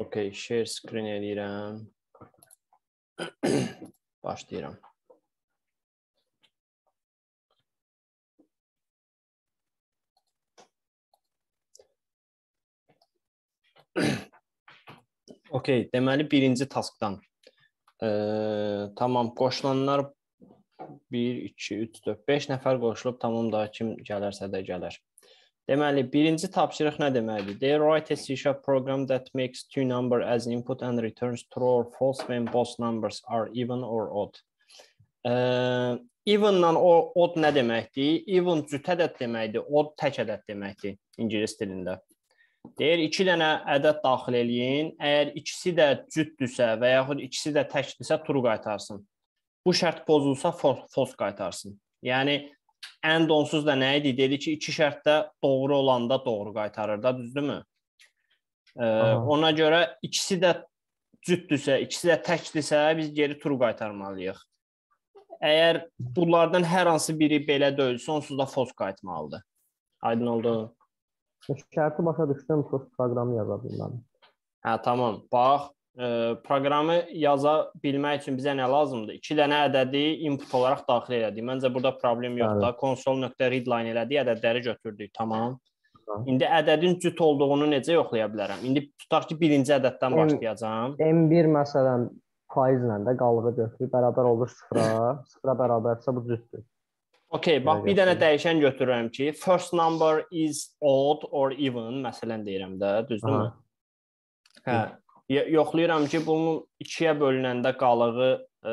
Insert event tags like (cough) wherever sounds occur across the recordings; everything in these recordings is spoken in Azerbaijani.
OK, share screen eləyirəm. Başlayıram. (clears throat) (clears throat) OK, deməli birinci taskdan. E, tamam, qoşulanlar 1 2 3 4 5 nəfər qoşulub, tamam da kim gələrsə də gələr. Deməli, birinci tapşırıq nə deməkdir? They write a C-sharp program that makes two number as input and returns true or false when both numbers are even or odd. Ee, Even-la odd nə deməkdir? Even cüt ədəd deməkdir, odd tək ədəd deməkdir ingilis dilində. Deyir, iki dənə ədəd daxil eləyin. Əgər ikisi də cütdürsə və yaxud ikisi də təkdirsə, true qaytarsın. Bu şərt pozulsa, false qaytarsın. Yəni, ən donsuz da nə idi? Dedi ki, iki şərtdə doğru olanda doğru qaytarır da, düzdürmü? E, ona görə ikisi də cütdüsə, ikisi də təkdirsə, biz geri tur qaytarmalıyıq. Əgər bunlardan hər hansı biri belə deyil, sonsuz da fos qayıtmalıdır. Aydın oldu? Şərti başa düşdüm, fos proqramı yaza bilməm. Hə, tamam. Bax, proqramı yaza bilmək üçün bizə nə lazımdır? 2 dənə ədədi input olaraq daxil elədik. Məncə burada problem yoxdur. Console.readline elədik, ədədləri götürdük, tamam. İndi ədədin cüt olduğunu necə yoxlaya bilərəm? İndi tutaq ki, birinci ədəddən başlayacağam. M1 məsələn faizlə də qalığı götürüb bərabər olur 0-a, 0-a bərabərsə bu cütdür. Okay, bax bir dənə dəyişən götürürəm ki, first number is odd or even məsələn deyirəm də, düzdürmü? Hə yoxlayıram ki, bunun ikiyə bölünəndə qalığı ə, e,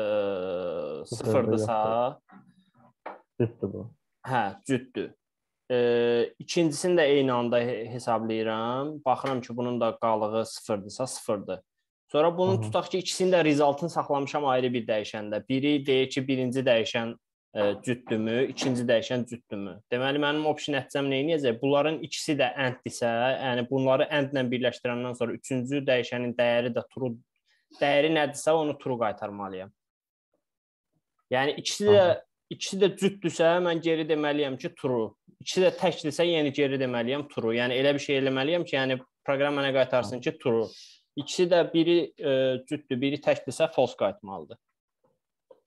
sıfırdırsa cütdür bu. Hə, cütdür. E, ikincisini də eyni anda hesablayıram. Baxıram ki, bunun da qalığı sıfırdırsa sıfırdır. Sonra bunun Hı -hı. tutaq ki, ikisini də rezultatını saxlamışam ayrı bir dəyişəndə. Biri deyək ki, birinci dəyişən E, cütdümü, ikinci dəyişən cütdümü. Deməli mənim option nəticəm nə edəcək? Bunların ikisi də ənddirsə, yəni bunları əndlə birləşdirəndən sonra üçüncü dəyişənin dəyəri də true dəyəri nədirsə, onu true qaytarmalıyam. Yəni ikisi də Aha. ikisi də cütdürsə, mən geri deməliyəm ki, true. İkisi də təkdirsə, yəni geri deməliyəm true. Yəni elə bir şey eləməliyəm ki, yəni proqram mənə qaytarsın ki, true. İkisi də biri e, cütdür, biri təkdirsə false qayıtmalıdır.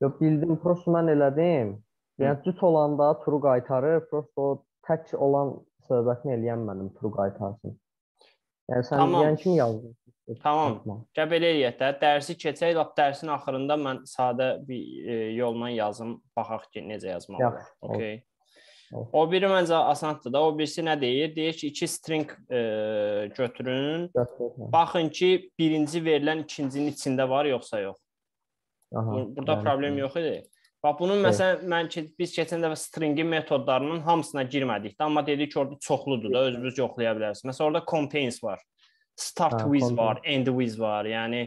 Yox, bildim, prosta mən elədim. Yəni cüt olanda turu qaytarır, prosta o tək olan söhbətini eləyən mənim turu qaytarsın. Yəni sən tamam. deyən kimi yazdın. Tamam. Gəl belə eləyək də. Dərsi keçək, lap dərsin axırında mən sadə bir e, yolla yazım, baxaq ki, necə yazmalıdır. Okay. O biri məncə asandır da. O birisi nə deyir? Deyir ki, iki string e, götürün. Baxın ki, birinci verilən ikincinin içində var yoxsa yox. Aha, Burada bəli, problem bəli. yox idi. Bax bunun bəli. məsələn mən ki, biz keçən dəfə stringin metodlarının hamısına girmədik də, amma dedik ki, orada çoxludur da, özünüz yoxlaya bilərsiniz. Məsələn orada contains var, start hə, with content. var, end with var. Yəni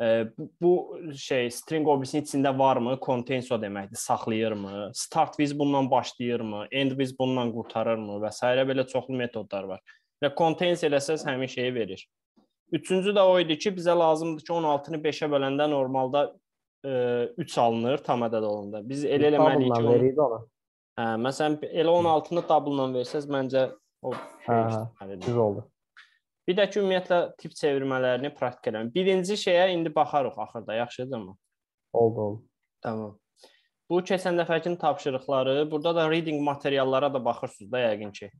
e, bu şey string objesinin içində varmı? Contains o deməkdir, saxlayırmı? Start with bundan başlayırmı? End with bundan qurtarırmı və s. belə çoxlu metodlar var. Və contains eləsəz həmin şeyi verir. Üçüncü də o idi ki, bizə lazımdır ki, 16-nı 5-ə böləndə normalda 3 alınır tam ədəd olanda. Biz elə eləməliyik ki, verirdi ona. Hə, məsələn elə 16-nı double-la versəz məncə o şey hə, hə. düz oldu. Bir də ki, ümumiyyətlə tip çevirmələrini praktik eləmək. Birinci şeyə indi baxarıq axırda, yaxşıdırmı? Oldu, oldu. Tamam. Bu keçən dəfəkin tapşırıqları, burada da reading materiallara da baxırsınız da yəqin ki.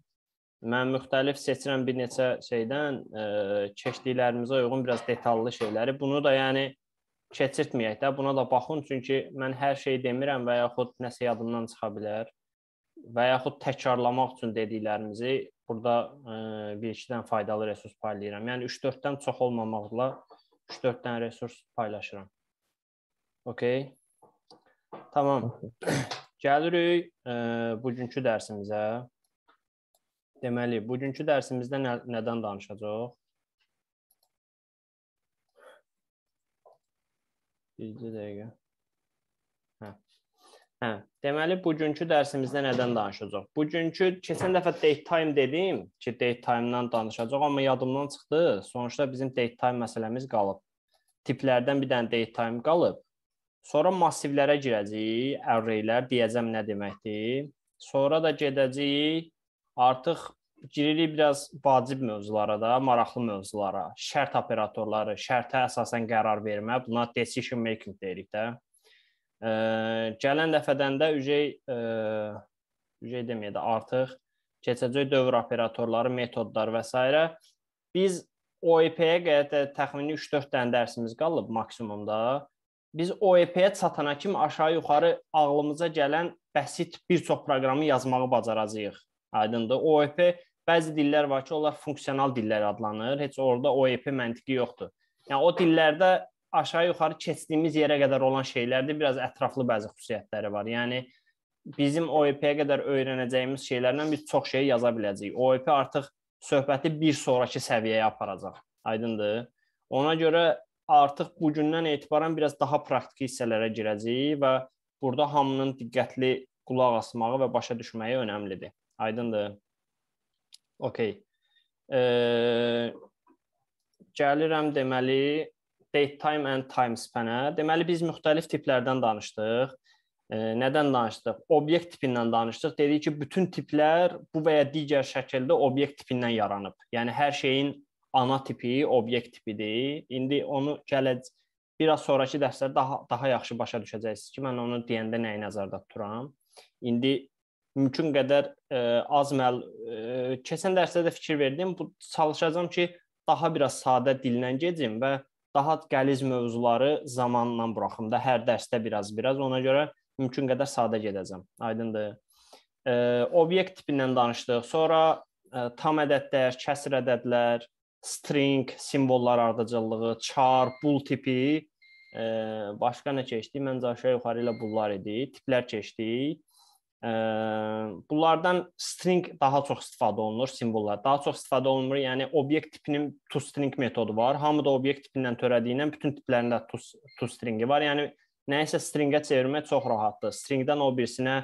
Mən müxtəlif seçirəm bir neçə şeydən, ə, e, keçdiklərimizə uyğun biraz detallı şeyləri. Bunu da yəni keçirtməyək də, buna da baxın, çünki mən hər şeyi demirəm və yaxud nəsə yadımdan çıxa bilər və yaxud təkrarlamaq üçün dediklərimizi burada e, bir-iki dənə faydalı resurs paylayıram. Yəni 3-4-dən çox olmamaqla 3-4 dənə resurs paylaşıram. Okay. Tamam. Gəlirik e, bugünkü dərsimizə. Deməli, bugünkü dərsimizdə nə, nədən danışacağıq? 1-ci dəqiqə. Hə. Hə, deməli bugünkü dərsimizdə nədən danışacağıq? Bugünkü keçən dəfə date time dedim ki, date time-dan danışacağıq, amma yadımdan çıxdı. Sonuçda bizim date time məsələmiz qalıb. Tiplərdən bir dənə date time qalıb. Sonra massivlərə girəcəyik, arraylər deyəcəm nə deməkdir. Sonra da gedəcəyik artıq giririk biraz vacib mövzulara da, maraqlı mövzulara. Şərt operatorları, şərtə əsasən qərar vermə, buna decision making deyirik də. E, gələn dəfədən də ücey e, ücey deməyə də artıq keçəcək dövr operatorları, metodlar və s. Biz OEP-yə qədər təxmini 3-4 dənə dərsimiz qalıb maksimumda. Biz OEP-yə çatana kimi aşağı-yuxarı ağlımıza gələn bəsit bir çox proqramı yazmağı bacaracağıq. Aydındır. OEP Bəzi dillər var ki, onlar funksional dillər adlanır. Heç orada OEP məntiqi yoxdur. Yəni o dillərdə aşağı-yuxarı keçdiyimiz yerə qədər olan şeylərdə biraz ətraflı bəzi xüsusiyyətləri var. Yəni bizim OEP-yə qədər öyrənəcəyimiz şeylərdən biz çox şey yaza biləcəyik. OEP artıq söhbəti bir sonrakı səviyyəyə aparacaq. Aydındır? Ona görə artıq bu gündən etibarən biraz daha praktiki hissələrə girəcəyik və burada hamının diqqətli qulaq asmağı və başa düşməyi önəmlidir. Aydındır? Okey. E, gəlirəm deməli datetime and time span-ə. Deməli biz müxtəlif tiplərdən danışdıq. E, nədən danışdıq? Obyekt tipindən danışdıq. Dedik ki, bütün tiplər bu və ya digər şəkildə obyekt tipindən yaranıb. Yəni hər şeyin ana tipi obyekt tipidir. İndi onu gələcək biraz sonrakı dərslər daha daha yaxşı başa düşəcəksiniz ki, mən onu deyəndə nəyi nəzərdə tuturam. İndi mümkün qədər ə, e, az məl ə, e, keçən dərsdə də fikir verdim. Bu çalışacağam ki, daha biraz sadə dillə gedim və daha qəliz mövzuları zamanla buraxım da hər dərsdə biraz-biraz ona görə mümkün qədər sadə gedəcəm. Aydındır? Ə, e, obyekt tipindən danışdıq. Sonra ə, tam ədədlər, kəsr ədədlər, string, simvollar ardıcıllığı, char, bool tipi, ə, başqa nə keçdik? Məncə aşağı yuxarı ilə bunlar idi. Tiplər keçdik bunlardan string daha çox istifadə olunur, simvollar daha çox istifadə olunmur. Yəni obyekt tipinin toString metodu var. Hamı da obyekt tipindən törədiyindən bütün tiplərində toStringi var. Yəni nəyisə stringə çevirmək çox rahatdır. Stringdən o birisinə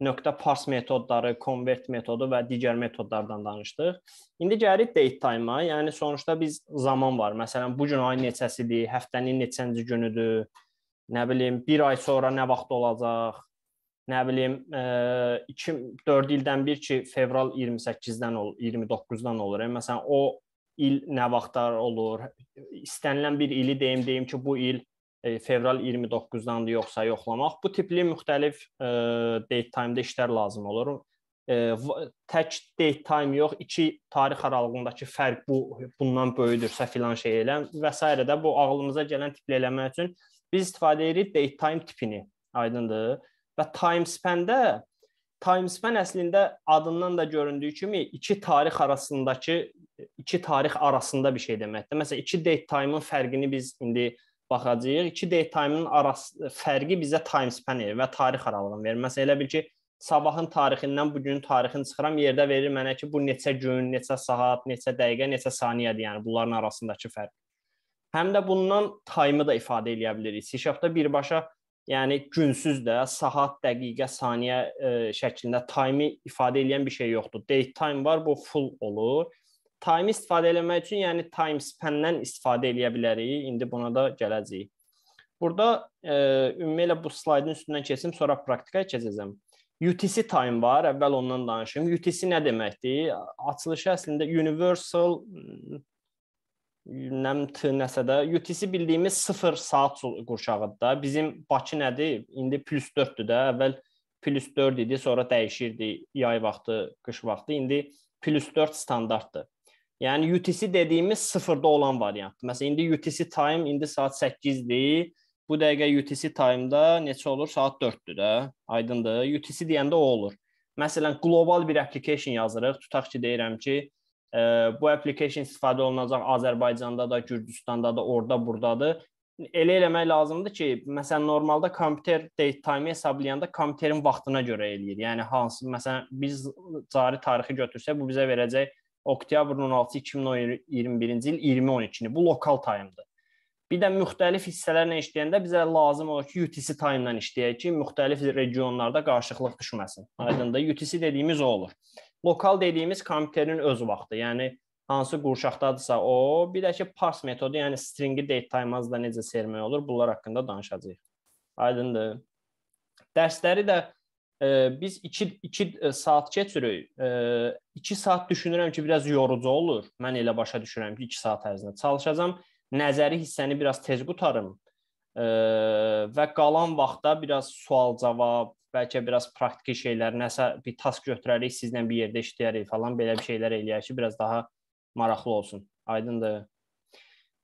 nöqtə parse metodları, convert metodu və digər metodlardan danışdıq. İndi gəlirik date time-a. Yəni sonuçda biz zaman var. Məsələn, bu gün ayın neçəsidir, həftənin neçənci günüdür, nə bilim, 1 ay sonra nə vaxt olacaq, nə bilim 2 4 ildən bir ki, fevral 28-dən olur, 29-dan e, olur. Məsələn, o il nə vaxtlar olur? İstənilən bir ili deyim, deyim ki, bu il e, fevral 29-dandır yoxsa yoxlamaq. Bu tipli müxtəlif e, date time-də işlər lazım olur. Tək date time yox, iki tarix aralığındakı fərq bu bundan böyükdürsə filan şey elə və s. də bu ağlımıza gələn tipli eləmək üçün biz istifadə edirik date time tipini. Aydındır? Və timespan-də timespan əslində adından da göründüyü kimi iki tarix arasındakı iki tarix arasında bir şey deməkdir. Məsələn, 2 date time-ın fərqini biz indi baxacağıq. 2 date time-ın arası fərqi bizə timespan verir və tarix aralığını verir. Məsələn, elə bil ki, sabahın tarixindən bu günün tarixini çıxıram, yerdə verir mənə ki, bu neçə gün, neçə saat, neçə dəqiqə, neçə saniyədir, yəni bunların arasındakı fərq. Həm də bundan time-ı da ifadə edə bilirik. C#-da birbaşa Yəni günsüz də, saat, dəqiqə, saniyə ə, e, şəklində time-i ifadə edən bir şey yoxdur. Date time var, bu full olur. Time istifadə etmək üçün, yəni time span-dən istifadə edə bilərik. İndi buna da gələcəyik. Burada e, ümumiyyətlə bu slaydın üstündən keçim, sonra praktikaya keçəcəm. UTC time var, əvvəl ondan danışım. UTC nə deməkdir? Açılışı əslində Universal nəmtı nəsə də UTC bildiyimiz 0 saat qurşağıdır da. Bizim Bakı nədir? İndi +4-dür də. Əvvəl +4 idi, sonra dəyişirdi yay vaxtı, qış vaxtı. İndi +4 standartdır. Yəni UTC dediyimiz 0-da olan variantdır. Məsələn, indi UTC time indi saat 8-dir. Bu dəqiqə UTC time-da neçə olur? Saat 4-dür də. Aydındır? UTC deyəndə o olur. Məsələn, qlobal bir application yazırıq. Tutaq ki, deyirəm ki, bu application istifadə olunacaq Azərbaycanda da, Gürcüstanda da, orada, burdadır. Elə eləmək lazımdır ki, məsələn normalda kompüter date time hesablayanda kompüterin vaxtına görə eləyir. Yəni hansı məsələn biz cari tarixi götürsək bu bizə verəcək oktyabrın 16 2021-ci il 2012-ni. Bu lokal time-dır. Bir də müxtəlif hissələrlə işləyəndə bizə lazım olur ki, UTC time-dan işləyək ki, müxtəlif regionlarda qarışıqlıq düşməsin. Aydındır? UTC dediyimiz o olur lokal dediyimiz kompüterin öz vaxtı, yəni hansı qurşaqdadırsa o, bir də ki parse metodu, yəni stringi datetime-azda necə sermək olur, bunlar haqqında danışacağıq. Aydındır? Dərsləri də e, biz 2 2 e, saat keçirik. 2 e, saat düşünürəm ki, biraz yorucu olur. Mən elə başa düşürəm ki, 2 saat ərzində çalışacağam. Nəzəri hissəni biraz tez qutarım və qalan vaxtda biraz sual-cavab, bəlkə biraz praktiki şeylər, nəsə bir task götürərik, sizlə bir yerdə işləyərik falan, belə bir şeylər eləyək ki, biraz daha maraqlı olsun. Aydındır?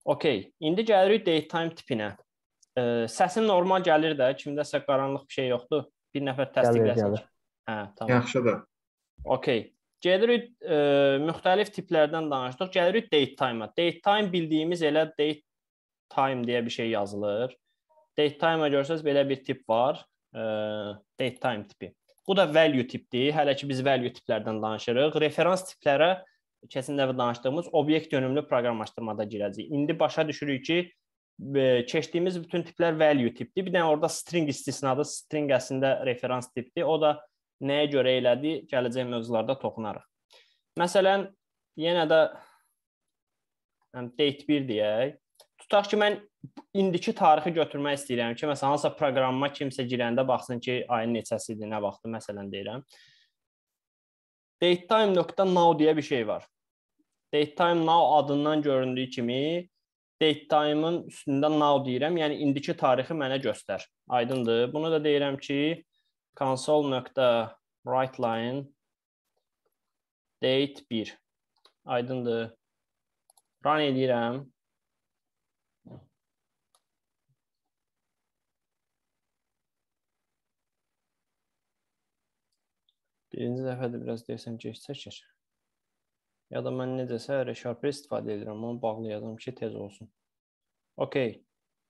Okay, indi gəlirik daytime tipinə. E, səsim normal gəlir də, kimdəsə qaranlıq bir şey yoxdur. Bir nəfər təsdiqləsin. Hə, tamam. Yaxşıdır. Okay. Gəlirik e, müxtəlif tiplərdən danışdıq. Gəlirik daytime-a. Daytime bildiyimiz elə date time deyə bir şey yazılır. Date time-a görsəz belə bir tip var. E, date time tipi. Bu da value tipdir. Hələ ki biz value tiplərdən danışırıq. Referans tiplərə keçən dəfə danışdığımız obyekt yönümlü proqramlaşdırmada girəcəyik. İndi başa düşürük ki, e, keçdiyimiz bütün tiplər value tipdir. Bir dənə orada string istisnadır. String əslində referans tipdir. O da nəyə görə elədi? Gələcək mövzularda toxunarıq. Məsələn, yenə də yəni date 1 deyək tutaq ki, mən indiki tarixi götürmək istəyirəm ki, məsələn, hansısa proqramma kimsə girəndə baxsın ki, ayın neçəsidir, nə vaxtı məsələn deyirəm. Datetime.now deyə bir şey var. Datetime now adından göründüyü kimi datetime-ın üstündə now deyirəm, yəni indiki tarixi mənə göstər. Aydındır? Bunu da deyirəm ki, console.writeline date 1. Aydındır? Run edirəm. Birinci dəfədir biraz deyəsən gec çəkir. Ya da mən necəsə reşarpı istifadə edirəm, onu bağlayacam ki, tez olsun. Okay.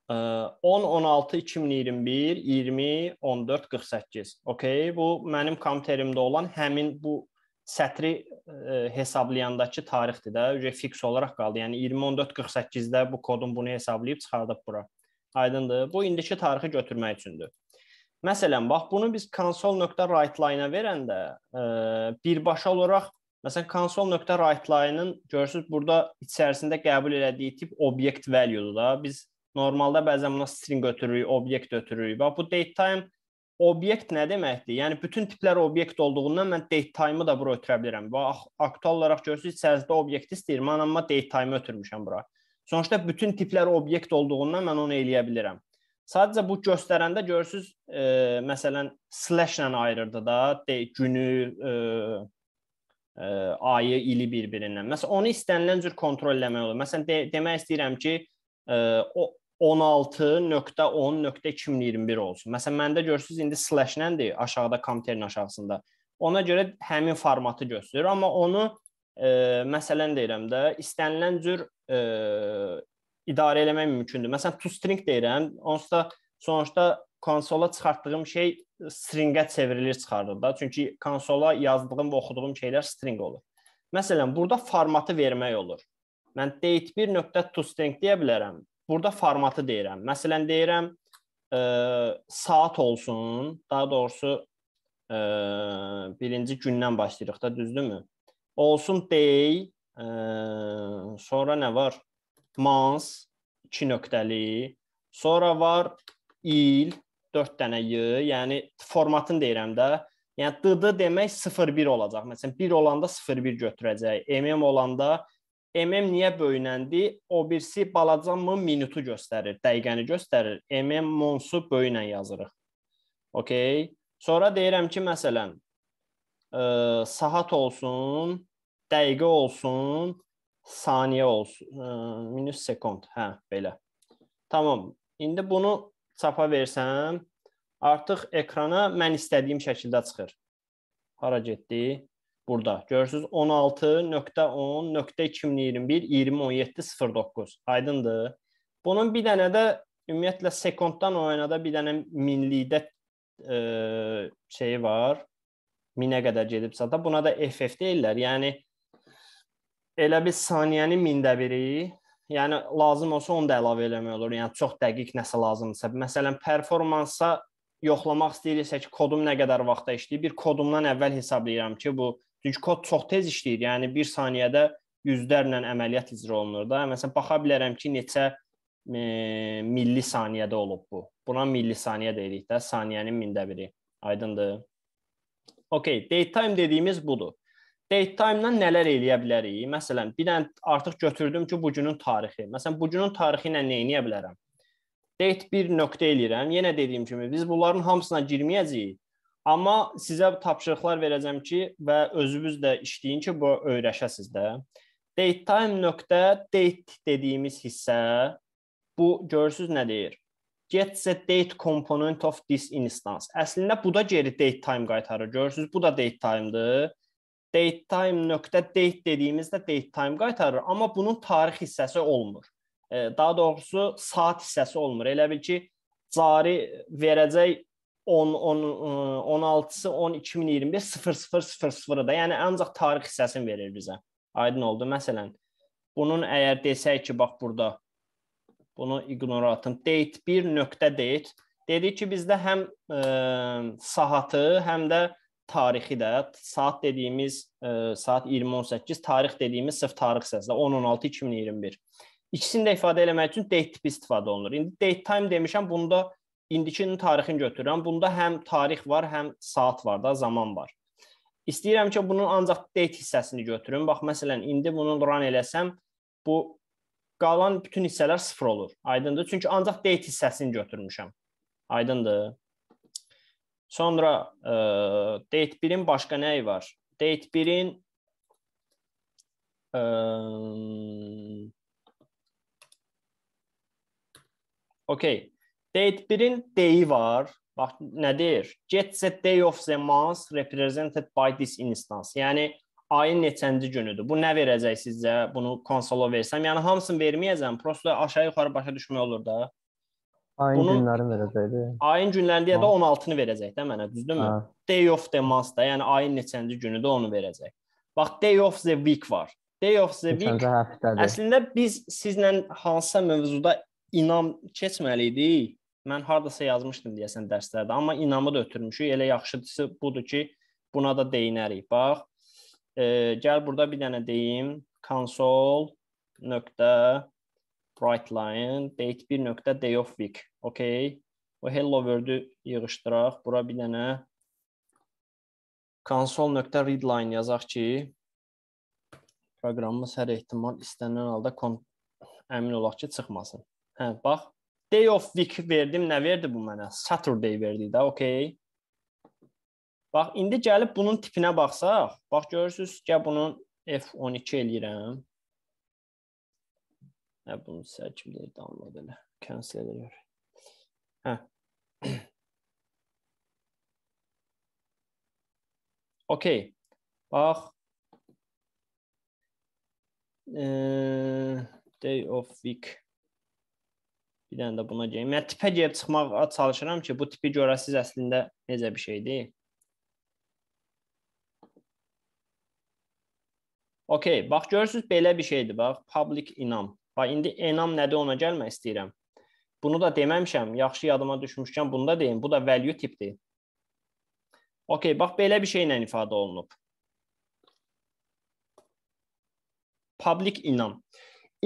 10 16 2021 20 14 48. Okay, bu mənim komputerimdə olan həmin bu sətri hesablayandakı tarixdir də, ücə fiks olaraq qaldı. Yəni 20 14 48-də bu kodun bunu hesablayıb çıxardıb bura. Aydındır? Bu indiki tarixi götürmək üçündür. Məsələn, bax bunu biz console.write-line-a verəndə e, birbaşa olaraq məsələn console.write-line-ın görürsüz burada içərisində qəbul elədiyi tip object value-dur da. Biz normalda bəzən buna string ötürürük, object ötürürük. Bax bu date time Obyekt nə deməkdir? Yəni bütün tiplər obyekt olduğundan mən date time-ı da bura ötürə bilərəm. Bax aktual olaraq görürsüz içərisində obyekt istəyirəm, amma date time-ı ötürmüşəm bura. Sonuçda bütün tiplər obyekt olduğundan mən onu eləyə bilərəm. Sadəcə bu göstərəndə görürsüz, e, məsələn, slash-lə ayırırdı da, de, günü, e, e, ayı, ili bir-birindən. Məsələn, onu istənilən cür kontrol eləmək olur. Məsələn, de, demək istəyirəm ki, e, o 16.10.2021 olsun. Məsələn, məndə görürsüz indi slash-ləndir, aşağıda komiterin aşağısında. Ona görə həmin formatı göstərir, amma onu e, məsələn deyirəm də, istənilən cür e, idarə eləmək mümkündür. Məsələn, to string deyirəm, onsuz da sonuçda konsola çıxartdığım şey stringə çevrilir çıxardır da. Çünki konsola yazdığım və oxuduğum şeylər string olur. Məsələn, burada formatı vermək olur. Mən date 1.toString deyə bilərəm. Burada formatı deyirəm. Məsələn, deyirəm ə, e, saat olsun, daha doğrusu ə, e, birinci gündən başlayırıq da, düzdürmü? Olsun day, ə, e, sonra nə var? months 2 nöqtəli, sonra var il 4 dənə y, yəni formatını deyirəm də. Yəni dd demək 01 olacaq. Məsələn 1 olanda 01 götürəcək. mm olanda mm niyə böyünəndi? O birisi balaca m minutu göstərir, dəqiqəni göstərir. mm monsu böyünə yazırıq. Okay? Sonra deyirəm ki, məsələn, ə, saat olsun, dəqiqə olsun, saniyə olsun, minus sekund, hə, belə. Tamam. İndi bunu çapa versəm, artıq ekrana mən istədiyim şəkildə çıxır. Hara getdi? Burada. Görürsüz 16.10.2021 2017.09. Aydındır. Bunun bir dənə də ümumiyyətlə sekunddan oynada bir dənə minlikdə e, şeyi var. Minə qədər gedib çata. Buna da FF deyirlər. Yəni elə bir saniyənin mində biri, yəni lazım olsa onu da əlavə eləmək olur. Yəni çox dəqiq nəsə lazımdırsa. Məsələn, performansa yoxlamaq istəyirsə ki, kodum nə qədər vaxtda işləyir, bir kodumdan əvvəl hesablayıram ki, bu çünki kod çox tez işləyir. Yəni 1 saniyədə yüzlərlə əməliyyat icra olunur da. Məsələn, baxa bilərəm ki, neçə e, milli saniyədə olub bu. Buna milli saniyə deyirik də, saniyənin mində biri. Aydındır? Okay, date time dediyimiz budur date time-dan nələr eləyə bilərik? Məsələn, bir dənə artıq götürdüm ki, bu günün tarixi. Məsələn, bu günün tarixi ilə nə edə bilərəm? Date 1 nöqtə eləyirəm. Yenə dediyim kimi, biz bunların hamısına girməyəcəyik. Amma sizə tapşırıqlar verəcəm ki, və özünüz də işləyin ki, bu öyrəşəsiz də. Date time nöqtə date dediyimiz hissə bu görürsüz nə deyir? Gets a date component of this instance. Əslində bu da geri date time qaytarır. Görürsüz, bu da date time-dır datetime nöqtə date dediyimizdə datetime qaytarır, amma bunun tarix hissəsi olmur. E, daha doğrusu saat hissəsi olmur. Elə bil ki, cari verəcək 10 10 16-sı 10 2021 0000-da. Yəni ancaq tarix hissəsini verir bizə. Aydın oldu. Məsələn, bunun əgər desək ki, bax burada bunu ignoratım date 1.date dedik ki, bizdə həm ə, e, saatı, həm də tarixi də saat dediyimiz ə, e, saat 20:18 tarix dediyimiz sırf tarix səsində 10:16-2021. İkisini də ifadə eləmək üçün date tipi istifadə olunur. İndi date time demişəm, bunda indikinin tarixini götürürəm. Bunda həm tarix var, həm saat var da, zaman var. İstəyirəm ki, bunun ancaq date hissəsini götürüm. Bax məsələn, indi bunu run eləsəm, bu qalan bütün hissələr sıfır olur. Aydındır? Çünki ancaq date hissəsini götürmüşəm. Aydındır? Sonra e, date 1-in başqa nəyi var? Date 1-in e, Okay. Date 1-in day var. Bax nə deyir? Gets a day of the month represented by this instance. Yəni ayın neçənci günüdür? Bu nə verəcək sizcə? Bunu konsola versəm, yəni hamısını verməyəcəm, prosta aşağı yuxarı başa düşmək olur da. Ayın Bunun, günlərini verəcəkdi. Ayın günlərində ya da 16-nı verəcək də mənə, düzdürmü? Hə. Day of the month da, yəni ayın neçənci günü də onu verəcək. Bax Day of the week var. Day of the week əslində biz sizlə hansısa mövzuda inam keçməli idik. Mən hardasa yazmışdım deyəsən dərslərdə, amma inamı da ötürmüşük. Elə yaxşısı budur ki, buna da deyinərik. Bax, e, gəl burada bir dənə deyim. Console nöqtə Brightline, date1.dayofweek, okey? O hello world-ü yığışdıraq. Bura bir dənə console.readline yazaq ki, proqramımız hər ehtimal istənilən halda əmin olaq ki, çıxmasın. Hə, bax, day of week verdim, nə verdi bu mənə? Saturday verdi də, okey? Bax, indi gəlib bunun tipinə baxsaq, bax görürsüz ki, bunun F12 eləyirəm. Hə bunu səkimdə download elə. Cancel edilir. Hə. okay. Bax. Ee, day of week. Bir dənə də buna deyim. Mən tipə girib çıxmağa çalışıram ki, bu tipi görəsiz əslində necə bir şeydir. Okay, bax görürsüz belə bir şeydir bax, public inam. Ha indi enam nədir ona gəlmək istəyirəm. Bunu da deməmişəm. Yaxşı yadıma düşmüşkən bunu da deyim. Bu da value tipdir. Okay, bax belə bir şeylə ifadə olunub. Public inam.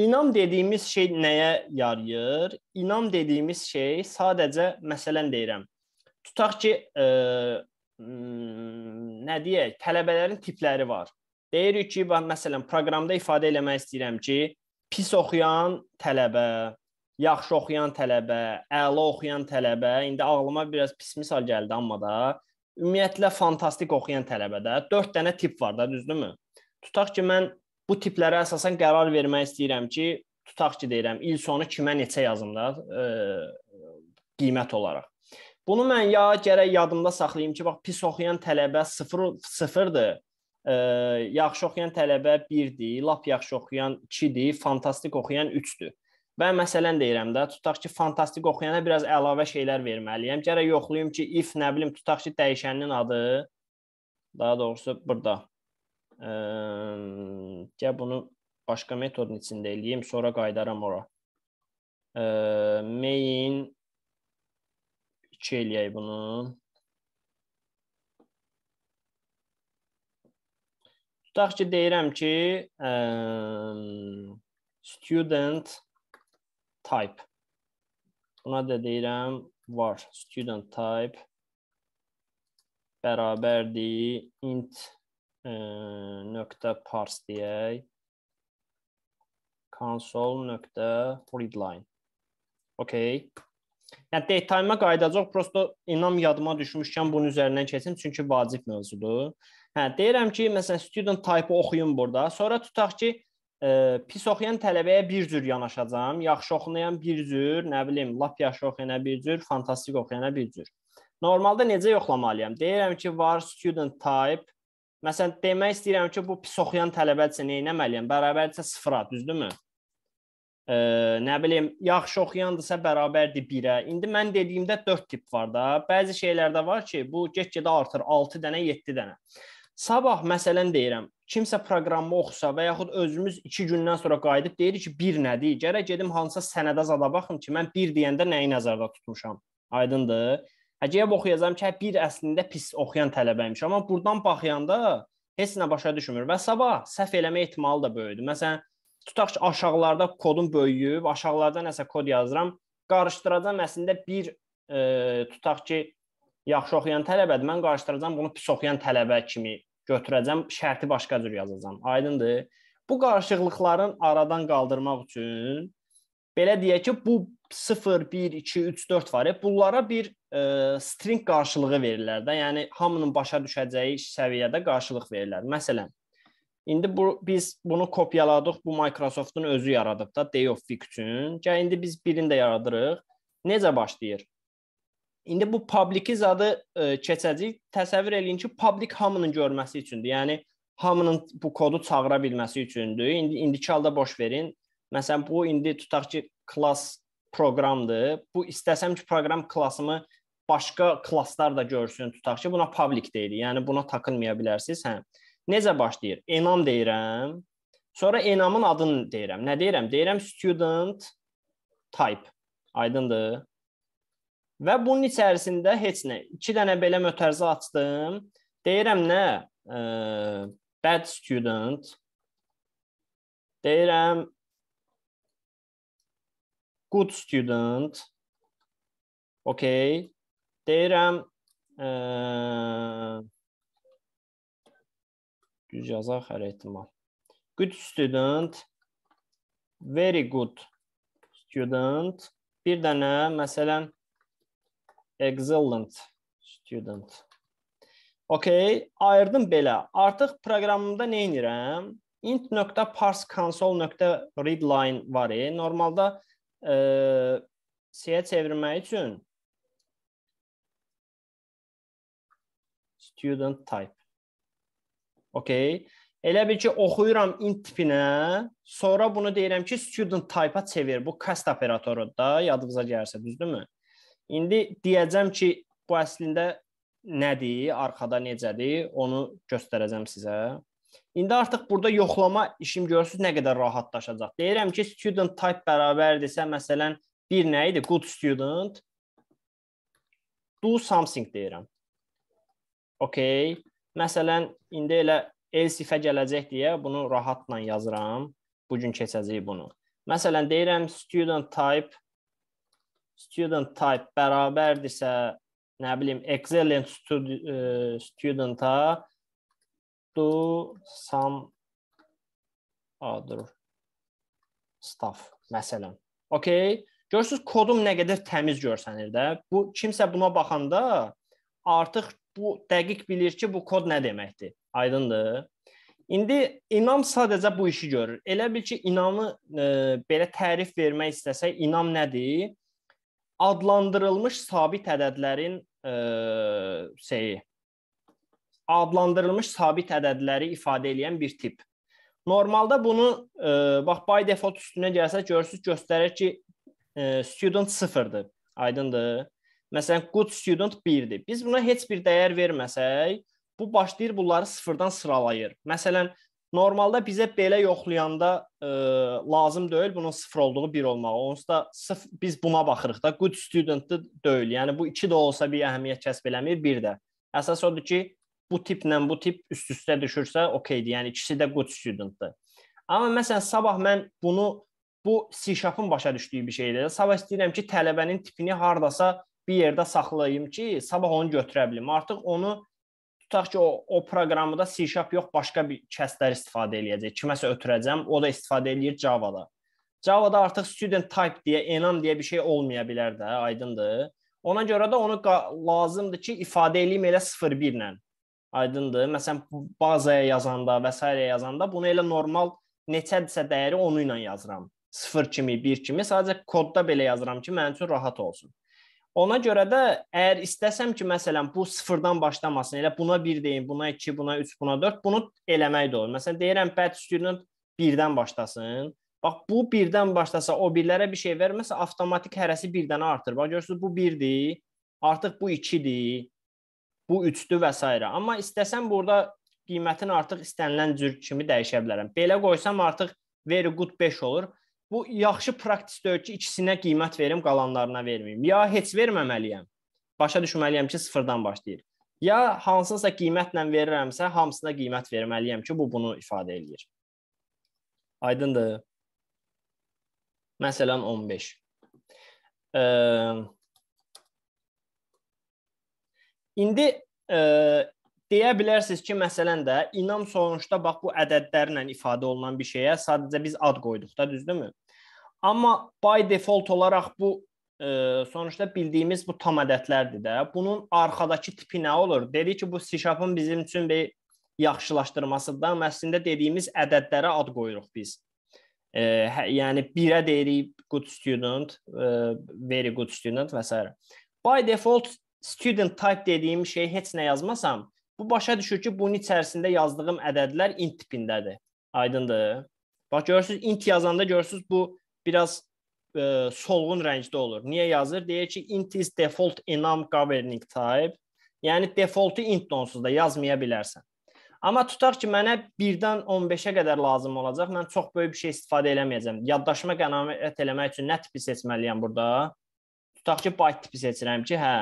İnam dediyimiz şey nəyə yarayır? İnam dediyimiz şey sadəcə məsələn deyirəm. Tutaq ki, ə, e, hmm, nə deyək, tələbələrin tipləri var. Deyirik ki, bax məsələn proqramda ifadə eləmək istəyirəm ki, pis oxuyan tələbə, yaxşı oxuyan tələbə, əla oxuyan tələbə, indi ağlıma biraz pis misal gəldi amma da, ümumiyyətlə fantastik oxuyan tələbədə 4 dənə tip var da, düzdürmü? Tutaq ki, mən bu tiplərə əsasən qərar vermək istəyirəm ki, tutaq ki deyirəm, il sonu kimə neçə yazım da, e, qiymət olaraq. Bunu mən ya gərək yadımda saxlayım ki, bax pis oxuyan tələbə 0 sıfır, 0-dır. Ə, yaxşı oxuyan tələbə 1-dir, lap yaxşı oxuyan 2-dir, fantastik oxuyan 3-dür. Və məsələn deyirəm də, tutaq ki, fantastik oxuyana biraz əlavə şeylər verməliyəm. Gərək yoxlayım ki, if nə bilim, tutaq ki, dəyişənin adı daha doğrusu burada. Gəl bunu başqa metodun içində eləyim, sonra qaydaram ora. Ə, main 2 eləyək bunu. tutaq ki, deyirəm ki, ə, student type. Buna da deyirəm var student type bərabərdir int ə, nöqtə parse deyək console nöqtə readline. Okay. Yəni datetime-a qayıdacaq. Prosto inam yadıma düşmüşkən bunun üzərindən keçim, çünki vacib mövzudur. Hə, deyirəm ki, məsələn, student type-ı oxuyun burada. Sonra tutaq ki, ə, e, pis oxuyan tələbəyə bir cür yanaşacağam, yaxşı oxuyan bir cür, nə bilim, lap yaxşı oxuyana bir cür, fantastik oxuyana bir cür. Normalda necə yoxlamalıyam? Deyirəm ki, var student type. Məsələn, demək istəyirəm ki, bu pis oxuyan tələbədirsə nə etməliyəm? Bərabərdirsə 0-a, düzdürmü? Ə, e, nə bilim, yaxşı oxuyandırsa bərabərdir 1-ə. İndi mən dediyimdə 4 tip var da. Bəzi şeylərdə var ki, bu get-gedə artır 6 dənə, 7 dənə. Sabah məsələn deyirəm, kimsə proqramı oxusa və yaxud özümüz 2 gündən sonra qayıdıb deyirik ki, 1 nədir? Gərək gedim hansısa sənədə zada baxım ki, mən 1 deyəndə nəyi nəzərdə tutmuşam. Aydındır? Həqiqətən oxuyacağam ki, 1 hə, əslində pis oxuyan tələbəymiş, amma burdan baxyanda heç nə başa düşmür və sabah səhv eləmə ehtimalı da böyükdür. Məsələn, tutaq ki, aşağılarda kodum böyüyüb, aşağılarda nəsə kod yazıram, qarışdıracam əslində 1 e, tutaq ki, yaxşı oxuyan tələbədir. Mən qarışdıracam bunu pis oxuyan tələbə kimi götürəcəm, şərti başqa cür yazacağam. Aydındır? Bu qarışıqlıqların aradan qaldırmaq üçün belə deyək ki, bu 0 1 2 3 4 var. Bunlara bir e, string qarşılığı verirlər də. Yəni hamının başa düşəcəyi səviyyədə qarşılıq verirlər. Məsələn, indi bu biz bunu kopyaladıq. Bu Microsoftun özü yaradıb da Day of Week üçün. Gəl indi biz birini də yaradırıq. Necə başlayır? İndi bu public-i zadı ə, e, keçəcək. Təsəvvür eləyin ki, public hamının görməsi üçündür. Yəni hamının bu kodu çağıra bilməsi üçündür. İndi indiki halda boş verin. Məsələn, bu indi tutaq ki, klass proqramdır. Bu istəsəm ki, proqram klassımı başqa klasslar da görsün, tutaq ki, buna public deyilir. Yəni buna takılmaya bilərsiz. Hə. Necə başlayır? Enam deyirəm. Sonra enamın adını deyirəm. Nə deyirəm? Deyirəm student type. Aydındır? Və bunun içərisində heç nə. 2 dənə belə mötərizə açdım. Deyirəm nə? E, bad student. Deyirəm good student. Okay. Deyirəm e, düz yazaq hər ehtimal. Good student, very good student. Bir dənə məsələn Excellent student. Okay, ayırdım belə. Artıq proqramımda nə edirəm? int.parseconsole.readline var. E. Normalda e, C-yə çevirmək üçün student type. Okay. Elə bil ki, oxuyuram int tipinə, sonra bunu deyirəm ki, student type-a çevir. Bu cast operatorudur da, yadınıza gəlsə, düzdürmü? İndi deyəcəm ki, bu əslində nədir, arxada necədir, onu göstərəcəm sizə. İndi artıq burada yoxlama işim görürsüz nə qədər rahatlaşacaq. Deyirəm ki, student type bərabərdirsə, məsələn, bir nə idi? Good student do something deyirəm. Okay. Məsələn, indi elə else if-ə gələcək deyə bunu rahatla yazıram. Bu gün keçəcək bunu. Məsələn, deyirəm student type student type bərabərdirsə, nə bilim, excellent studenta do some other stuff məsələn. Okay? Görürsüz kodum nə qədər təmiz görsənir də. Bu kimsə buna baxanda artıq bu dəqiq bilir ki, bu kod nə deməkdir. Aydındır? İndi inam sadəcə bu işi görür. Elə bil ki, inamı e, belə tərif vermək istəsək, inam nədir? adlandırılmış sabit ədədlərin e, şeyi adlandırılmış sabit ədədləri ifadə edən bir tip. Normalda bunu e, bax by default üstünə gəlsək görürsüz göstərir ki, e, student 0-dır. Aydındır? Məsələn, good student 1-dir. Biz buna heç bir dəyər verməsək, bu başlayır bunları sıfırdan sıralayır. Məsələn, Normalda bizə belə yoxlayanda ə, e, lazım deyil bunun 0 olduğu 1 olmağı. Onsuz da sıf, biz buna baxırıq da good student da deyil. Yəni bu 2 də olsa bir əhəmiyyət kəsb eləmir, 1 də. Əsas odur ki, bu tiplə bu tip üst-üstə düşürsə, okeydir. Yəni ikisi də good studentdır. Amma məsələn sabah mən bunu bu C#-ın başa düşdüyü bir şeydir. Sabah istəyirəm ki, tələbənin tipini hardasa bir yerdə saxlayım ki, sabah onu götürə bilim. Artıq onu tutaq ki, o, o proqramda C# yox, başqa bir kəslər istifadə eləyəcək. Kiməsə ötürəcəm, o da istifadə eləyir Java-da. Java-da artıq student type deyə, enam deyə bir şey olmaya bilər də, aydındır? Ona görə də onu lazımdır ki, ifadə eləyim elə 01 ilə. Aydındır? Məsələn, bazaya yazanda və s. yazanda bunu elə normal neçədirsə dəyəri onu ilə yazıram. 0 kimi, 1 kimi, sadəcə kodda belə yazıram ki, mənim üçün rahat olsun. Ona görə də əgər istəsəm ki, məsələn, bu sıfırdan başlamasın, elə buna 1 deyim, buna 2, buna 3, buna 4, bunu eləmək də olur. Məsələn, deyirəm, bət student 1-dən başlasın. Bax bu 1-dən başlasa, o birlərə bir şey verməsə, avtomatik hərəsi 1-dən artır. Bax görürsüz, bu 1-dir. Artıq bu 2-dir. Bu 3-dür və s. Amma istəsəm burada qiymətini artıq istənilən cür kimi dəyişə bilərəm. Belə qoysam artıq very good 5 olur bu yaxşı praktikdir ki, ikisinə qiymət verim, qalanlarına verməyim. Ya heç verməməliyəm. Başa düşməliyəm ki, sıfırdan başlayır. Ya hansınsa qiymətlə verirəmsə, hamısına qiymət verməliyəm ki, bu bunu ifadə eləyir. Aydındır? Məsələn 15. Ə, indi ə, Deyə bilərsiniz ki, məsələn də inam sonuçda bax bu ədədlərlə ifadə olunan bir şeyə sadəcə biz ad qoyduq da, düzdürmü? Amma by default olaraq bu ə, e, sonuçda bildiyimiz bu tam ədədlərdir də. Bunun arxadakı tipi nə olur? Dedik ki, bu C#-ın bizim üçün bir yaxşılaşdırmasıdır. Əslində dediyimiz ədədlərə ad qoyuruq biz. E, hə, yəni 1-ə deyirik good student, e, very good student və s. By default student type dediyim şey heç nə yazmasam, Bu başa düşür ki, bunun içərisində yazdığım ədədlər int tipindədir. Aydındır? Bax görürsüz, int yazanda görürsüz bu biraz e, solğun rəngdə olur. Niyə yazır? Deyir ki, int is default enum governing type. Yəni defaultu int onsuz da yazmaya bilərsən. Amma tutaq ki, mənə 1-dən 15-ə qədər lazım olacaq. Mən çox böyük bir şey istifadə eləməyəcəm. Yaddaşıma qənaət eləmək üçün nə tipi seçməliyəm burada? Tutaq ki, byte tipi seçirəm ki, hə,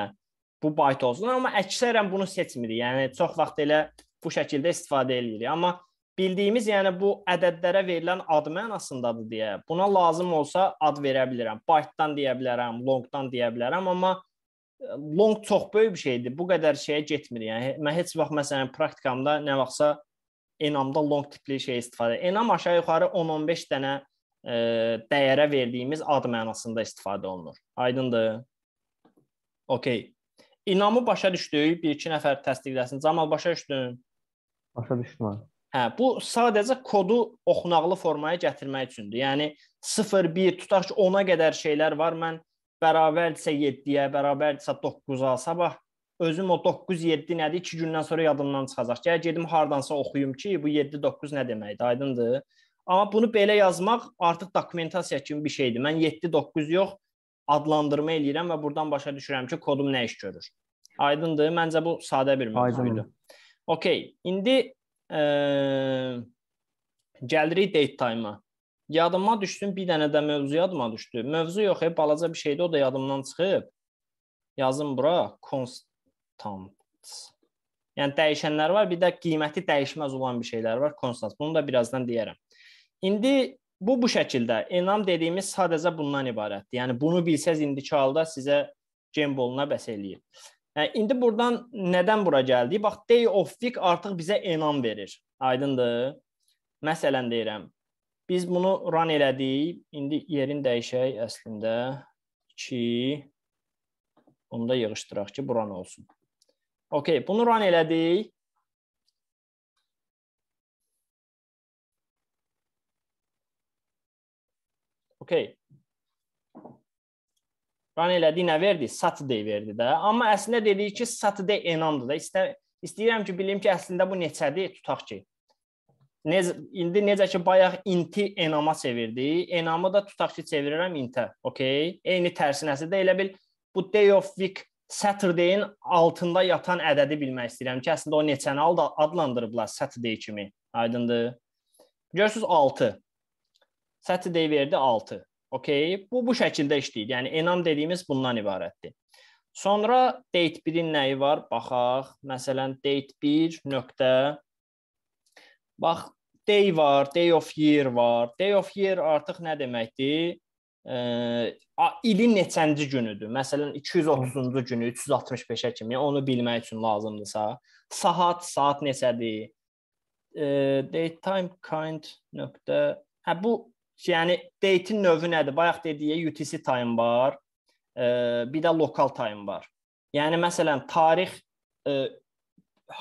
bu byte olsun. Amma əksərən bunu seçmirik. Yəni çox vaxt elə bu şəkildə istifadə eləyirik. Amma bildiyimiz, yəni bu ədədlərə verilən ad mənasındadır deyə. Buna lazım olsa ad verə bilərəm. Byte-dan deyə bilərəm, long-dan deyə bilərəm, amma e, long çox böyük bir şeydir. Bu qədər şeyə getmir. Yəni mən heç vaxt məsələn praktikamda nə vaxtsa enamda long tipli şey istifadə. Enam aşağı-yuxarı 10-15 dənə ə, e, dəyərə verdiyimiz ad mənasında istifadə olunur. Aydındır? Okay. İnamı başa düşdük, bir-iki nəfər təsdiqləsin. Camal başa düşdün? Başa düşdüm. Hə, bu sadəcə kodu oxunaqlı formaya gətirmək üçündür. Yəni 0 1 tutaq ki, 10-a qədər şeylər var. Mən bərabərdirsə 7-yə, bərabərdirsə 9-a sabah özüm o 9 7 nədir 2 gündən sonra yadımdan çıxacaq. Gəl gedim hardansa oxuyum ki, bu 7 9 nə deməkdir, aydındır? Amma bunu belə yazmaq artıq dokumentasiya kimi bir şeydir. Mən 7 9 yox, adlandırma eləyirəm və buradan başa düşürəm ki, kodum nə iş görür. Aydındır? Məncə bu sadə bir mövzudur. Okay, indi e, gəlirik date time-a. Yadıma düşsün bir dənə də mövzu yadıma düşdü. Mövzu yox, e, balaca bir şeydi, o da yadımdan çıxıb. Yazım bura constant. Yəni dəyişənlər var, bir də qiyməti dəyişməz olan bir şeylər var, constant. Bunu da birazdan deyərəm. İndi bu bu şəkildə enam dediyimiz sadəcə bundan ibarətdir. Yəni bunu bilsəz indiki halda sizə gemboluna bəs eləyir. Yəni, hə, indi burdan nədən bura gəldik? Bax day of week artıq bizə enam verir. Aydındır? Məsələn deyirəm. Biz bunu run elədik. İndi yerin dəyişək əslində 2 bunu da yığışdıraq ki, buran olsun. Okay, bunu run elədik. okey. Ran elədiyi nə verdi? Saturday verdi də. Amma əslində dedik ki, Saturday enamdır da. İstə, istəyirəm ki, bilim ki, əslində bu neçədir? Tutaq ki. Necə indi necə ki bayaq inti enama çevirdi. Enamı da tutaq ki, çevirirəm intə. Okey? Eyni tərsinəsi də elə bil bu day of week Saturday-in altında yatan ədədi bilmək istəyirəm ki, əslində o neçəni adlandırıblar Saturday kimi. Aydındır? Görürsüz 6. Saturday verdi 6. Okay? Bu bu şəkildə işləyir. Yəni enam dediyimiz bundan ibarətdir. Sonra date 1-in nəyi var? Baxaq. Məsələn, date 1 nöqtə Bax, day var, day of year var. Day of year artıq nə deməkdir? Ə, ilin neçənci günüdür? Məsələn 230-cu günü 365-ə kimi onu bilmək üçün lazımdırsa, saat saat neçədir? Ə, date time kind nöqtə. Hə bu Yəni date-in növü nədir? Bayaq dediyi UTC time var, e, bir də lokal time var. Yəni məsələn tarix e,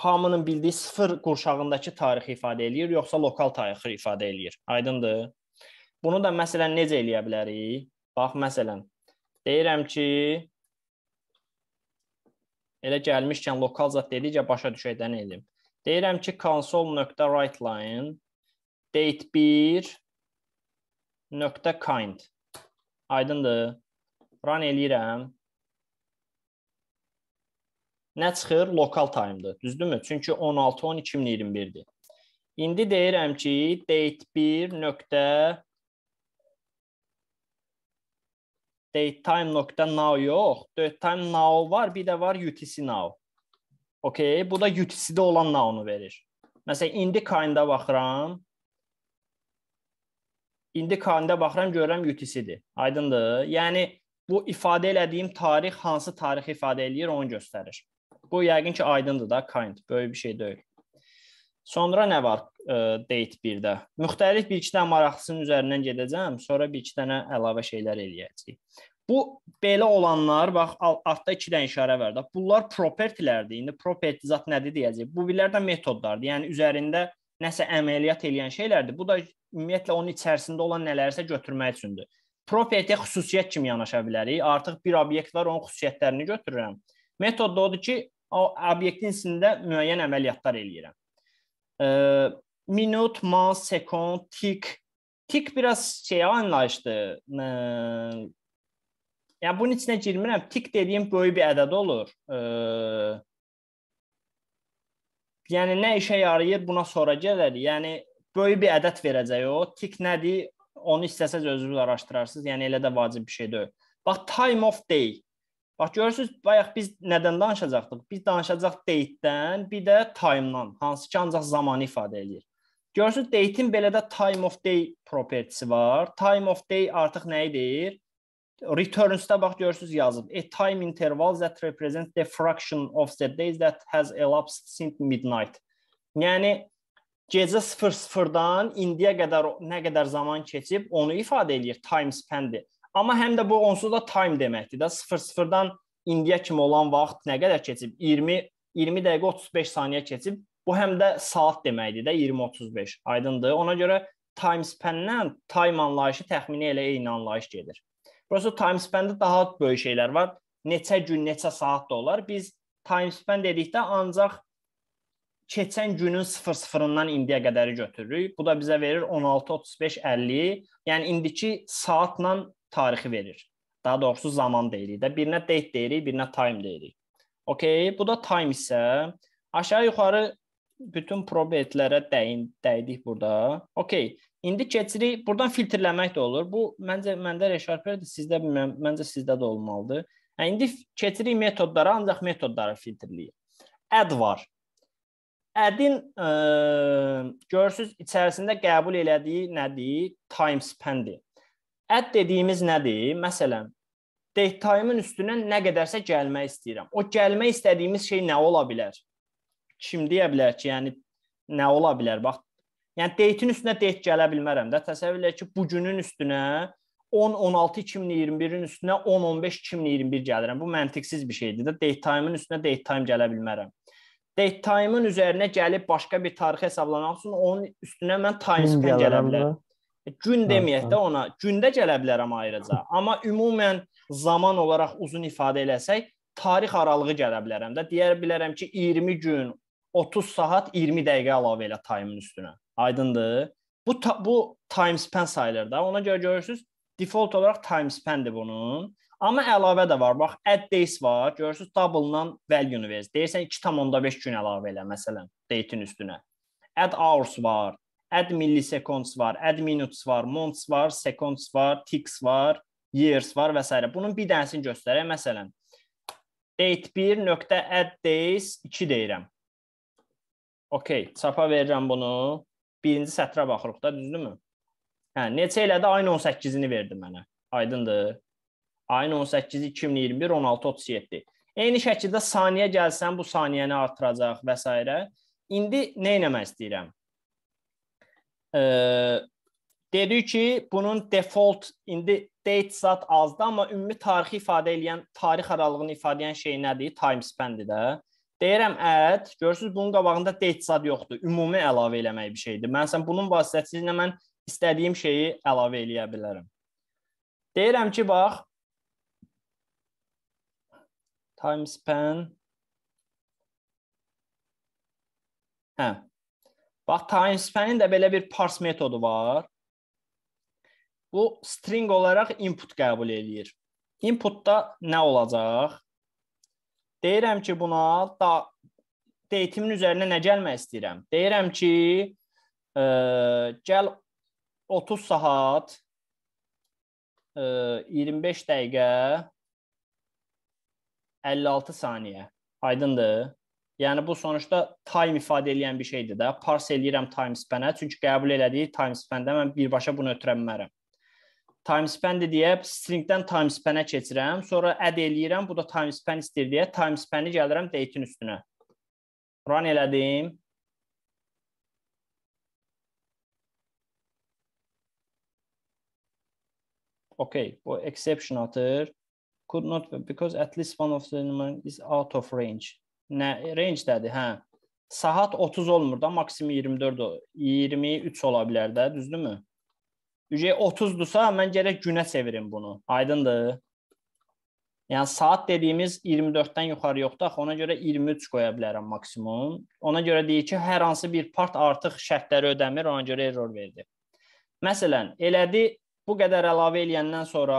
hamının bildiyi 0 qurşağındakı tarixi ifadə eləyir, yoxsa lokal tarixi ifadə eləyir? Aydındır? Bunu da məsələn necə eləyə bilərik? Bax məsələn deyirəm ki, elə gəlmişkən lokal zad dedikcə başa düşəcəyini edim. Deyirəm ki, console.writeline date 1 nöqtə kind. Aydındır. Run eləyirəm. Nə çıxır? Lokal time-dır. Düzdürmü? Çünki 16 10 2021-dir. İndi deyirəm ki, date 1 nöqtə date time nöqtə now yox, date time now var, bir də var UTC now. Okay, bu da UTC-də olan now-nu verir. Məsələn, indi kind-a baxıram. İndi KAN-də baxıram, görürəm UTC-dir. Aydındır? Yəni bu ifadə elədiyim tarix hansı tarixi ifadə eləyir, onu göstərir. Bu yəqin ki, aydındır da, kind, böyük bir şey deyil. Sonra nə var e, date 1-də? Müxtəlif bir iki dənə maraqlısının üzərindən gedəcəm, sonra bir iki dənə əlavə şeylər eləyəcəyik. Bu belə olanlar, bax altda 2 dənə işarə var da. Bunlar propertylərdir. İndi property zat nədir deyəcək. Bu birlər də metodlardır. Yəni üzərində nəsə əməliyyat eləyən şeylərdir. Bu da ümumiyyətlə onun içərisində olan nələrsə götürmək üçündür. Property xüsusiyyət kimi yanaşa bilərik. Artıq bir obyekt var, onun xüsusiyyətlərini götürürəm. Metod da odur ki, o obyektin içində müəyyən əməliyyatlar eləyirəm. E, minut, man, sekund, tik. Tik biraz şey anlayışdır. E, yəni bunun içinə girmirəm. Tik dediyim böyük bir ədəd olur. E, yəni nə işə yarayır, buna sonra gəlir. Yəni böyük bir ədəd verəcək o. Tik nədir? Onu istəsəz özünüz araşdırarsınız. Yəni elə də vacib bir şey deyil. Bax time of day. Bax görürsüz, bayaq biz nədən danışacaqdıq? Biz danışacaq date-dən, bir də time-dan, hansı ki ancaq zamanı ifadə edir. Görürsüz, date-in belə də time of day propertisi var. Time of day artıq nə edir? Returns-də bax görürsüz yazıb. A time interval that represents the fraction of the days that has elapsed since midnight. Yəni gecə 00-dan indiyə qədər nə qədər zaman keçib onu ifadə eləyir time span-i. Amma həm də bu onsuz da time deməkdir də 00-dan indiyə kimi olan vaxt nə qədər keçib? 20 20 dəqiqə 35 saniyə keçib. Bu həm də saat deməkdir də 20-35. Aydındır? Ona görə time span-lə time anlayışı təxmini elə eyni anlayış gedir. Burası time span-də daha böyük şeylər var. Neçə gün, neçə saat da olar. Biz time span dedikdə ancaq keçən günün 00-dan indiyə qədəri götürürük. Bu da bizə verir 16 35 50. Yəni indiki saatla tarixi verir. Daha doğrusu zaman deyirik də. Birinə date deyirik, birinə time deyirik. Okay, bu da time isə aşağı yuxarı bütün probetlərə dəyin dəydik burada. Okay. İndi keçirik, buradan filtrləmək də olur. Bu məncə məndə ReSharper-dir, sizdə bilmirəm, məncə sizdə də olmalıdır. Yəni indi keçirik metodlara, ancaq metodları filtrləyir. Add var. Add-in e, görürsüz içərisində qəbul elədiyi nədir? Time spend-dir. Add dediyimiz nədir? Məsələn, date time-ın üstünə nə qədərsə gəlmək istəyirəm. O gəlmək istədiyimiz şey nə ola bilər? Kim deyə bilər ki, yəni nə ola bilər? Bax, Yəni deytin üstünə deyt gələ bilmərəm də. Təsəvvür elə ki, bu günün üstünə 10-16-2021-in üstünə 10-15-2021 gəlirəm. Bu məntiqsiz bir şeydir də. Date time-ın üstünə date time gələ bilmərəm. Date time-ın üzərinə gəlib başqa bir tarixi hesablamaq üçün onun üstünə mən time span gələ bilərəm. Gün hə, deməyək hə. də ona, gündə gələ bilərəm ayrıca. Hə. Amma ümumən zaman olaraq uzun ifadə eləsək, tarix aralığı gələ bilərəm də. Deyə bilərəm ki, 20 gün, 30 saat, 20 dəqiqə əlavə elə time-ın üstünə. Aydındır? Bu ta, bu time span sayılır da. Ona görə görürsüz, default olaraq time span-dir bunun. Amma əlavə də var. Bax, add days var. Görürsüz, double-dan value-nu verir. Deyirsən 2.5 gün əlavə elə məsələn date-in üstünə. Add hours var. Add milliseconds var, add minutes var, months var, seconds var, ticks var, years var və s. Bunun bir dənəsini göstərək. Məsələn, date 1 nöqtə add days 2 deyirəm. Okay, çapa verirəm bunu birinci sətrə baxırıq da, düzdürmü? Hə, neçə elədi? Ayın 18-ini verdi mənə. Aydındır? Ayın 18-i 2021 16:37. Eyni şəkildə saniyə gəlsən bu saniyəni artıracaq və s. İndi nə etmək istəyirəm? E, dedik ki, bunun default indi date zat azdı, amma ümumi tarixi ifadə edən tarix aralığını ifadə edən şey nədir? Time span-dir də. Deyirəm ət, görürsüz bunun qabağında date zad yoxdur. Ümumi əlavə eləmək bir şeydir. Məsələn bunun vasitəsilə mən istədiyim şeyi əlavə eləyə bilərəm. Deyirəm ki, bax time span Hə. Bax time span-in də belə bir parse metodu var. Bu string olaraq input qəbul eləyir. Inputda nə olacaq? Deyirəm ki, buna da deyitimin üzərinə nə gəlmək istəyirəm? Deyirəm ki, ə, e, gəl 30 saat ə, e, 25 dəqiqə 56 saniyə. Aydındır? Yəni bu sonuçda time ifadə edən bir şeydir də. Parse eləyirəm time span-ə, çünki qəbul elədiyi time span-də mən birbaşa bunu ötürə bilmərəm timespan-dir deyə stringdən timespan-ə keçirəm, sonra add eləyirəm, bu da timespan istəyir deyə timespan-i gəlirəm date-in üstünə. Run elədim. Okay, bu exception atır. Could not because at least one of the number is out of range. Nə range-dədir, hə. Saat 30 olmur da, maksimum 24 23 ola bilər də, düzdürmü? ücret 30'dusa mən gərək günə sevirim bunu. Aydındır? Yəni saat dediyimiz 24-dən yuxarı yoxdur. Axı ona görə 23 qoya bilərəm maksimum. Ona görə deyir ki, hər hansı bir part artıq şərtləri ödəmir, ona görə error verdi. Məsələn, elədi bu qədər əlavə eləyəndən sonra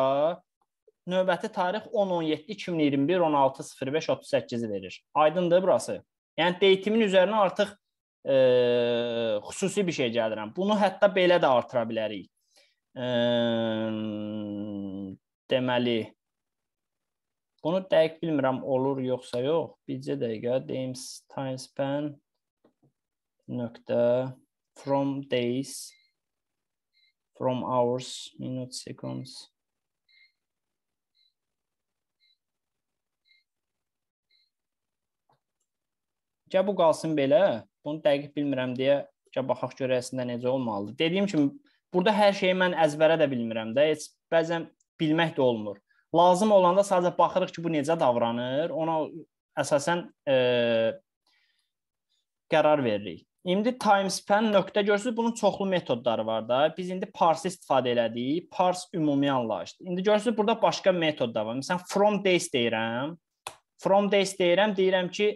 növbəti tarix 10-17-2021-16-05-38-i verir. Aydındır burası. Yəni deyitimin üzərinə artıq e, xüsusi bir şey gəlirəm. Bunu hətta belə də artıra bilərik deməli bunu dəqiq bilmirəm olur yoxsa yox. Bircə dəqiqə James time span nöqtə from days from hours minute seconds Gəl bu qalsın belə. Bunu dəqiq bilmirəm deyə gəl baxaq görəsində necə olmalıdır. Dediyim kimi Burada hər şeyi mən əzbərə də bilmirəm də, heç bəzən bilmək də olmur. Lazım olanda sadəcə baxırıq ki, bu necə davranır, ona əsasən e, qərar veririk. İndi timespan nöqtə görürsüz, bunun çoxlu metodları var da. Biz indi parse istifadə elədik, parse ümumi anlayışdır. İndi görürsüz, burada başqa metod da var. Məsələn, from days deyirəm. From days deyirəm, deyirəm ki,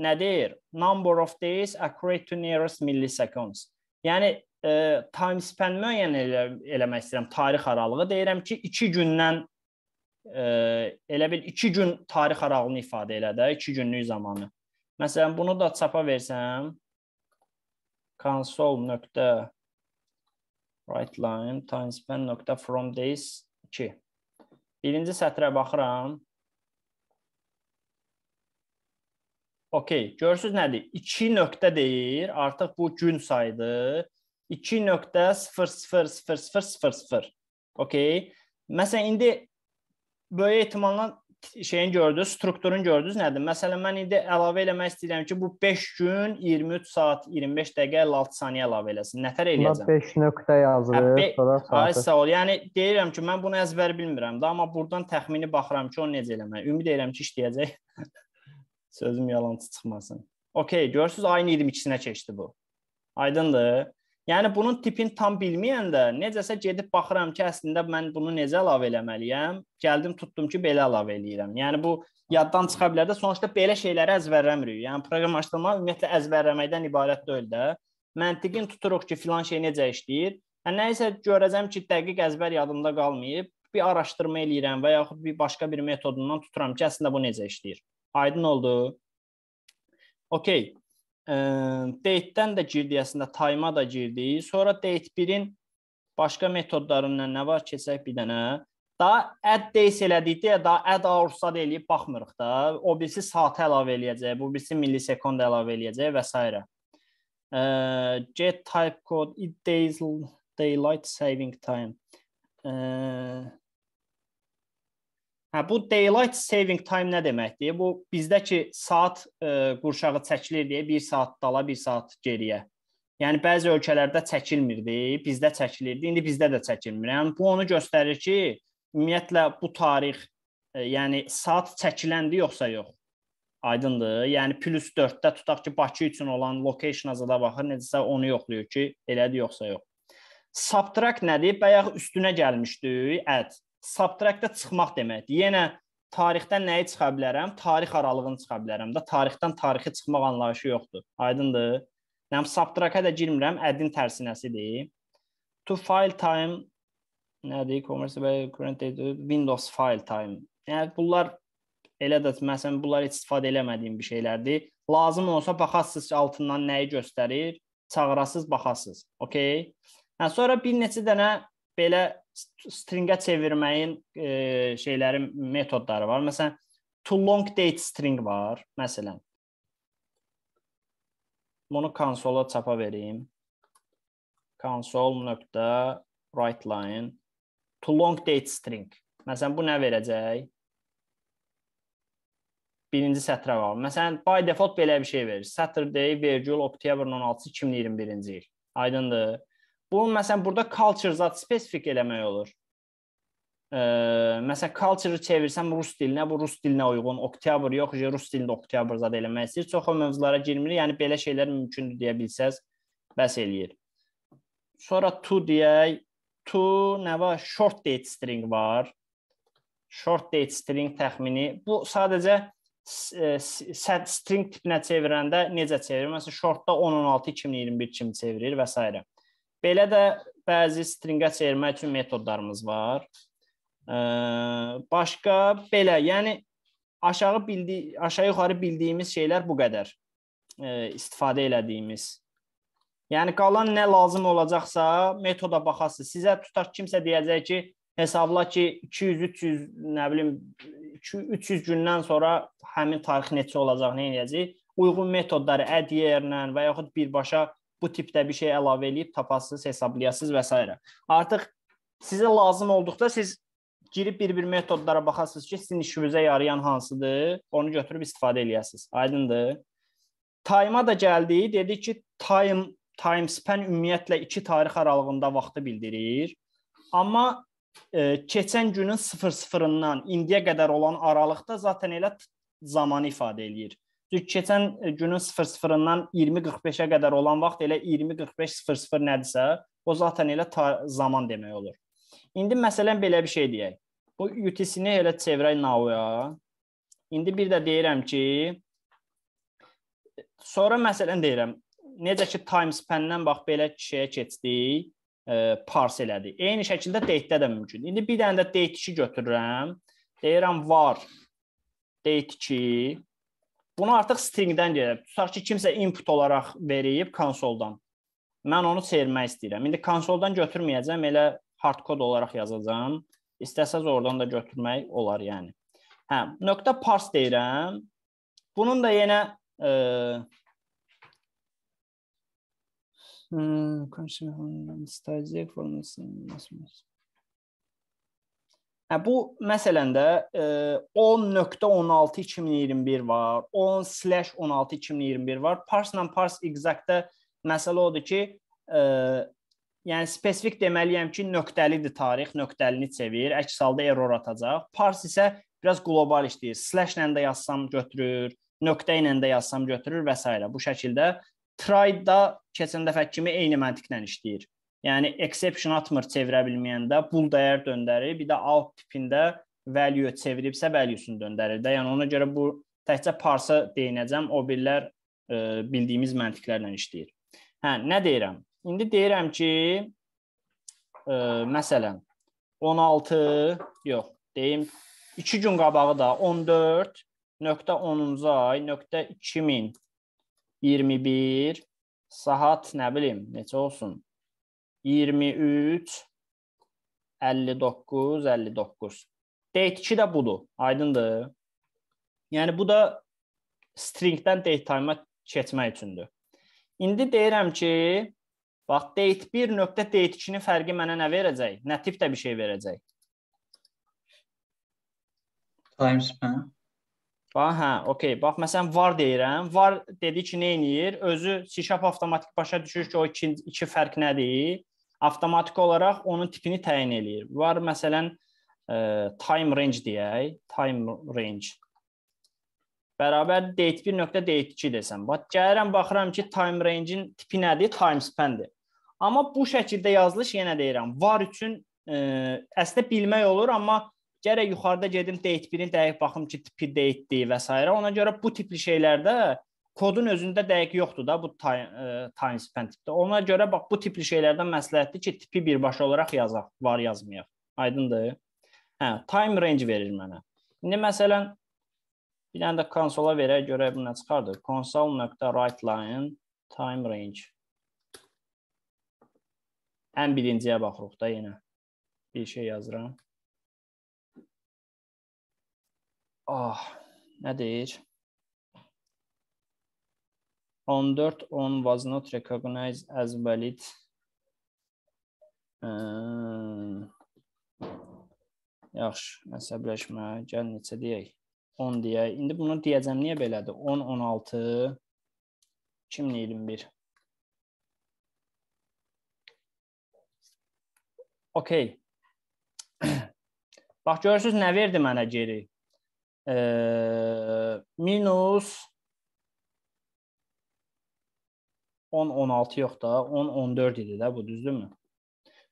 nədir? Number of days accurate to nearest milliseconds. Yəni e, time span müəyyən elə, eləmək istəyirəm, tarix aralığı. Deyirəm ki, 2 gündən e, elə bil 2 gün tarix aralığını ifadə elə də, 2 günlük zamanı. Məsələn, bunu da çapa versəm console. write line time span. from days 2. Birinci sətrə baxıram. OK, görürsüz nədir? 2 nöqtə deyir. Artıq bu gün sayıdır. 2.00000. Okey. Məsələn, indi böyük ehtimalla şeyin gördünüz, strukturun gördünüz nədir? Məsələn, mən indi əlavə eləmək istəyirəm ki, bu 5 gün 23 saat 25 dəqiqə 56 saniyə əlavə eləsin. Nətər eləyəcəm? 5 nöqtə yazılır, hə, sonra saat. Ay sağ ol. Yəni deyirəm ki, mən bunu əzbər bilmirəm də, amma burdan təxmini baxıram ki, onu necə eləmək. Ümid edirəm ki, işləyəcək. (laughs) Sözüm yalançı çıxmasın. Okay, görürsüz ayın 22-sinə keçdi bu. Aydındır? Yəni bunun tipini tam bilməyəndə necəsə gedib baxıram ki, əslində mən bunu necə əlavə eləməliyəm? Gəldim tutdum ki, belə əlavə eləyirəm. Yəni bu yaddan çıxa bilər də sonuçda belə şeyləri əzbərləmirik. Yəni proqramlaşdırma ümumiyyətlə əzbərləməkdən ibarət deyil də. Məntiqin tuturuq ki, filan şey necə işləyir. Yəni nəyisə görəcəm ki, dəqiq əzbər yadımda qalmayıb. Bir araşdırma eləyirəm və yaxud bir başqa bir metodundan tuturam ki, əslində bu necə işləyir. Aydın oldu? Okay date-dən də girdi əslində, time-a da girdi. Sonra date 1-in başqa metodlarından nə var keçək bir dənə. Daha add days elədikdə daha add hours-a da eləyib baxmırıq da. O birisi saata əlavə eləyəcək, bu birisi millisekunda əlavə eləyəcək və s. Ə, get type code it days daylight saving time. Ə, Hə bu daylight saving time nə deməkdir? Bu bizdəki saat ə, e, qurşağı çəkilir deyə 1 saat dala, 1 saat geriyə. Yəni bəzi ölkələrdə çəkilmirdi, bizdə çəkilirdi. İndi bizdə də çəkilmir. Yəni bu onu göstərir ki, ümumiyyətlə bu tarix, ə, e, yəni saat çəkiləndi yoxsa yox. Aydındır? Yəni plus 4-də tutaq ki, Bakı üçün olan location azada baxır, necəsə onu yoxlayır ki, elədir yoxsa yox. Subtract nədir? Bayaq üstünə gəlmişdi add subtraktə çıxmaq deməkdir. Yenə yəni, tarixdən nəyi çıxa bilərəm? Tarix aralığını çıxa bilərəm də tarixdən tarixə çıxmaq anlayışı yoxdur. Aydındır? Nəm subtrakta da girmirəm, ədin tərsinəsidir. To file time nədir? Commerce by current date Windows file time. Yəni bunlar elə də məsələn bunlar heç istifadə eləmədiyim bir şeylərdir. Lazım olsa baxasınız ki, altından nəyi göstərir, çağırasınız, baxasınız. Okay? Yəni sonra bir neçə dənə belə stringə çevirməyin e, şeyləri, metodları var. Məsələn, to long date string var, məsələn. Bunu konsola çapa verim. console.write line to long date string. Məsələn, bu nə verəcək? Birinci sətrə var. Məsələn, by default belə bir şey verir. Saturday, vergül, oktyabr 16, 2021-ci il. Aydındır? Bunun məsələn burada culture zad spesifik eləmək olur. Ə, məsələn culture-ı çevirsəm rus dilinə, bu rus dilinə uyğun oktyabr yox, rus dilində oktyabr zad eləmək istəyir. Çox o mövzulara girmir. Yəni belə şeylər mümkündür deyə bilsəz bəs eləyir. Sonra to deyək. To nə var? Short date string var. Short date string təxmini. Bu sadəcə e, set string tipinə çevirəndə necə çevirir? Məsələn, shortda 10 16 2021 kimi çevirir və s. Belə də bəzi stringə çevirmək üçün metodlarımız var. Başqa belə, yəni aşağı bildi aşağı yuxarı bildiyimiz şeylər bu qədər istifadə elədiyimiz. Yəni qalan nə lazım olacaqsa metoda baxasınız. Sizə tutaq kimsə deyəcək ki, hesabla ki 200 300 nə bilim 300 gündən sonra həmin tarix neçə olacaq, nə edəcək? Uyğun metodları add yerlə və yaxud birbaşa bu tipdə bir şey əlavə eləyib tapasınız, hesablayasınız və s. Artıq sizə lazım olduqda siz girib bir-bir metodlara baxasınız ki, sizin işinizə yarayan hansıdır, onu götürüb istifadə eləyəsiniz. Aydındır? Time-a da gəldi, dedik ki, time time span ümumiyyətlə 2 tarix aralığında vaxtı bildirir. Amma e, keçən günün 00-dan indiyə qədər olan aralıqda zaten elə zamanı ifadə eləyir. Çünki keçən e, günün 00-dan 20:45-ə qədər olan vaxt elə 20:45:00 nədirsə, o zaten elə zaman demək olur. İndi məsələn belə bir şey deyək. Bu UTC-ni elə çevirək now-ya. İndi bir də deyirəm ki, sonra məsələn deyirəm, necə ki time span-dən bax belə şeyə keçdik, e, parse elədi. Eyni şəkildə date-də də mümkün. İndi bir dənə də date 2 götürürəm. Deyirəm var date 2 Bunu artıq stringdən deyirəm. Tutaq ki, kimsə input olaraq verib konsoldan. Mən onu çevirmək istəyirəm. İndi konsoldan götürməyəcəm, elə hardkod olaraq yazacağam. İstəsəz oradan da götürmək olar, yəni. Hə, nöqtə parse deyirəm. Bunun da yenə e, hmm, static formasını nasıl Hə, bu məsələn də 10.16-2021 e, var, 10/16-2021 var. Pars ilə pars exactda məsələ odur ki, ə, e, yəni spesifik deməliyəm ki, nöqtəlidir tarix, nöqtəlini çevir, əks halda error atacaq. Pars isə biraz qlobal işləyir. Slash ilə də yazsam götürür, nöqtə ilə də yazsam götürür və s. Bu şəkildə try da keçən dəfə kimi eyni məntiqlə işləyir. Yəni exception atmır çevirə bilməyəndə, bull dəyər döndərir, bir də out tipində value çeviribsə value-sunu döndərir də. Yəni ona görə bu təkcə parsa deyinəcəm, o birlər ə, e, bildiyimiz məntiqlərlə işləyir. Hə, nə deyirəm? İndi deyirəm ki, ə, e, məsələn 16, yox, deyim 2 gün qabağı da 14.10-cu ay 2021 saat nə bilim, neçə olsun? 23 59 59. Date 2 də budur. Aydındır? Yəni bu da stringdən date time-a keçmək üçündür. İndi deyirəm ki, bax date 1 nöqtə date 2-nin fərqi mənə nə verəcək? Nə tip də bir şey verəcək? Time span. Bax, hə, okey. Bax, məsələn, var deyirəm. Var dedi ki, nə eləyir? Özü C# avtomatik başa düşür ki, o iki, iki fərq nədir? avtomatik olaraq onun tipini təyin eləyir. Var məsələn e, time range deyək, time range bərabər date1.date2 desəm. Bax gəlirəm baxıram ki, time range-in tipi nədir? Time span-dir. Amma bu şəkildə yazılış yenə deyirəm, var üçün ə, e, əslində bilmək olur, amma gərək yuxarıda gedim date1-in dəqiq baxım ki, tipi date-dir və s. Ona görə bu tipli şeylərdə kodun özündə dəqiq yoxdur da bu time e, span tipdə. Ona görə bax bu tipli şeylərdən məsləhətdir ki, tipi birbaşa olaraq yazaq, var yazmayaq. Aydındır? Hə, time range verir mənə. İndi məsələn bir dənə də konsola verək görək bu nə çıxardı. console.write line time range. Ən birinciyə baxırıq da yenə. Bir şey yazıram. Ah, oh, nə deyir? 14 on was not recognized as valid um, yaxşı əsəbləşmə gəl neçə deyək 10 deyək indi bunu deyəcəm niyə belədir 10 16 2021 okey bax görürsüz nə verdi mənə geri e, minus minus 10-16 yox da, 10-14 idi də bu, düzdürmü?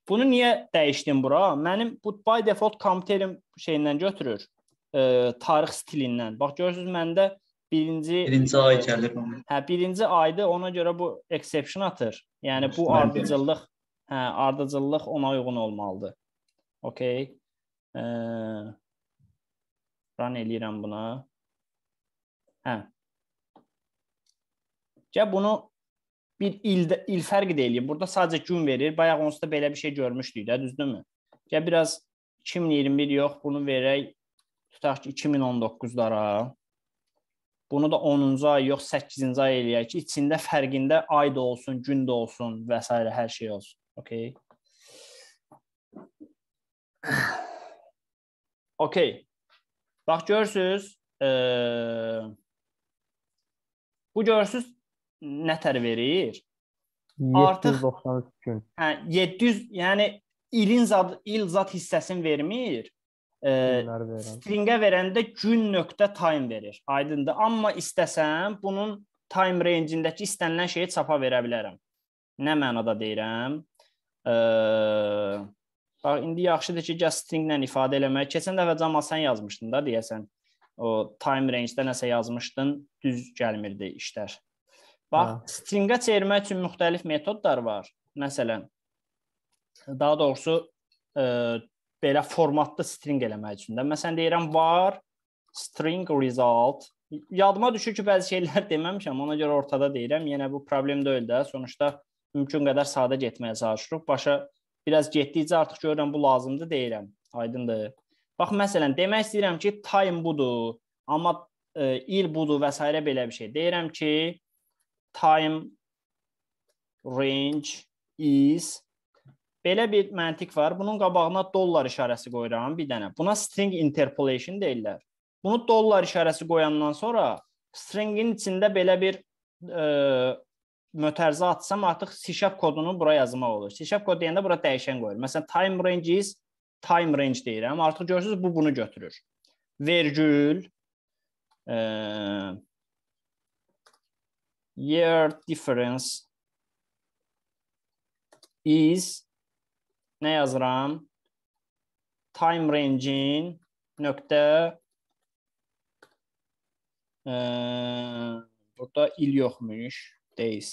Bunu niyə dəyişdim bura? Mənim bu by default komputerim şeyindən götürür. E, tarix stilindən. Bax görürsüz məndə birinci birinci ay gəlir. Hə, birinci ayda ona görə bu exception atır. Yəni bu ardıcıllıq, hə, ardıcıllıq ona uyğun olmalıdır. Okay. E, run eləyirəm buna. Hə. Gəl bunu bir il, il fərqi də eləyir. Burada sadəcə gün verir. Bayaq onsuz da belə bir şey görmüşdük də, düzdürmü? Gəl biraz 2021 yox, bunu verək tutaq ki 2019-lara. Bunu da 10-cu ay yox, 8-ci ay eləyək ki, içində fərqində ay da olsun, gün də olsun və s. hər şey olsun. Okay. Okay. Bax görürsüz, e, bu görürsüz nətər verir? 793 artıq, gün. Hə, 700, yəni ilin zad il zad hissəsini vermir. E, stringə verəndə gün nöqtə time verir. Aydındır? Amma istəsəm bunun time range-indəki istənilən şeyi çapa verə bilərəm. Nə mənada deyirəm? E, bax indi yaxşıdır ki, gəl stringlə ifadə eləmək. Keçən dəfə Cəmal sən yazmışdın da deyəsən. O time range-də nəsə yazmışdın, düz gəlmirdi işlər. Bax, hə. stringə çevirmək üçün müxtəlif metodlar var. Məsələn, daha doğrusu ə, e, belə formatlı string eləmək üçün də. Məsələn deyirəm var string result. Yadıma düşür ki, bəzi şeylər (laughs) deməmişəm, ona görə ortada deyirəm. Yenə bu problem deyil də. Sonuçda mümkün qədər sadə getməyə çalışırıq. Başa biraz getdikcə artıq görürəm bu lazımdır deyirəm. Aydındır? Bax məsələn demək istəyirəm ki, time budur, amma ə, e, il budur və s. belə bir şey. Deyirəm ki, time range is Belə bir məntiq var. Bunun qabağına dollar işarəsi qoyuram bir dənə. Buna string interpolation deyirlər. Bunu dollar işarəsi qoyandan sonra stringin içində belə bir e, mötərizə atsam artıq C# kodunu bura yazmaq olur. C# kod deyəndə bura dəyişən qoyur. Məsələn time range is time range deyirəm. Artıq görürsüz bu bunu götürür. Vergül e, year difference is nə yazıram? Time range-in nöqtə ə, e, burada il yoxmuş, days.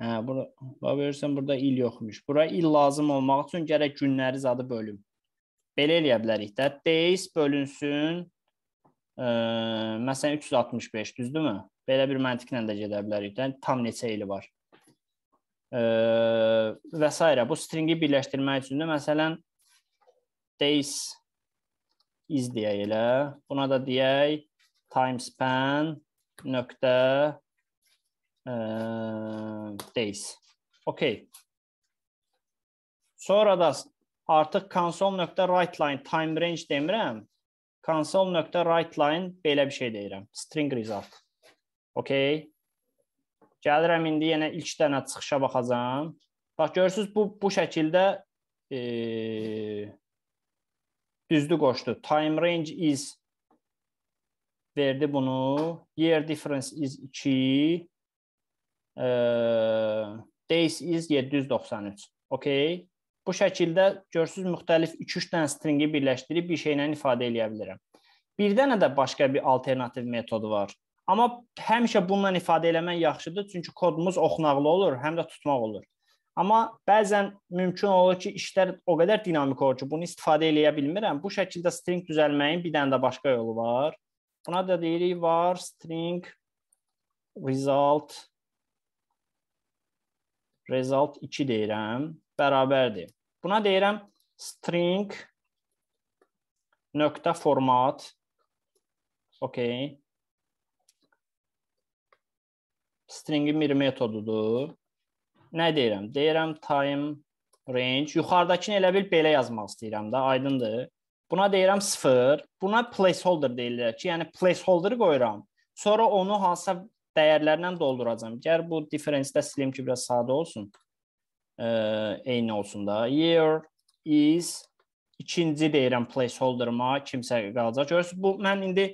Hə, bura bax görürsən burada il yoxmuş. Bura il lazım olmaq üçün gərək günləri zadı bölüm. Belə eləyə bilərik də days bölünsün məsələn 365, düzdürmü? Belə bir məntiqlə də gedə bilərik də. Tam neçə ili var? Ə, və s. bu stringi birləşdirmək üçün də məsələn days is deyək elə. Buna da deyək time span nöqtə ə, e, days. Okay. Sonra da artıq console.writeline time range demirəm console.writeline belə bir şey deyirəm. String result. Okay. Gəlirəm indi yenə ilk dənə çıxışa baxacağam. Bax görürsüz bu bu şəkildə e, düzdü qoşdu. Time range is verdi bunu. Year difference is 2. E, days is 793. Okay. Bu şəkildə görsüz müxtəlif 2-3 dənə stringi birləşdirib bir şeylə ifadə eləyə bilirəm. Bir dənə də başqa bir alternativ metod var. Amma həmişə bununla ifadə eləmək yaxşıdır, çünki kodumuz oxunaqlı olur, həm də tutmaq olur. Amma bəzən mümkün olur ki, işlər o qədər dinamik olur ki, bunu istifadə eləyə bilmirəm. Bu şəkildə string düzəlməyin bir dənə də başqa yolu var. Buna da deyirik var string result result 2 deyirəm bərabərdir. Buna deyirəm string nöqtə format okey. Stringin bir metodudur. Nə deyirəm? Deyirəm time range. Yuxarıdakını elə bil belə yazmaq istəyirəm də, aydındır. Buna deyirəm 0. Buna placeholder deyirlər ki, yəni placeholder qoyuram. Sonra onu hansısa dəyərlərlə dolduracağım. Gəl bu difference-də silim ki, biraz sadə olsun. 0.5 e, eyni olsun da. Year is ikinci deyirəm placeholder-ma kimsə qalacaq. Görürsüz, bu mən indi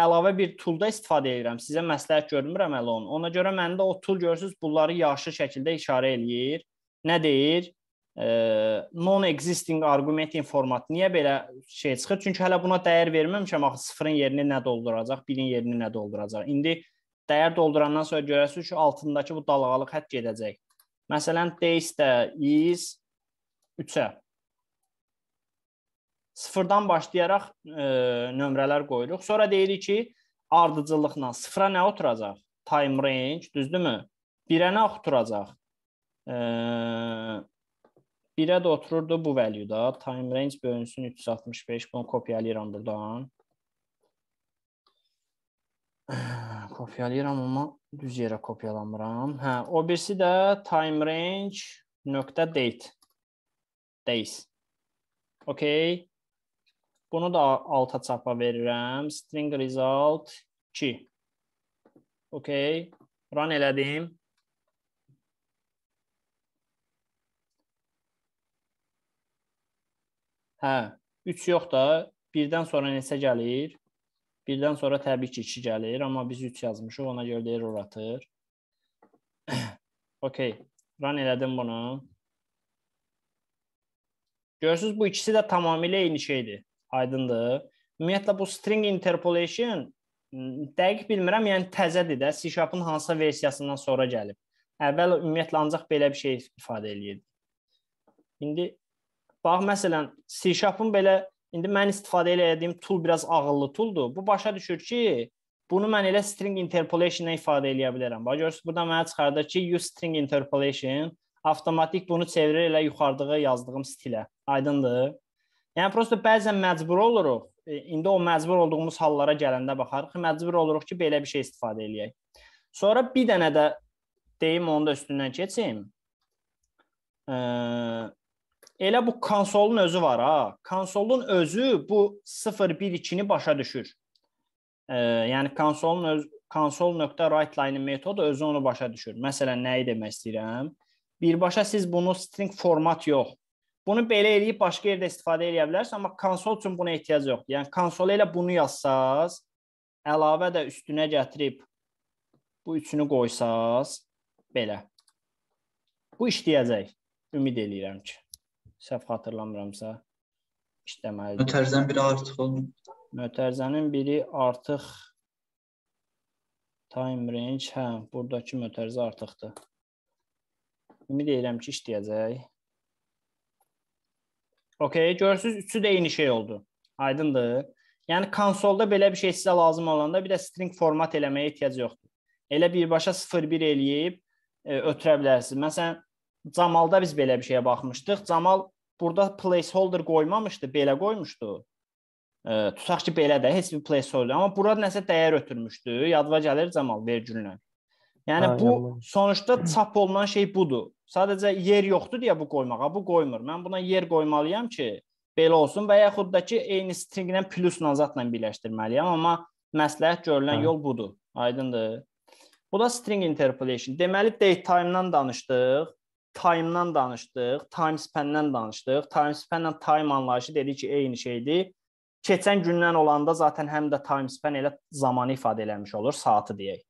əlavə bir tulda istifadə edirəm. Sizə məsləhət görmürəm hələ onu. Ona görə məndə o tul görürsüz, bunları yaxşı şəkildə işarə eləyir. Nə deyir? non-existing argumentin format niyə belə şey çıxır? Çünki hələ buna dəyər verməmişəm axı sıfırın yerini nə dolduracaq, birin yerini nə dolduracaq. İndi dəyər doldurandan sonra görəsiniz ki, altındakı bu dalğalı xətt gedəcək. Məsələn, days də is 3-ə. Sıfırdan başlayaraq e, nömrələr qoyuruq. Sonra deyirik ki, ardıcıllıqla sıfıra nə oturacaq? Time range, düzdürmü? 1-ə nə oturacaq? E, 1-ə də otururdu bu value-da. Time range bölünsün 365. Bunu kopyalayıram burdan. Kopyalayıram, amma düz yerə kopyalamıram. Hə, o birisi də time range nöqtə date. Days. Okay. Bunu da alta çapa verirəm. String result 2. Okay. Run elədim. Hə, 3 yox da, birdən sonra neçə gəlir? Birdən sonra təbii ki 2 gəlir, amma biz 3 yazmışıq, ona görə deyir error atır. (clears throat) okay, run elədim bunu. Görürsüz bu ikisi də tamamilə eyni şeydir. Aydındır? Ümumiyyətlə bu string interpolation dəqiq bilmirəm, yəni təzədir də C#-ın hansısa versiyasından sonra gəlib. Əvvəl ümumiyyətlə ancaq belə bir şey ifadə eləyirdi. İndi bax məsələn C#-ın belə İndi mən istifadə elədiyim tool biraz ağıllı tooldur. Bu başa düşür ki, bunu mən elə string interpolation-la ifadə eləyə bilərəm. Bax görürsüz, burada mənə çıxardır ki, use string interpolation avtomatik bunu çevirir elə yuxarıda yazdığım stilə. Aydındır? Yəni prosta bəzən məcbur oluruq. E, indi o məcbur olduğumuz hallara gələndə baxarıq ki, məcbur oluruq ki, belə bir şey istifadə eləyək. Sonra bir dənə də deyim, onu da üstündən keçim. Ə e, Elə bu konsolun özü var ha. Konsolun özü bu 0-1-2-ni başa düşür. E, yəni konsolun öz console.writeline metodu özü onu başa düşür. Məsələn, nəyi demək istəyirəm? Birbaşa siz bunu string format yox. Bunu belə eləyib başqa yerdə istifadə edə bilərsiniz, amma konsol üçün buna ehtiyac yoxdur. Yəni konsola elə bunu yazsaz, əlavə də üstünə gətirib bu üçünü qoysaz, belə. Bu işləyəcək. Ümid eləyirəm ki səhv xatırlamıramsa işləməlidir. Mötərizənin biri artıq olmur. Mötərizənin biri artıq time range, hə, burdakı mötərizə artıqdır. Ümid edirəm ki, işləyəcək. Okay, görürsüz, üçü də eyni şey oldu. Aydındır? Yəni konsolda belə bir şey sizə lazım olanda bir də string format eləməyə ehtiyac yoxdur. Elə birbaşa 01 eləyib e, ötürə bilərsiniz. Məsələn, Camalda biz belə bir şeyə baxmışdıq. Camal burada placeholder qoymamışdı, belə qoymuşdu. E, tutaq ki, belə də heç bir placeholder, amma burada nəsə dəyər ötürmüşdü. Yadva gəlir Camal vergüllə. Yəni hə, bu yalnız. sonuçda çap olunan şey budur. Sadəcə yer yoxdur deyə bu qoymağa, bu qoymur. Mən buna yer qoymalıyam ki, belə olsun və yaxud da ki, eyni stringlə plusla zatla birləşdirməliyəm, amma məsləhət görülən hə. yol budur. Aydındır? Bu da string interpolation. Deməli date time-dan danışdıq time-dan danışdıq, time span-dən danışdıq. Time span-la time anlayışı dedik ki, eyni şeydir. Keçən gündən olanda zaten həm də time span elə zamanı ifadə eləmiş olur, saatı deyək.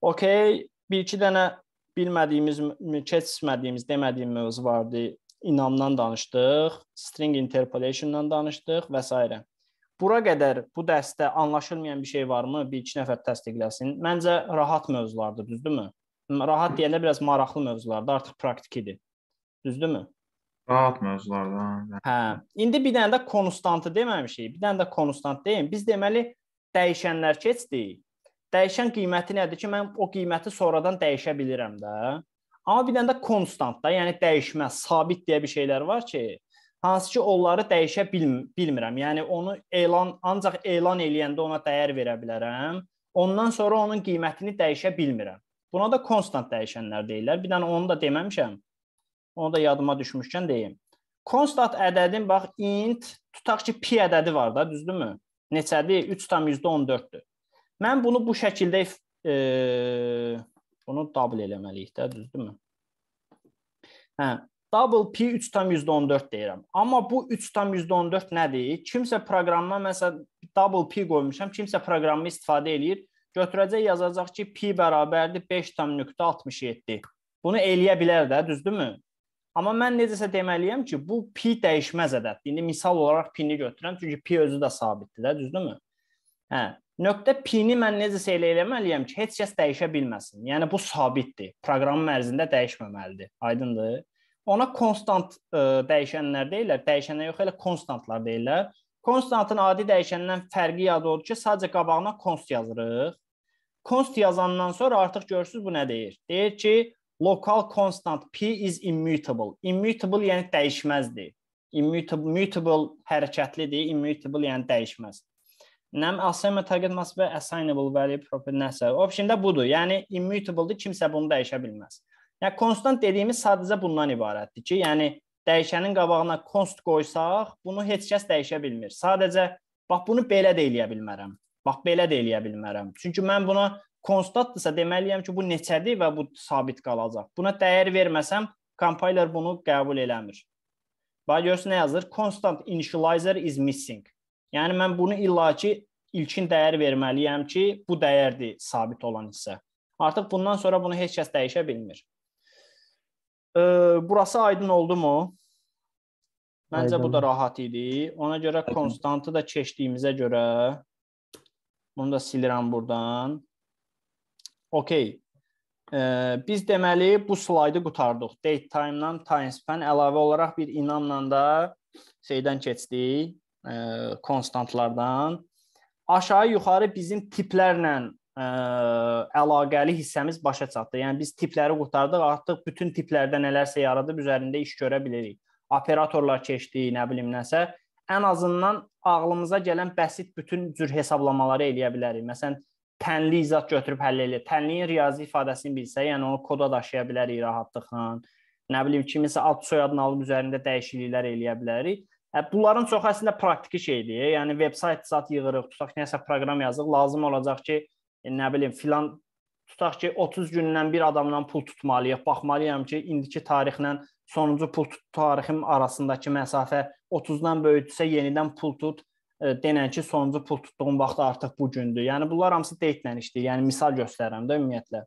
Okay, bir iki dənə bilmədiyimiz, keçmədiyimiz, demədiyim mövzu vardı. İnamdan danışdıq, string interpolation-dan danışdıq və s. Bura qədər bu dərsdə anlaşılmayan bir şey varmı? Bir iki nəfər təsdiqləsin. Məncə rahat mövzulardır, düzdürmü? rahat deyəndə biraz maraqlı mövzulardır, artıq praktikidir. Düzdürmü? Rahat mövzulardır. Hə. İndi bir dənə də konstantı deməmişik. Bir dənə də konstant deyim. Biz deməli dəyişənlər keçdik. Dəyişən qiyməti nədir ki, mən o qiyməti sonradan dəyişə bilirəm də. Amma bir dənə də konstant da, yəni dəyişməz, sabit deyə bir şeylər var ki, hansı ki onları dəyişə bilm bilmirəm. Yəni onu elan ancaq elan eləyəndə ona dəyər verə bilərəm. Ondan sonra onun qiymətini dəyişə bilmirəm. Buna da konstant dəyişənlər deyirlər. Bir dənə onu da deməmişəm. Onu da yadıma düşmüşkən deyim. Konstant ədədin bax int tutaq ki pi ədədi var da, düzdürmü? Neçədir? 3,14-dür. Mən bunu bu şəkildə e, bunu double eləməliyik də, düzdürmü? Hə, double p 3,14 deyirəm. Amma bu 3,14 nədir? Kimsə proqramına məsələn double p qoymuşam, kimsə proqramı istifadə eləyir götürəcək yazacaq ki, pi bərabərdir 5.67. Bunu eləyə bilər də, düzdürmü? Amma mən necəsə deməliyəm ki, bu pi dəyişməz ədəddir. İndi misal olaraq pini götürürəm, çünki pi özü də sabitdir də, düzdürmü? Hə. Nöqtə pini mən necəsə elə eləməliyəm ki, heç kəs dəyişə bilməsin. Yəni bu sabitdir. Proqramın ərzində dəyişməməlidir. Aydındır? Ona konstant ə, e, dəyişənlər deyirlər, dəyişənlər yox, elə konstantlar deyirlər. Konstantın adi dəyişəndən fərqi yadda odur ki, sadəcə qabağına konst yazırıq const yazandan sonra artıq görürsüz bu nə deyir? Deyir ki, local constant p is immutable. Immutable yəni dəyişməzdir. Immutable mutable hərəkətlidir, immutable yəni dəyişməz. Nəm assignment target mass və assignable value property nəsə. Optionda budur. Yəni immutable-dır, kimsə bunu dəyişə bilməz. Yəni constant dediyimiz sadəcə bundan ibarətdir ki, yəni dəyişənin qabağına const qoysaq, bunu heç kəs dəyişə bilmir. Sadəcə bax bunu belə də eləyə bilmərəm. Bax belə də eləyə bilmərəm. Çünki mən buna konstantdırsa deməliyəm ki, bu neçədir və bu sabit qalacaq. Buna dəyər verməsəm compiler bunu qəbul eləmir. Bax görürsüz nə yazır? Constant initializer is missing. Yəni mən bunu illaki ilkin dəyər verməliyəm ki, bu dəyərdir sabit olan hissə. Artıq bundan sonra bunu heç kəs dəyişə bilmir. E, burası aydın oldumu? Məncə aydın. bu da rahat idi. Ona görə konstantı da keçdiyimizə görə Bunu da silirəm buradan. Okey. Ee, biz deməli bu slaydı qutardıq. Date time-dan time span əlavə olaraq bir inamla da şeydən keçdik, e, konstantlardan. Aşağı yuxarı bizim tiplərlə ə, e, əlaqəli hissəmiz başa çatdı. Yəni biz tipləri qurtardıq, artıq bütün tiplərdə nələrsə yaradıb üzərində iş görə bilirik. Operatorlar keçdi, nə bilim nəsə, ən azından ağlımıza gələn bəsit bütün cür hesablamaları eləyə bilərik. Məsələn, tənli izah götürüb həll elə. Tənliyin riyazi ifadəsini bilsə, yəni onu koda daşıya bilərik rahatlıqla. Nə bilim, kiminsə ad soyadını alıb üzərində dəyişikliklər eləyə bilərik. Bunların çoxu əslində praktiki şeydir. Yəni vebsayt zət yığırıq, tutaq nəsə proqram yazırıq, lazım olacaq ki, nə bilim, filan tutaq ki, 30 gündən bir adamdan pul tutmalıyıq, baxmalıyam ki, indiki tarixlə sonuncu pul tut tarixim arasındakı məsafə 30-dan böyükdürsə, yenidən pul tut e, denən ki, sonuncu pul tutduğum vaxt artıq bu gündür. Yəni bunlar hamısı deytlə işdir. Yəni misal göstərirəm də ümumiyyətlə.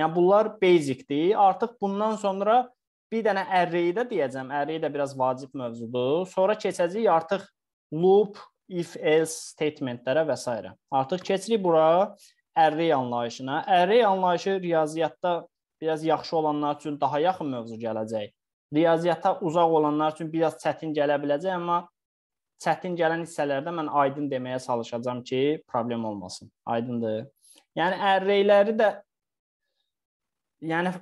Yəni bunlar basicdir. Artıq bundan sonra bir dənə ərreyi də deyəcəm. Ərreyi də biraz vacib mövzudur. Sonra keçəcəyik artıq loop, if else statementlərə və s. Artıq keçirik bura ərrey anlayışına. Ərrey anlayışı riyaziyyatda biraz yaxşı olanlar üçün daha yaxın mövzu gələcək riyaziyyata uzaq olanlar üçün biraz çətin gələ biləcək, amma çətin gələn hissələrdə mən aydın deməyə çalışacağam ki, problem olmasın. Aydındır? Yəni ərreyləri də yəni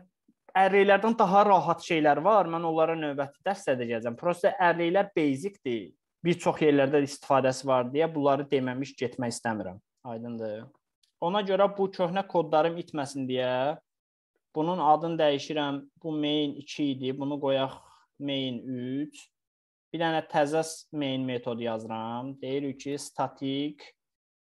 ərreylərdən daha rahat şeylər var. Mən onlara növbəti dərsdə deyəcəm. Prosta ərreylər basicdir. Bir çox yerlərdə istifadəsi var deyə bunları deməmiş getmək istəmirəm. Aydındır? Ona görə bu köhnə kodlarım itməsin deyə Bunun adını dəyişirəm. Bu main 2 idi. Bunu qoyaq main 3. Bir dənə təzə main metodu yazıram. Deyirik ki, static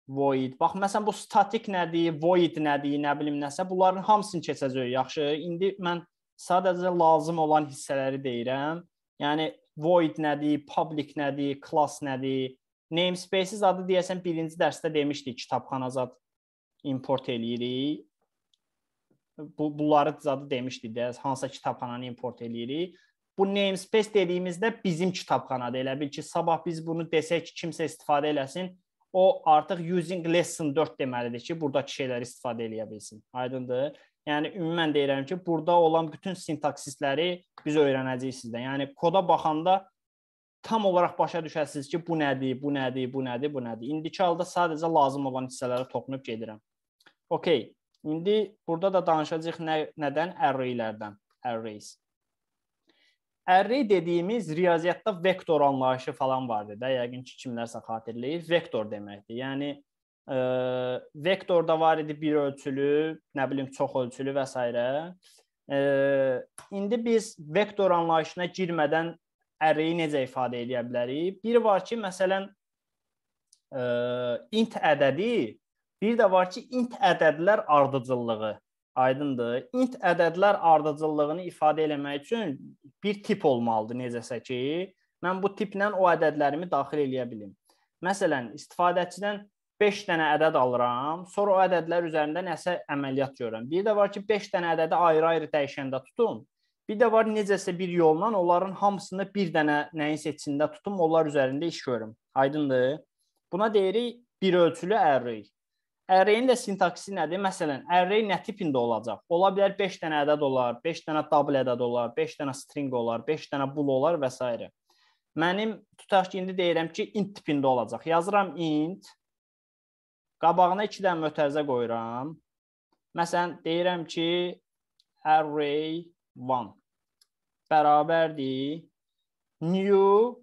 void. Bax məsələn bu static nədir, void nədir, nə bilim nəsə, bunların hamısını keçəcəyik. Yaxşı. İndi mən sadəcə lazım olan hissələri deyirəm. Yəni void nədir, public nədir, class nədir? Namespaces adı deyəsən birinci dərsdə demişdik, kitabxanazad import eləyirik bu, bunları zadı demişdik də, hansısa kitabxananı import eləyirik. Bu namespace dediyimizdə bizim kitabxanadır. Elə bil ki, sabah biz bunu desək ki, kimsə istifadə eləsin, o artıq using lesson 4 deməlidir ki, buradakı şeyləri istifadə eləyə bilsin. Aydındır? Yəni ümumən deyirəm ki, burada olan bütün sintaksisləri biz öyrənəcəyik sizdən. Yəni koda baxanda tam olaraq başa düşəsiniz ki, bu nədir, bu nədir, bu nədir, bu nədir. İndiki halda sadəcə lazım olan hissələrə toxunub gedirəm. Okay. İndi burada da danışacağıq nə, nədən? Arraylərdən, arrays. Array dediyimiz riyaziyyatda vektor anlayışı falan vardı da, yəqin ki, kimlərsə xatırlayır. Vektor deməkdir. Yəni e, vektor da var idi bir ölçülü, nə bilim çox ölçülü və s. E, indi biz vektor anlayışına girmədən arrayi necə ifadə edə bilərik? Bir var ki, məsələn, e, int ədədi Bir də var ki, int ədədlər ardıcıllığı. Aydındır? İnt ədədlər ardıcıllığını ifadə eləmək üçün bir tip olmalıdır necəsə ki, mən bu tiplə o ədədlərimi daxil eləyə bilim. Məsələn, istifadəçidən 5 dənə ədəd alıram, sonra o ədədlər üzərində nəsə əməliyyat görürəm. Bir də var ki, 5 dənə ədədi ayrı-ayrı dəyişəndə tutum. Bir də var necəsə bir yolla onların hamısını bir dənə nəyin seçində tutum, onlar üzərində iş görüm. Aydındır? Buna deyirik bir ölçülü ərrik. Array-in də sintaksi nədir? Məsələn, array nə tipində olacaq? Ola bilər 5 dənə ədəd olar, 5 dənə double ədəd olar, 5 dənə string olar, 5 dənə bool olar və s. Mənim tutaq ki, indi deyirəm ki, int tipində olacaq. Yazıram int. Qabağına 2 dənə mötərizə qoyuram. Məsələn, deyirəm ki, array 1 bərabərdir new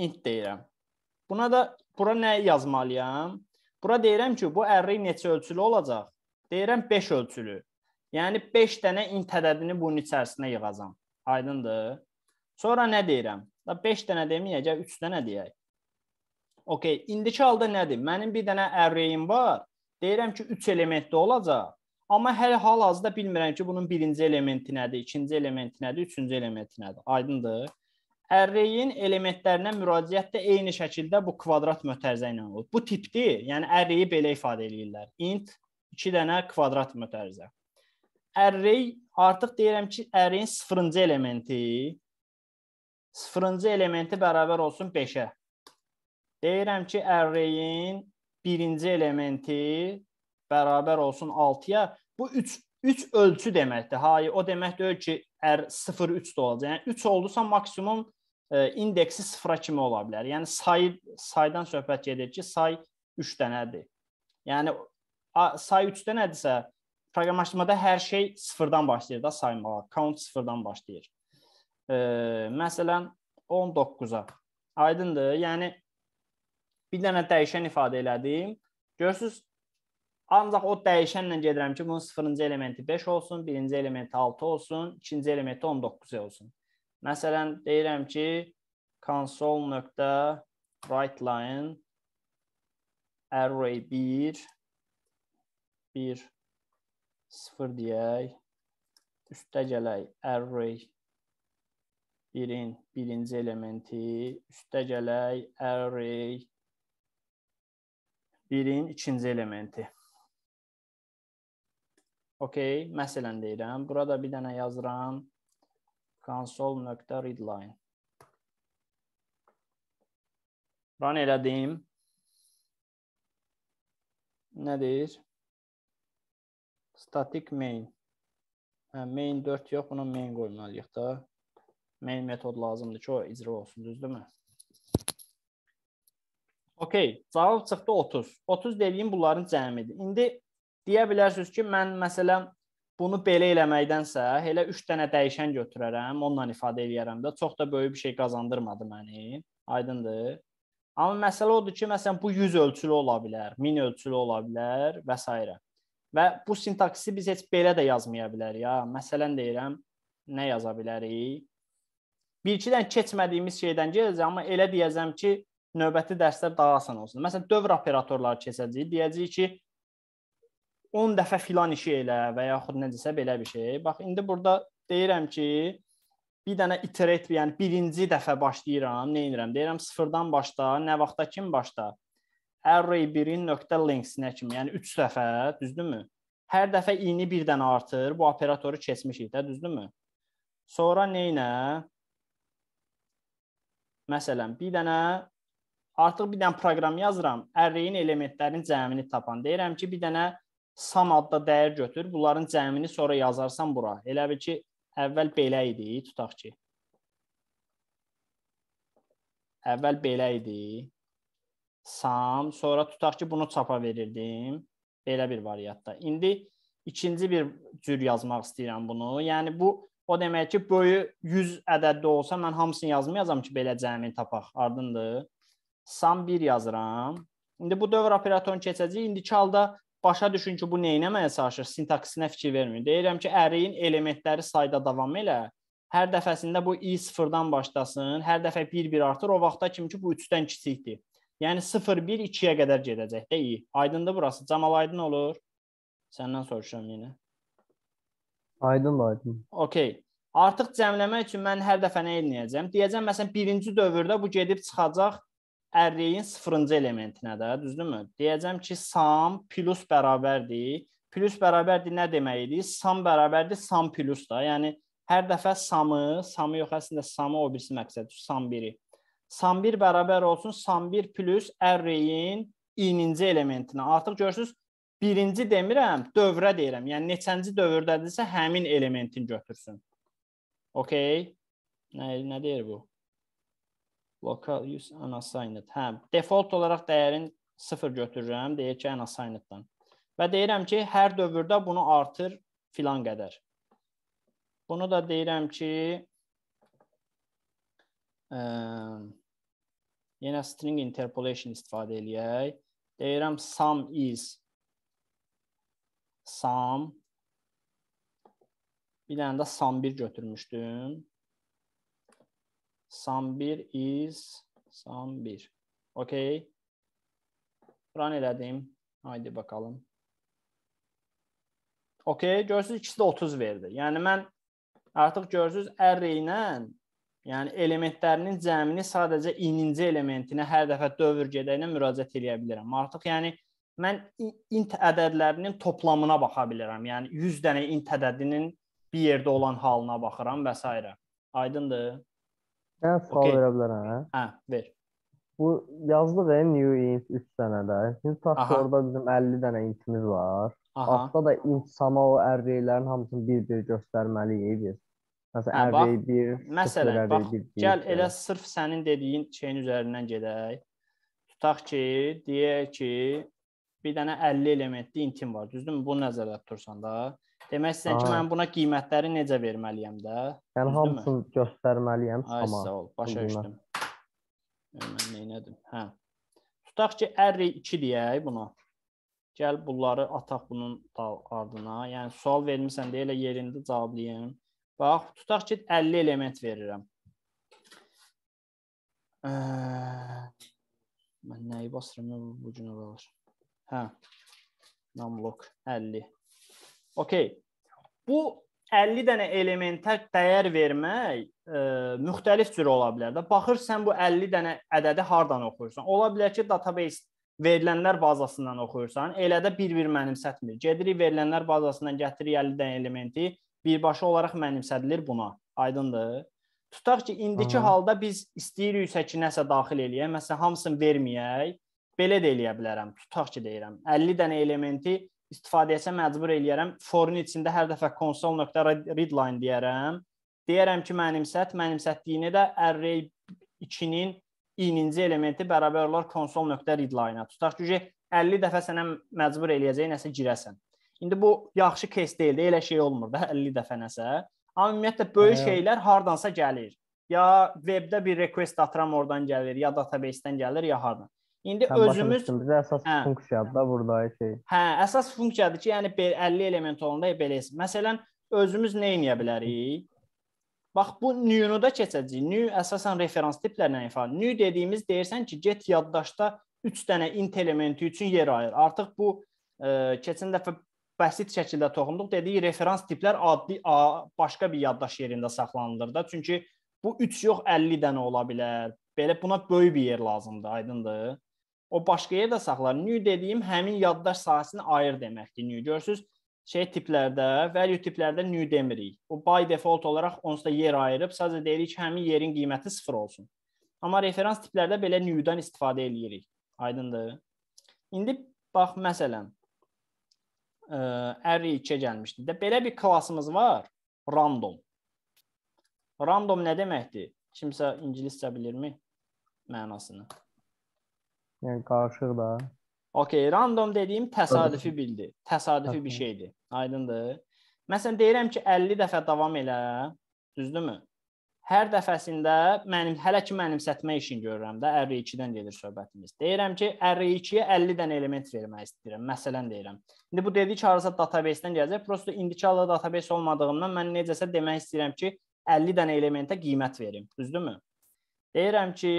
int deyirəm. Buna da Bura nə yazmalıyam? Bura deyirəm ki, bu ərri neçə ölçülü olacaq? Deyirəm 5 ölçülü. Yəni 5 dənə int ədədini bunun içərisinə yığacam. Aydındır? Sonra nə deyirəm? Da 5 dənə deməyəcək, 3 dənə deyək. Okay, indiki halda nədir? Mənim bir dənə ərreyim var. Deyirəm ki, 3 elementli olacaq. Amma hələ hal-hazırda bilmirəm ki, bunun birinci elementi nədir, ikinci elementi nədir, üçüncü elementi nədir. Aydındır? Ərreyin elementlərinə müraciət də eyni şəkildə bu kvadrat mötərizə ilə olur. Bu tipdi, yəni ərreyi belə ifadə eləyirlər. int 2 dənə kvadrat mötərizə. Ərrey artıq deyirəm ki, ərreyin 0-cı elementi 0-cı elementi bərabər olsun 5-ə. Deyirəm ki, ərreyin 1-ci elementi bərabər olsun 6-ya. Bu 3 3 ölçü deməkdir. Hayır, o demək deyil ki, r 0 3 də olacaq. Yəni 3 oldusa maksimum E, indeksi sıfıra kimi ola bilər. Yəni sayı saydan söhbət gedir ki, say 3 dənədir. Yəni say 3 dənədirsə, proqramlaşdırmada hər şey sıfırdan başlayır da saymağa. Count sıfırdan başlayır. E, məsələn 19-a. Aydındır? Yəni bir dənə dəyişən ifadə elədim. Görürsüz ancaq o dəyişənlə gedirəm ki, bunun 0-cı elementi 5 olsun, 1-ci elementi 6 olsun, 2-ci elementi 19 e olsun. Məsələn, deyirəm ki, console.writeline array 1 1 0 deyək. Üstə gələk array 1-in birinci elementi, üstə gələk array 1-in ikinci elementi. OK, məsələn deyirəm, burada bir dənə yazıram console.readline. Run elədim. Nədir? Static main. Hə, main 4 yox, buna main qoymalıyıq da. Main metod lazımdır ki, o icra olsun, düzdürmü? Okey, cavab çıxdı 30. 30 dediyim bunların cəmidir. İndi deyə bilərsiniz ki, mən məsələn bunu belə eləməkdənsə elə 3 dənə dəyişən götürərəm, onunla ifadə eləyərəm də çox da böyük bir şey qazandırmadı məni. Aydındır? Amma məsələ odur ki, məsələn bu 100 ölçülü ola bilər, 1000 ölçülü ola bilər və s. Və bu sintaksi biz heç belə də yazmaya bilərik ya. Məsələn deyirəm, nə yaza bilərik? Bir iki dən keçmədiyimiz şeydən gələcək, amma elə deyəcəm ki, növbəti dərslər daha asan olsun. Məsələn, dövr operatorları keçəcəyik. Deyəcəyik ki, 10 dəfə filan işi elə və yaxud necəsə belə bir şey. Bax indi burada deyirəm ki, bir dənə iterate, yəni birinci dəfə başlayıram, nə edirəm? Deyirəm sıfırdan başla, nə vaxta kim başla? array1.linksinə kimi, yəni 3 dəfə, düzdürmü? Hər dəfə i-ni bir dənə artır. Bu operatoru keçmişik də, düzdürmü? Sonra nə ilə? Məsələn, bir dənə artıq bir dənə proqram yazıram. Array-in elementlərinin cəmini tapan. Deyirəm ki, bir dənə sam adda dəyər götür, bunların cəmini sonra yazarsan bura. Elə bil ki, əvvəl belə idi, tutaq ki. Əvvəl belə idi. Sam, sonra tutaq ki, bunu çapa verirdim. Belə bir variantda. İndi ikinci bir cür yazmaq istəyirəm bunu. Yəni bu o demək ki, boyu 100 ədədli olsa mən hamısını yazmayacağam ki, belə cəmini tapaq. Ardındır. Sam 1 yazıram. İndi bu dövr operatorunu keçəcəyik. İndiki halda başa düşün ki, bu neynəməyə çalışır, sintaksinə fikir vermir. Deyirəm ki, əriyin elementləri sayda davam elə. Hər dəfəsində bu i sıfırdan başlasın, hər dəfə 1-1 artır, o vaxta kimi ki, bu 3-dən kiçikdir. Yəni 0-1 2-yə qədər gedəcək də i. Aydındır burası? Camal aydın olur? Səndən soruşuram yenə. Aydın, aydın. Okay. Artıq cəmləmək üçün mən hər dəfə nə edəcəm? Deyəcəm məsələn birinci dövrdə bu gedib çıxacaq ərliyin sıfırıncı elementinə də, düzdürmü? Deyəcəm ki, sam plus bərabərdir. Plus bərabərdir nə demək idi? Sam bərabərdir sam plus da. Yəni hər dəfə samı, samı yox əslində samı o birisi məqsəd, sam biri. Sam 1 bərabər olsun sam 1 plus ərliyin ininci elementinə. Artıq görürsüz, birinci demirəm, dövrə deyirəm. Yəni neçənci dövrdədirsə həmin elementin götürsün. Okay? Nə nə deyir bu? Local use unassigned. Hə, default olaraq dəyərin 0 götürürəm, deyək ki, unassigned-dan. Və deyirəm ki, hər dövrdə bunu artır filan qədər. Bunu da deyirəm ki, ə, yenə string interpolation istifadə eləyək. Deyirəm sum is sum bir dənə də sum 1 götürmüşdüm. Sambir is Sambir. Okay. Run elədim. Haydi bakalım. Okay, görürsüz ikisi də 30 verdi. Yəni mən artıq görürsüz array ilə yəni elementlərinin cəmini sadəcə ininci elementinə hər dəfə dövr gedəyinə müraciət eləyə bilirəm. Artıq yəni mən int ədədlərinin toplamına baxa bilirəm. Yəni 100 dənə int ədədinin bir yerdə olan halına baxıram və s. Aydındır? Sən sual okay. verə bilərəm, hə? Hə, ver. Bu yazlıq en new int 3 dənədə. Şimdi taxta orada bizim 50 dənə intimiz var. Altda da int sama o ərreylərin hamısını bir-bir göstərməliyik biz. Məsələn, ərrey 1, məsələn, bax, bir, bir, gəl elə sırf sənin dediyin şeyin üzərindən gedək. Tutaq ki, deyək ki, bir dənə 50 elementli intim var. Düzdürmü? Bunu nəzərdə tutursan da. Demək istəyirsən ki, mən buna qiymətləri necə verməliyəm də? Yəni hamısını göstərməliyəm Ay, sama. Ay, sağ ol, başa düşdüm. Mən nə edim? Hə. Tutaq ki, r 2 deyək buna. Gəl bunları ataq bunun ardına. Yəni sual vermisən deyə elə yerində cavablayım. Bax, tutaq ki, 50 element verirəm. Ə, mən nəyi basıram? Bu gün olur. Hə. Namlok 50. Okey. Bu 50 dənə elementə dəyər vermək ə, e, müxtəlif cür ola bilər də. Baxır sən bu 50 dənə ədədi hardan oxuyursan. Ola bilər ki, database verilənlər bazasından oxuyursan, elə də bir-bir mənimsətmir. Gedirik verilənlər bazasından gətiririk 50 dənə elementi, birbaşa olaraq mənimsədilir buna. Aydındır? Tutaq ki, indiki Aha. halda biz istəyiriksə ki, nəsə daxil eləyək, məsələn, hamısını verməyək, belə də eləyə bilərəm. Tutaq ki, deyirəm, 50 dənə elementi istifadəyə məcbur eləyərəm. Forun içində hər dəfə console.readline deyərəm. Deyərəm ki, mənimsət, mənimsətdiyini də array 2-nin ininci elementi bərabər olar console.readline-a. Tutaq ki, 50 dəfə sənə məcbur eləyəcək nəsə girəsən. İndi bu yaxşı case deyil də, elə şey olmur da 50 dəfə nəsə. Amma ümumiyyətlə böyük hə. şeylər hardansa gəlir. Ya webdə bir request atıram, oradan gəlir, ya database-dən gəlir, ya hardan. İndi Sən özümüz bizə əsas hə, funksiyadır da burada şey. Hə, əsas funksiyadır ki, yəni 50 element olanda belə. Məsələn, özümüz nə edə bilərik? Bax bu new-nu da keçəcəyik. New əsasən referans tiplərlə ifadə. New dediyimiz deyirsən ki, get yaddaşda 3 dənə int elementi üçün yer ayır. Artıq bu ə, e, keçən dəfə bəsit şəkildə toxunduq. Dediyi referans tiplər adlı a, başqa bir yaddaş yerində saxlanılır da. Çünki bu 3 yox 50 dənə ola bilər. Belə buna böyük bir yer lazımdır, aydındır? O başqa yerdə saxlar. New dediyim həmin yaddaş sahəsini ayır deməkdir. New görürsüz, şey tiplərdə, value tiplərdə new demirik. O by default olaraq onsuz da yer ayırıb sadəcə deyirik ki, həmin yerin qiyməti 0 olsun. Amma referans tiplərdə belə new-dan istifadə eləyirik. Aydındır? İndi bax məsələn, e, array 2-yə gəlmişdi. Də belə bir klassımız var, random. Random nə deməkdir? Kimsə ingiliscə bilirmi mənasını? Yəni qarışıq da. Okay, random dediyim təsadüfi bildi. Təsadüfi bir şeydir. Aydındır? Məsələn deyirəm ki, 50 dəfə davam elə, düzdürmü? Hər dəfəsində mənim hələ ki mənimsətmə işini görürəm də, 52-dən gedir söhbətimiz. Deyirəm ki, 52-yə 50 dənə element vermək istəyirəm. Məsələn deyirəm. İndi bu dediyi çağırsa database-dən gələcək. Prosta indiki halda database olmadığından mən necəsə demək istəyirəm ki, 50 dənə elementə qiymət verim, düzdürmü? Deyirəm ki,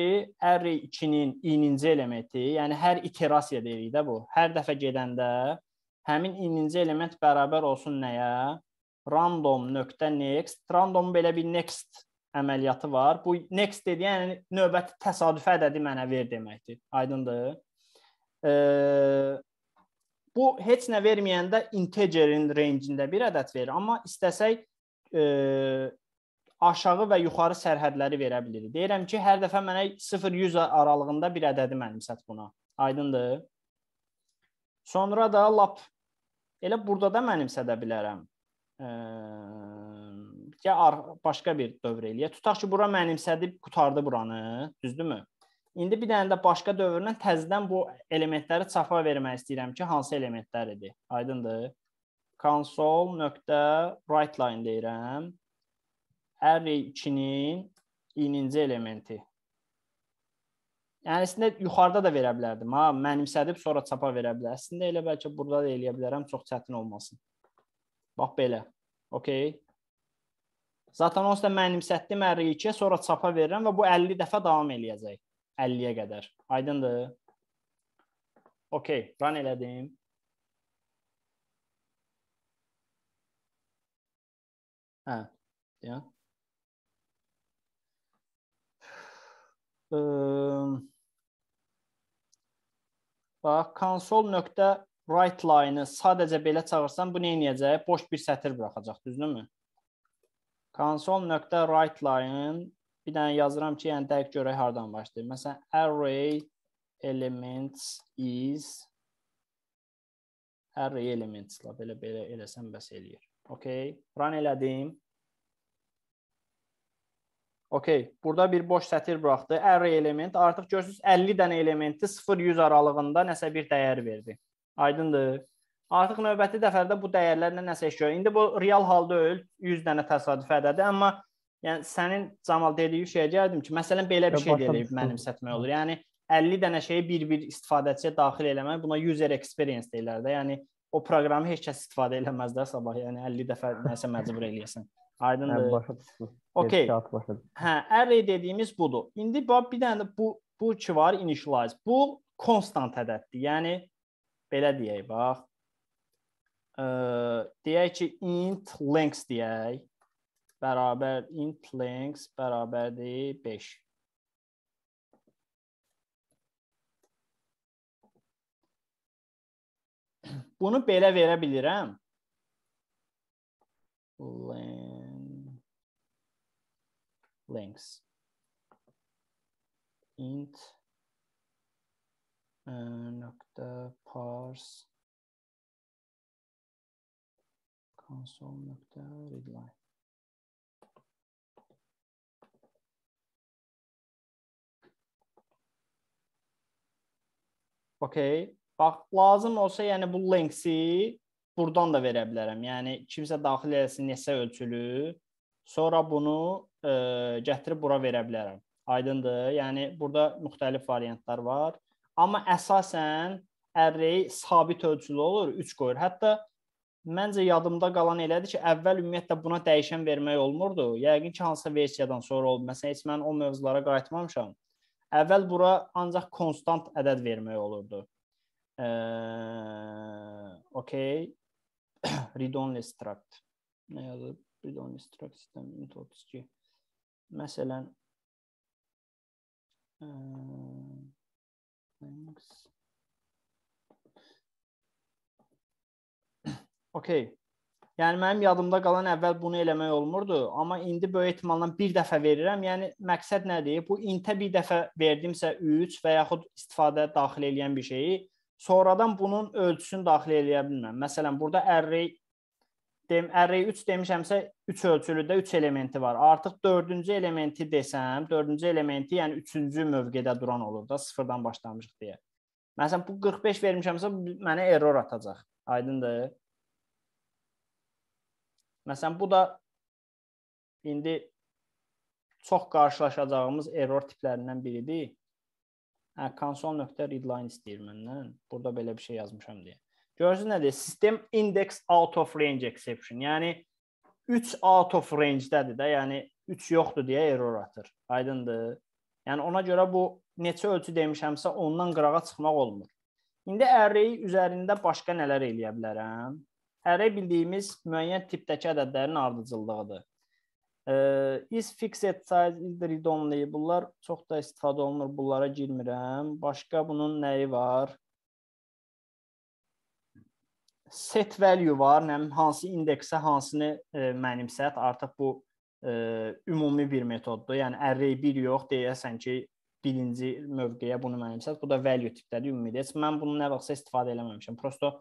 hər 2-nin ininci elementi, yəni hər iterasiya deyirik də bu. Hər dəfə gedəndə həmin ininci element bərabər olsun nəyə? random.next. Random belə bir next əməliyyatı var. Bu next dedi, yəni növbəti təsadüfi ədədi mənə ver deməkdir. Aydındır? E, bu heç nə verməyəndə integerin range-ində bir ədəd verir, amma istəsək e, aşağı və yuxarı sərhədləri verə bilir. Deyirəm ki, hər dəfə mənə 0-100 aralığında bir ədədi mənimsət buna. Aydındır? Sonra da lap elə burada da mənimsədə bilərəm. E, ya başqa bir dövr eləyə. Tutaq ki, bura mənimsədib qutardı buranı, düzdürmü? İndi bir dənə də başqa dövrdən təzədən bu elementləri çapa vermək istəyirəm ki, hansı elementləridir? Aydındır? console.writeline deyirəm array 2-nin ininci elementi. Yəni əslində yuxarıda da verə bilərdim. Ha, mənimsədib sonra çapa verə bilər. Əslində elə bəlkə burada da eləyə bilərəm, çox çətin olmasın. Bax belə. Okay. Zaten onsuz da mənimsətdim ərri 2-yə, sonra çapa verirəm və bu 50 dəfə davam eləyəcək. 50-yə qədər. Aydındır? Okay, run elədim. Hə. Ya. bax console.write line-ı sadəcə belə çağırsan bu nə edəcək? Boş bir sətir buraxacaq, düzdürmü? console.write line bir dənə yazıram ki, yəni dəqiq görək hardan başlayır. Məsələn, array elements is array elements-la belə belə eləsəm bəs eləyir. Okay, run elədim. Okey, burada bir boş sətir buraxdı. Array element, artıq görürsünüz 50 dənə elementi 0-100 aralığında nəsə bir dəyər verdi. Aydındır? Artıq növbəti dəfədə bu dəyərlərlə nəsə iş görür. İndi bu real halda öl 100 dənə təsadüf ədədi, amma yəni sənin Camal dediyi şeyə gəldim ki, məsələn belə bir şey deyib mənimsətmək olur. Yəni 50 dənə şeyi bir-bir istifadəçiyə daxil eləmək buna user experience deyirlər də. Yəni o proqramı heç kəs istifadə eləməz də sabah, yəni 50 dəfə nəsə məcbur eləyəsən. Aydındır. Hə, başa düşdüm. Okay. Hə, array dediyimiz budur. İndi bax bir dənə də bu bu ki var initialize. Bu konstant ədəddir. Yəni belə deyək bax. Ə, deyək ki int length deyək. Bərabər int length bərabərdir 5. Bunu belə verə bilirəm. Length length int e, uh, nokta parse console nokta readline Okay. Bax, lazım olsa, yəni bu length-i burdan da verə bilərəm. Yəni kimsə daxil eləsin neçə ölçülü, sonra bunu ə, e, gətirib bura verə bilərəm. Aydındır? Yəni burada müxtəlif variantlar var. Amma əsasən ərrey sabit ölçülü olur, 3 qoyur. Hətta məncə yadımda qalan elədir ki, əvvəl ümumiyyətlə buna dəyişən vermək olmurdu. Yəqin ki, hansısa versiyadan sonra oldu. Məsələn, heç mən o mövzulara qayıtmamışam. Əvvəl bura ancaq konstant ədəd vermək olurdu. Ə, e, okay. (coughs) Read only struct. Nə yazıb? Read only struct sistem 32. Məsələn, ə, thanks. Okay. Yəni mənim yadımda qalan əvvəl bunu eləmək olmurdu, amma indi böyük ehtimalla bir dəfə verirəm. Yəni məqsəd nədir? Bu intə bir dəfə verdimsə 3 və yaxud istifadəyə daxil eləyən bir şeyi sonradan bunun ölçüsünü daxil eləyə bilməm. Məsələn, burada array dem array 3 demişəmsə 3 ölçülüdə 3 elementi var. Artıq 4-cü elementi desəm, 4-cü elementi yəni 3-cü mövqedə duran olur da, sıfırdan başlamışıq deyə. Məsələn bu 45 vermişəmsə mənə error atacaq. Aydındır? Məsələn bu da indi çox qarşılaşacağımız error tiplərindən biridir. Hə, console.readline istəyir məndən. Burada belə bir şey yazmışam deyə. Görürsünüz nədir? System index out of range exception. Yəni 3 out of range-dədir də, yəni 3 yoxdur deyə error atır. Aydındır? Yəni ona görə bu neçə ölçü demişəmsə ondan qırağa çıxmaq olmur. İndi array üzərində başqa nələr eləyə bilərəm? Array bildiyimiz müəyyən tipdəki ədədlərin ardıcıllığıdır. Is fixed size, is read only bunlar çox da istifadə olunur. Bunlara girmirəm. Başqa bunun nəyi var? set value var, nə hansı indeksə hansını e, mənimsət, artıq bu e, ümumi bir metoddur. Yəni array 1 yox, deyəsən ki, birinci mövqeyə bunu mənimsət. Bu da value tipdədir ümumiyyətlə. Heç mən bunu nə vaxtsa istifadə eləməmişəm. Prosto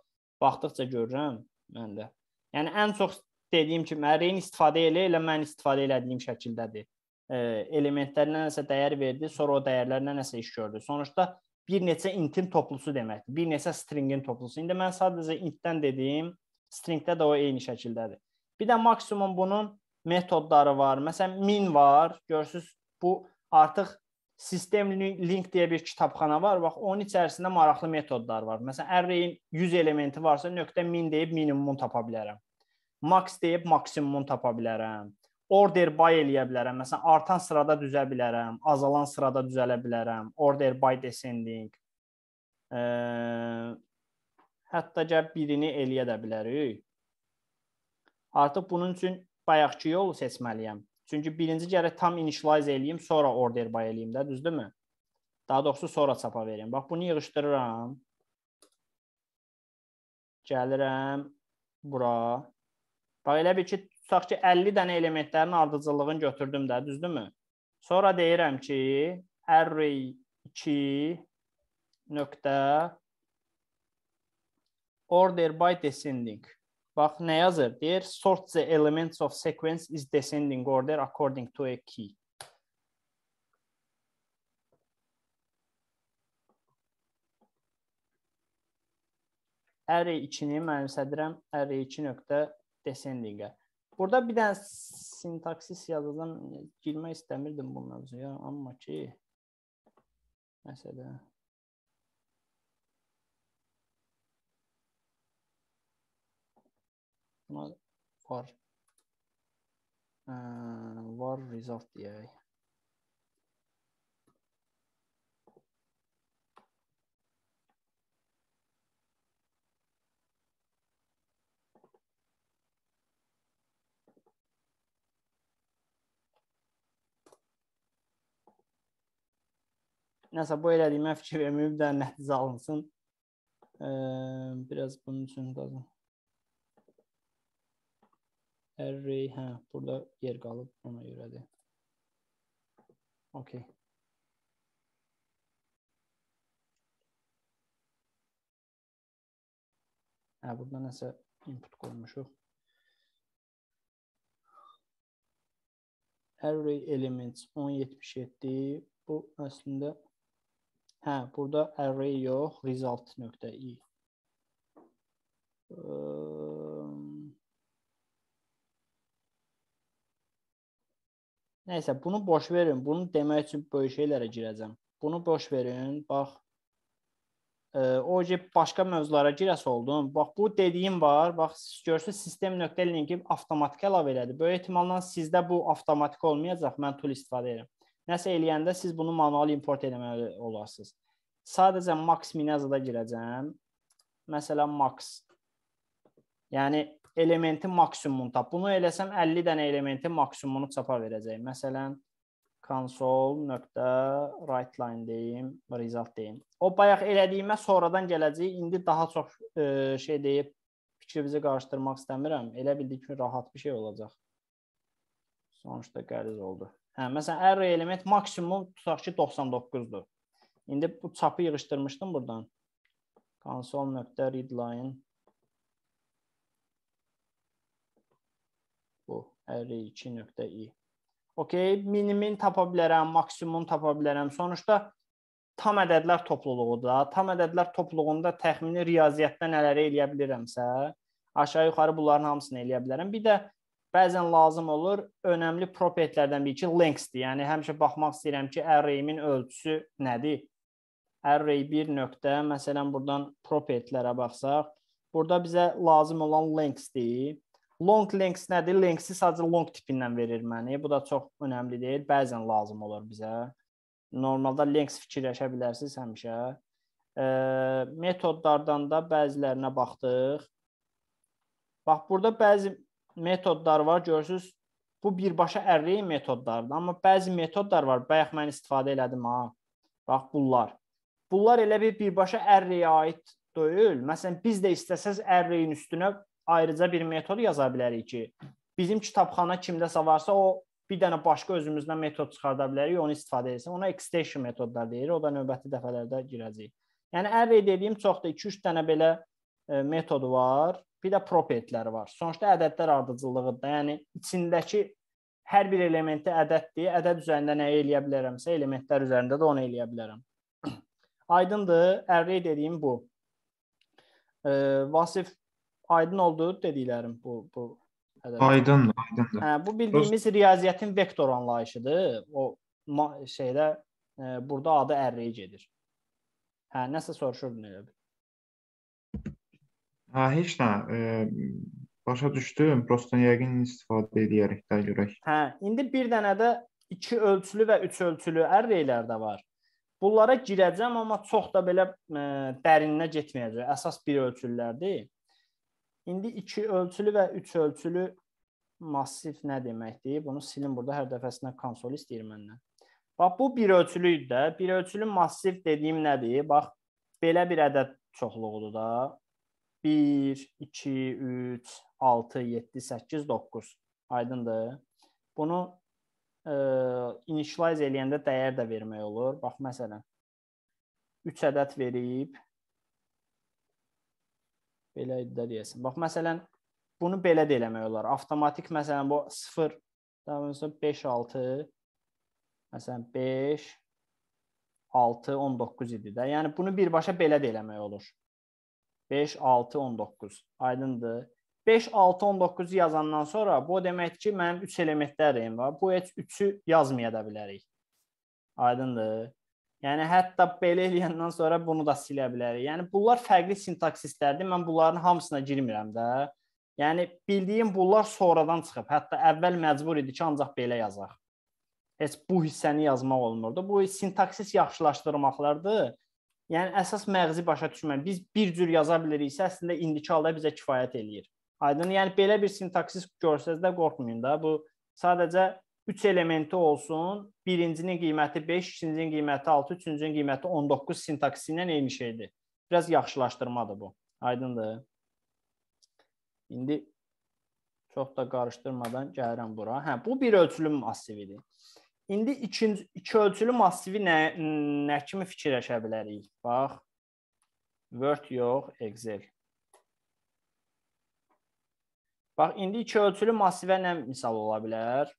baxdıqca görürəm məndə. Yəni ən çox dediyim kimi array-ni istifadə elə elə mən istifadə elədiyim şəkildədir. E, elementlərinə nəsə dəyər verdi, sonra o dəyərlərlə nəsə iş gördü. Sonuçda bir neçə intin toplusu deməkdir. Bir neçə stringin toplusu. İndi mən sadəcə intdən dediyim stringdə də o eyni şəkildədir. Bir də maksimum bunun metodları var. Məsələn min var. Görürsüz bu artıq Sistem Link deyə bir kitabxana var. Bax onun içərisində maraqlı metodlar var. Məsələn arrayin 100 elementi varsa .min deyib minimumun tapa bilərəm. Max deyib maksimumun tapa bilərəm order buy eləyə bilərəm. Məsələn, artan sırada düzə bilərəm, azalan sırada düzələ bilərəm. Order buy descending. E, hətta gəl birini eləyə də bilərik. Artıq bunun üçün bayaqki yolu seçməliyəm. Çünki birinci gərək tam initialize eləyim, sonra order buy eləyim də, düzdürmü? Daha doğrusu sonra çapa verim. Bax bunu yığışdırıram. Gəlirəm bura. Bax elə bir ki tutaq ki 50 dənə elementlərin ardıcıllığını götürdüm də, düzdürmü? Sonra deyirəm ki, array 2 nöqtə order by descending. Bax nə yazır? Deyir sort the elements of sequence is descending order according to a key. Array 2-ni mənimsədirəm array 2 nöqtə descending-ə. Burada bir dənə sintaksis yazıdan girmək istəmirdim bu mövzuya, amma ki məsələ var. Ə, hə, var result deyək. nəsə bu elədiyimə fikir verməyib də nəticə alınsın. E, biraz bunun üçün lazım. Array, hə, burada yer qalıb ona görədir. Okay. Hə, burada nəsə input qoymuşuq. Array elements 1077 bu əslində Hə, burada array yox, result.i. Nəysə, bunu boş verin. Bunu demək üçün böyük şeylərə girəcəm. Bunu boş verin. Bax, o ki başqa mövzulara girəs oldum. Bax bu dediyim var. Bax görürsüz sistem nöqtə linki avtomatik əlavə elədi. Böyük ehtimalla sizdə bu avtomatik olmayacaq. Mən tool istifadə edirəm. Nəsə eləyəndə siz bunu manual import etməli olarsınız. Sadəcə max minazada girəcəm. Məsələn max. Yəni elementin maksimumunu tap. Bunu eləsəm 50 dənə elementin maksimumunu çapa verəcək. Məsələn console.writeline deyim, result deyim. O bayaq elədiyimə sonradan gələcək. İndi daha çox e, şey deyib fikrimizi qarışdırmaq istəmirəm. Elə bildik ki, rahat bir şey olacaq. Sonuçda qəliz oldu. Hə, məsələn, array element maksimum tutaq ki 99-dur. İndi bu çapı yığışdırmışdım buradan. console.readline bu array 2.i. Okay, minimin tapa bilərəm, maksimum tapa bilərəm. Sonuçta tam ədədlər topluluğudur. Tam ədədlər topluluğunda təxmini riyaziyyatda nələri eləyə bilirəmsə, aşağı-yuxarı bunların hamısını eləyə bilərəm. Bir də bəzən lazım olur. Önəmli propertylərdən biri ki, lengthsdir. Yəni həmişə baxmaq istəyirəm ki, array-imin ölçüsü nədir? Array 1 nöqtə, məsələn, burdan propertylərə baxsaq, burada bizə lazım olan lengthsdir. Long lengths nədir? Lengthsi sadəcə long tipindən verir məni. Bu da çox önəmli deyil. Bəzən lazım olur bizə. Normalda lengths fikirləşə bilərsiniz həmişə. E, metodlardan da bəzilərinə baxdıq. Bax, burada bəzi metodlar var, görürsüz, bu birbaşa ərləyin metodlardır. Amma bəzi metodlar var, bayaq mən istifadə elədim ha. Bax bunlar. Bunlar elə bir birbaşa ərləyə aid deyil. Məsələn, biz də istəsəz ərləyin üstünə ayrıca bir metod yaza bilərik ki, bizim kitabxana kimdəsə varsa, o bir dənə başqa özümüzdən metod çıxarda bilərik, onu istifadə etsin. Ona extension metodlar deyir. O da növbəti dəfələrdə girəcək. Yəni ərlə dediyim çoxdur, 2-3 dənə belə e, metodu var bir də propertləri var. Sonuçda ədədlər ardıcıllığıdır. Yəni içindəki hər bir elementi ədəddir. Ədəd üzərində nə eləyə bilərəmsə, elementlər üzərində də onu eləyə bilərəm. (clears throat) Aydındır? Ərrey dediyim bu. E, Vasif aydın oldu dediklərim bu bu ədəd. Aydın, aydındır. Hə, bu bildiyimiz Prost... riyaziyyatın vektor anlayışıdır. O şeydə e, burada adı ərrey gedir. Hə, nəsə soruşurdun elə bir. Hə, heç nə. E, başa düşdüm. Prosta yəqin istifadə edərək də görək. Hə, indi bir dənə də 2 ölçülü və 3 ölçülü ərreylər də var. Bunlara girəcəm, amma çox da belə ə, e, dərininə getməyəcək. Əsas bir ölçülülərdir. İndi 2 ölçülü və 3 ölçülü massiv nə deməkdir? Bunu silin burada hər dəfəsində konsol istəyir məndən. Bax bu bir ölçülü idi də. Bir ölçülü massiv dediyim nədir? Bax belə bir ədəd çoxluğudur da. 1, 2, 3, 6, 7, 8, 9. Aydındır. Bunu e, initialize eləyəndə dəyər də vermək olur. Bax, məsələn, 3 ədəd verib, belə də deyəsin. Bax, məsələn, bunu belə də eləmək olar. Avtomatik, məsələn, bu 0, daha məsələn, 5, 6, məsələn, 5, 6, 19 idi də. Yəni, bunu birbaşa belə də eləmək olur. 5, 6, 19. Aydındır. 5, 6, 19-u yazandan sonra bu deməkdir ki, mənim 3 elementlərim var. Bu heç 3-ü yazmaya da bilərik. Aydındır. Yəni hətta belə eləyəndən sonra bunu da silə bilərik. Yəni bunlar fərqli sintaksislərdir. Mən bunların hamısına girmirəm də. Yəni bildiyim bunlar sonradan çıxıb. Hətta əvvəl məcbur idi ki, ancaq belə yazaq. Heç bu hissəni yazmaq olmurdu. Bu sintaksis yaxşılaşdırmaqlardır. Yəni əsas məğzi başa düşmür. Biz bir cür yaza biliriksə, əslində indiki halda bizə kifayət eləyir. Aydın? Yəni belə bir sintaksis görsəz də qorxmayın da. Bu sadəcə 3 elementi olsun. Birincinin qiyməti 5, ikincinin qiyməti 6, üçüncünün qiyməti 19 sintaksi ilə eyni şeydir. Biraz yaxşılaşdırmadır bu. Aydındır? İndi çox da qarışdırmadan gəlirəm bura. Hə, bu bir ölçülü massividir. İndi ikinci iki ölçülü massivi nə nə kimi fikirləşə bilərik? Bax. Word yox, Excel. Bax, indi iki ölçülü massivə nə misal ola bilər?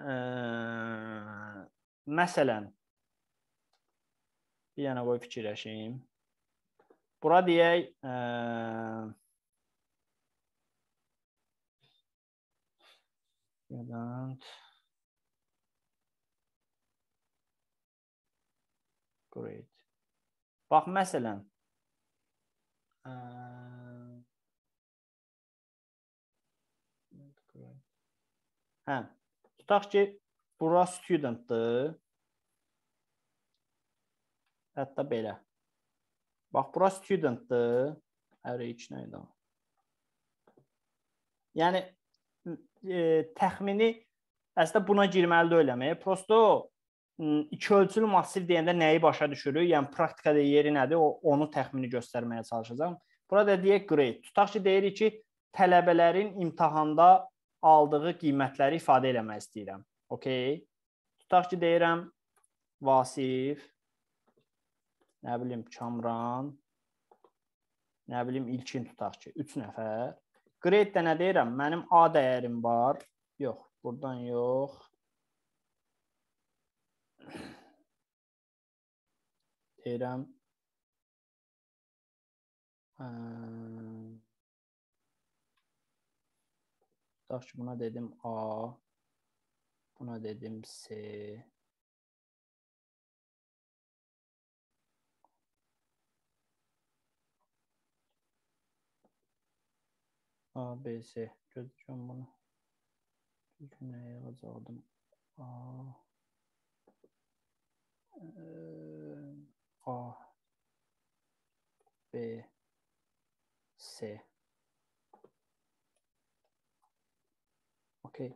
Ə, məsələn, bir yana qoy fikirləşim. Bura deyək, ə, Vielen Dank. Great. Bax, məsələn, ə, hə, tutaq ki, bura studentdir. Hətta belə. Bax, bura studentdir. Array 2 nə idi? Yəni e, təxmini əslində buna girməli eləmir. Prosto iki ölçülü massiv deyəndə nəyi başa düşürük? Yəni praktikada yeri nədir? O onu təxmini göstərməyə çalışacağam. Burada deyək grade. Tutaq ki, deyirik ki, tələbələrin imtahanda aldığı qiymətləri ifadə eləmək istəyirəm. Okay? Tutaq ki, deyirəm Vasif, nə bilim Kamran, nə bilim İlkin tutaq ki, 3 nəfər Grade də nə deyirəm? Mənim A dəyərim var. Yox, buradan yox. Deyirəm. Tutaq hə. ki, buna dedim A. Buna dedim C. ABC gözləyirəm bunu. Çünki nə yazacaqdım? A A B C Okay.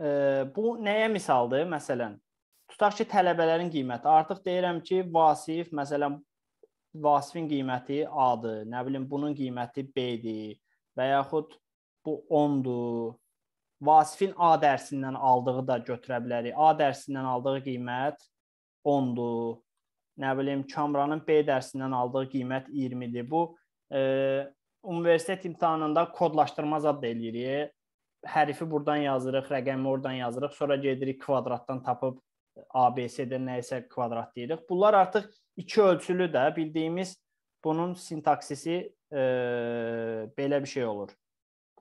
E, bu nəyə misaldır? Məsələn, tutaq ki, tələbələrin qiyməti. Artıq deyirəm ki, Vasif, məsələn, Vasifin qiyməti A-dır. Nə bilim, bunun qiyməti B-dir və yaxud bu 10-dur. Vasifin A dərsindən aldığı da götürə bilərik. A dərsindən aldığı qiymət 10-dur. Nə bilim, Kamranın B dərsindən aldığı qiymət 20-dir. Bu e, universitet imtahanında kodlaşdırma zad eləyirik. Hərfi burdan yazırıq, rəqəmi oradan yazırıq, sonra gedirik kvadratdan tapıb ABC-də nə isə kvadrat deyirik. Bunlar artıq iki ölçülü də bildiyimiz bunun sintaksisi e, belə bir şey olur.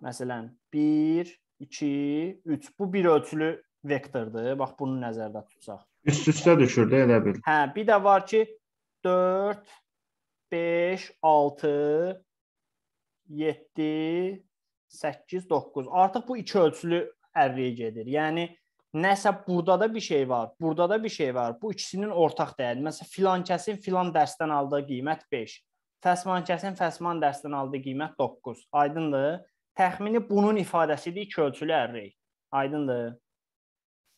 Məsələn, 1 2 3 bu bir ölçülü vektordur. Bax bunu nəzərdə tutsaq. Üst-üstə düşür də elə bil. Hə, bir də var ki 4 5 6 7 8 9. Artıq bu iki ölçülü ərliyə gedir. Yəni nəsə burada da bir şey var, burada da bir şey var. Bu ikisinin ortaq dəyəri. Məsələn, filan kəsin filan dərsdən aldığı qiymət 5. Fəsmankəsin fəsman dərsdən aldığı qiymət 9. Aydındır? Təxmini bunun ifadəsidir iki ölçülü ərrey. Aydındır?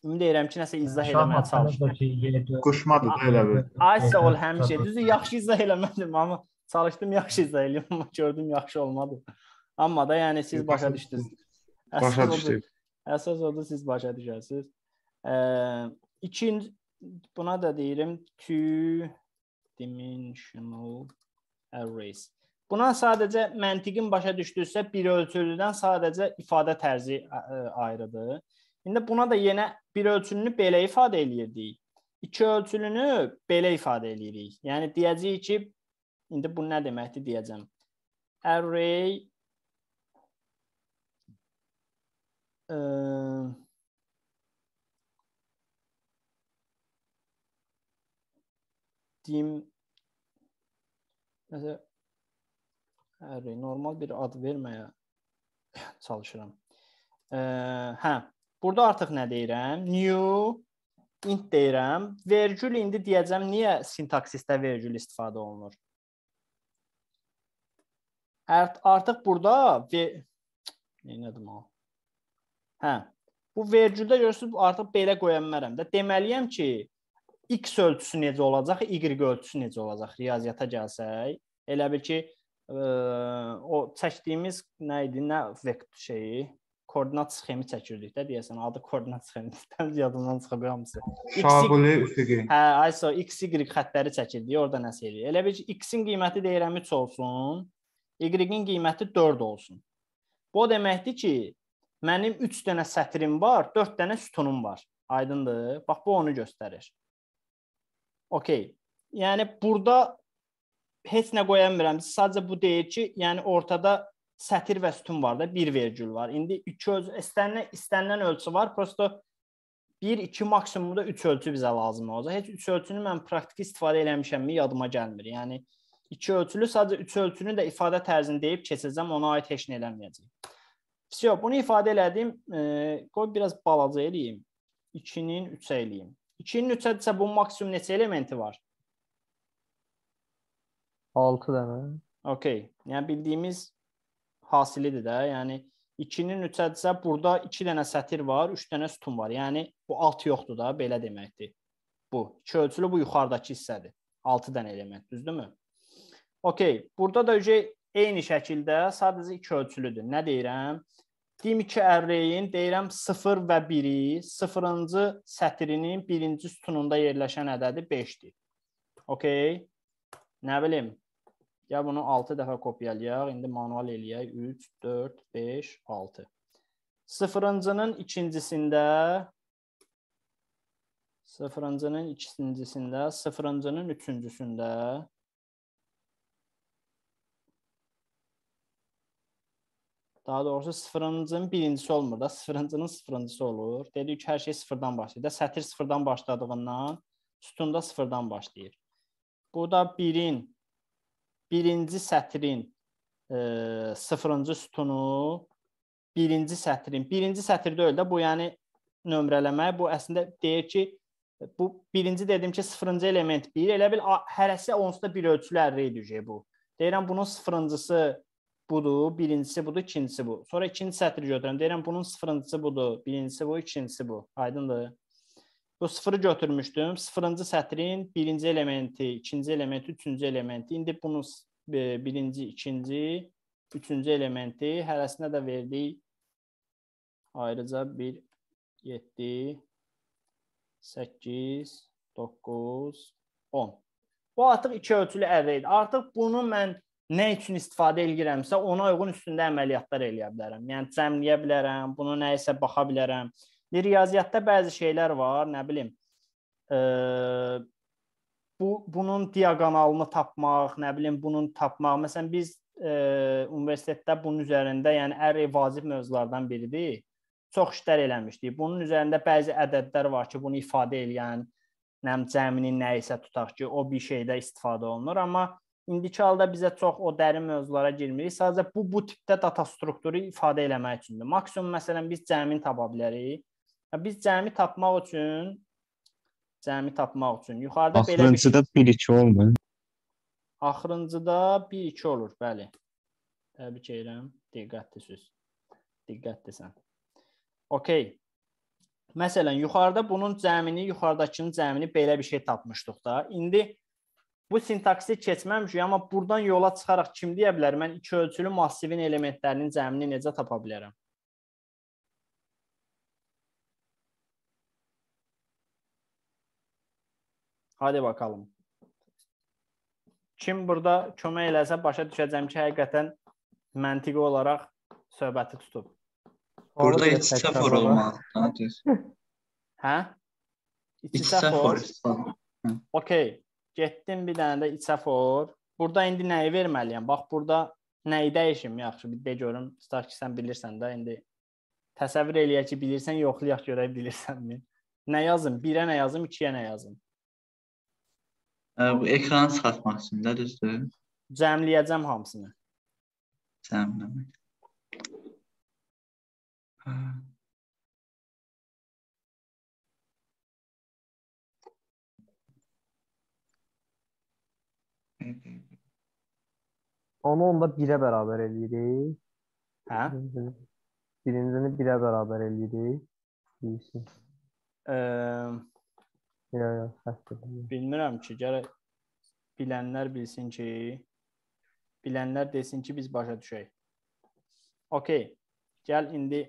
Ümid edirəm ki, nəsə izah eləməyə çalışdım. Quşmadır da elə bir. Aysa ol həmişə. Düzdür, yaxşı izah eləmədim, amma çalışdım yaxşı izah eləyim, amma gördüm yaxşı olmadı. Amma da yəni siz başa düşdünüz. Başa düşdük. Əsas odur siz başa düşəsiniz. E, ikinci buna da deyirəm tü dimensional race. Buna sadəcə məntiqin başa düşdüysə bir ölçülüdən sadəcə ifadə tərzi ayrıdır. İndi buna da yenə bir ölçülünü belə ifadə eləyirdik. İki ölçülünü belə ifadə eləyirik. Yəni deyəcəyik ki, indi bu nə deməkdir deyəcəm. Array ə, dim Nəsə hər normal bir ad verməyə çalışıram. E, hə, burada artıq nə deyirəm? New int deyirəm. Vergül indi deyəcəm niyə sintaksisdə vergül istifadə olunur? Art artıq burada ve neylədim o? Hə. Bu vergüldə görürsüz artıq belə qoya bilmərəm də. Deməliyəm ki, x ölçüsü necə olacaq, y ölçüsü necə olacaq riyaziyyata gəlsək, elə bil ki, ə, e, o çəkdiyimiz nə idi, nə vektor şeyi, koordinat sxemi çəkirdik də deyəsən, adı koordinat sxemisindən yadımdan çıxıb hamısı. Şaquli üfüqi. Hə, ayso x, y xəttləri çəkirdik, orada nəsə eləyir. Elə bil ki, x-in qiyməti deyirəm 3 olsun, y-in qiyməti 4 olsun. Bu o deməkdir ki, mənim 3 dənə sətrim var, 4 dənə sütunum var. Aydındır? Bax bu onu göstərir. Okey. Yəni burada heç nə qoya bilmirəm. Sadəcə bu deyir ki, yəni ortada sətir və sütun var da, bir vergül var. İndi iki öz istənilən istənilən ölçü var. Prosto 1 2 maksimumda 3 ölçü bizə lazım olacaq. Heç 3 ölçünü mən praktiki istifadə eləmişəmmi yadıma gəlmir. Yəni 2 ölçülü sadəcə 3 ölçünü də ifadə tərzini deyib keçəcəm, ona aid heç nə eləməyəcəm. Vəsiyo, bunu ifadə elədim. E, qoy biraz balaca eləyim. 2-nin 3-ə eləyim. 2-nin 3-dədirsə bu maksimum neçə elementi var? 6 dənə. Okay. Yəni bildiyimiz hasilidir də. Yəni 2-nin 3-dədirsə burada 2 dənə sətir var, 3 dənə sütun var. Yəni bu alt yoxdur da, belə deməkdir. Bu iki ölçülü bu yuxarıdakı hissədir. 6 dənə element, düzdürmü? Okay. Burada da ücə eyni şəkildə sadəcə iki ölçülüdür. Nə deyirəm? Dim 2 ərləyin deyirəm 0 və 1-i 0-cı sətrinin 1-ci sütununda yerləşən ədədi 5-dir. Okay? Nə bilim. Ya bunu 6 dəfə kopyalayaq, indi manual eləyək 3 4 5 6. 0-cının ikincisində 0-cının ikincisində, 0-cının üçüncüsündə Daha doğrusu sıfırıncının birincisi olmur da, sıfırıncının sıfırıncısı olur. Dedik ki, hər şey sıfırdan başlayır. Da sətir sıfırdan başladığından sütun da sıfırdan başlayır. Burada birin, birinci sətrin e, sıfırıncı sütunu birinci sətrin, birinci sətir deyil də bu, yəni nömrələmə, bu əslində deyir ki, bu birinci dedim ki, sıfırıncı element 1, elə bil hərəsi onsuz da bir ölçülü əldə edəcək bu. Deyirəm bunun sıfırıncısı budur, birincisi budur, ikincisi bu. Sonra ikinci sətri götürürəm. Deyirəm bunun sıfırıncısı budur, birincisi bu, ikincisi bu. Aydındır? Bu sıfırı götürmüşdüm. Sıfırıncı sətrin birinci elementi, ikinci elementi, üçüncü elementi. İndi bunun e, birinci, ikinci, üçüncü elementi hərəsinə də verdik. Ayrıca 1, 7, 8, 9, 10. Bu artıq iki ölçülü ədədir. Artıq bunu mən nə üçün istifadə edirəmsə, ona uyğun üstündə əməliyyatlar eləyə bilərəm. Yəni cəmləyə bilərəm, bunu nə isə baxa bilərəm. Riyaziyyatda bəzi şeylər var, nə bilim. E, bu bunun diaqonalını tapmaq, nə bilim, bunun tapmaq. Məsələn, biz e, universitetdə bunun üzərində, yəni ər vacib mövzulardan biridir. Çox işlər eləmişdik. Bunun üzərində bəzi ədədlər var ki, bunu ifadə edən, yəni, nəm cəminin nə isə tutaq ki, o bir şeydə istifadə olunur, amma İndiki halda bizə çox o dərin mövzulara girmirik. Sadəcə bu bu tipdə data strukturu ifadə eləmək üçündür. Maksimum məsələn biz cəmini tapa bilərik. Biz cəmi tapmaq üçün cəmi tapmaq üçün yuxarıda Axırıncıda belə bir Axırıncıda 1 2 olmur. Axırıncıda 1 2 olur, bəli. Təbrik edirəm. Diqqətlisiniz. Diqqətlisən. Okay. Məsələn, yuxarıda bunun cəmini, yuxarıdakının cəmini belə bir şey tapmışdıq da. İndi Bu sintaksi keçməmişəm, amma buradan yola çıxaraq kim deyə bilər mən iki ölçülü massivin elementlərinin cəmini necə tapa bilərəm? Hadi bakalım. Kim burada kömək eləsə başa düşəcəm ki, həqiqətən məntiqi olaraq söhbəti tutub. Burada içi səfor olmalıdır. Hə? İçi səfor. Okey. Getdim bir dənə də İçəfor. Burada indi nəyi verməliyəm? Bax burada nəyi dəyişim? Yaxşı, bir də görüm. Tutaq ki, sən bilirsən də indi təsəvvür eləyək ki, bilirsən, yoxlayaq görək bilirsənmi? Nə yazım? 1-ə nə yazım, 2-yə nə yazım? Ə, bu ekranı çıxartmaq üçün də düzdür? Cəmləyəcəm hamısını. Cəmləmək. Hə. Onu onda birə bərabər eləyirik. Hə? Birincini birə bərabər eləyirik. Deyirsən. Ə... Yo, yo, bilmirəm ki, gərək bilənlər bilsin ki, bilənlər desin ki, biz başa düşək. Okay. Gəl indi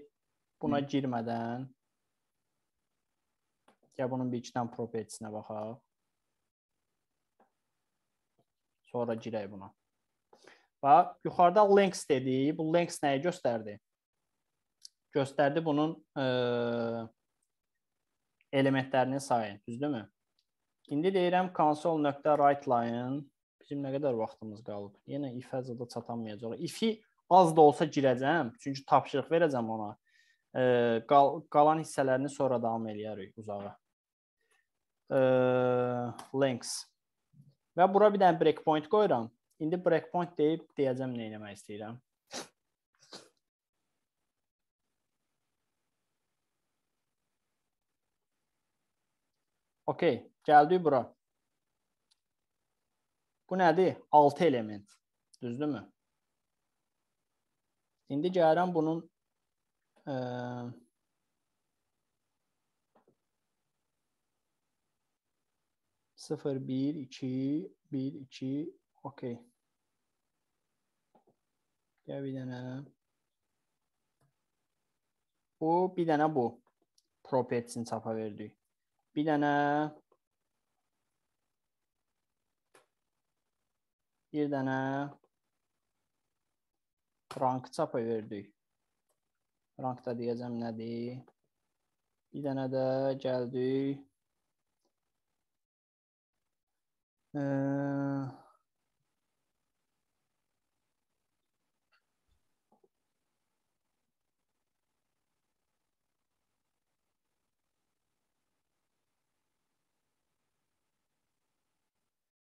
buna girmədən ya bunun bir iki dənə propertiesinə baxaq. Sonra girək buna. Bax, yuxarıda links dedi. Bu links nəyi göstərdi? Göstərdi bunun e, elementlərinin sayını, düzdürmü? İndi deyirəm console.writeline bizim nə qədər vaxtımız qalıb? Yenə if-ə zada çatamayacağıq. If-i az da olsa girəcəm, çünki tapşırıq verəcəm ona. E, qal qalan hissələrini sonra davam eləyərik uzağa. E, links Və bura bir dənə breakpoint qoyuram. İndi breakpoint deyib deyəcəm nə etmək istəyirəm. OK, gəldik bura. Bu nədir? 6 element. Düzdürmü? İndi gəlirəm bunun ıı, 0, 1, 2, 1, 2, okey. Gəl bir dənə. Bu, bir dənə bu. Propertiesini çapa verdik. Bir dənə bir dənə rank çapa verdik. Rank da deyəcəm nədir? Bir dənə də gəldik. Ee,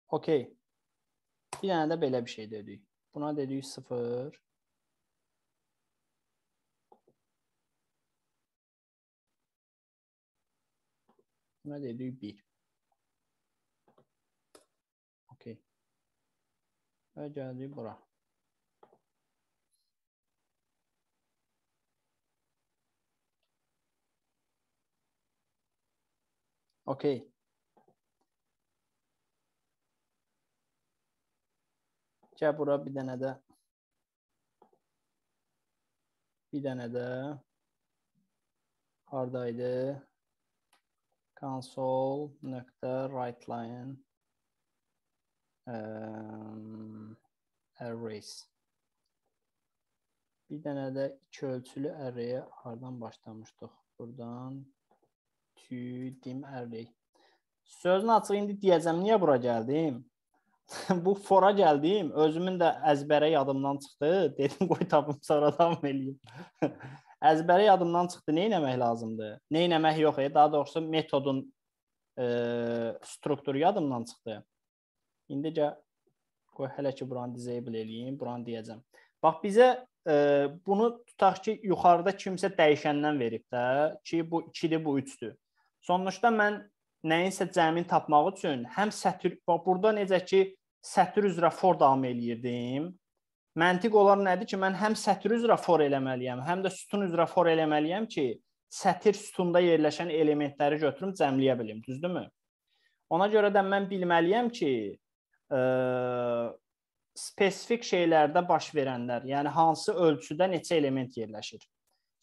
okey. Bir dənə də belə bir şey dedi. Buna dedi 0. Buna dedi 1. Ecazibra. Okay. Cebura bir tane de bir tane de hardaydı. Console nokta right line ərreys. Bir dənə də iki ölçülü ərreyə hardan başlamışdıq? Burdan tüdim ərrey. Sözün açığı indi deyəcəm, niyə bura gəldim? (laughs) bu fora gəldim, özümün də əzbərə yadımdan çıxdı. (laughs) Dedim qoy tapım sonradan eləyim. (laughs) əzbərə yadımdan çıxdı. Nə etmək lazımdır? Nə etmək yox, e, daha doğrusu metodun e, strukturu yadımdan çıxdı. İndicə qoy hələ ki buranı disable eləyim, buranı deyəcəm. Bax bizə e, bunu tutaq ki, yuxarıda kimsə dəyişəndən verib də ki, bu 2-dir, bu 3-dür. Sonuçda mən nəyinsə cəmini tapmaq üçün həm sətr bax burada necə ki, sətr üzrə for davam eləyirdim. Məntiq olaraq nədir ki, mən həm sətr üzrə for eləməliyəm, həm də sütun üzrə for eləməliyəm ki, sətir sütunda yerləşən elementləri götürüb cəmləyə bilim, düzdürmü? Ona görə də mən bilməliyəm ki, e, spesifik şeylərdə baş verənlər, yəni hansı ölçüdə neçə element yerləşir.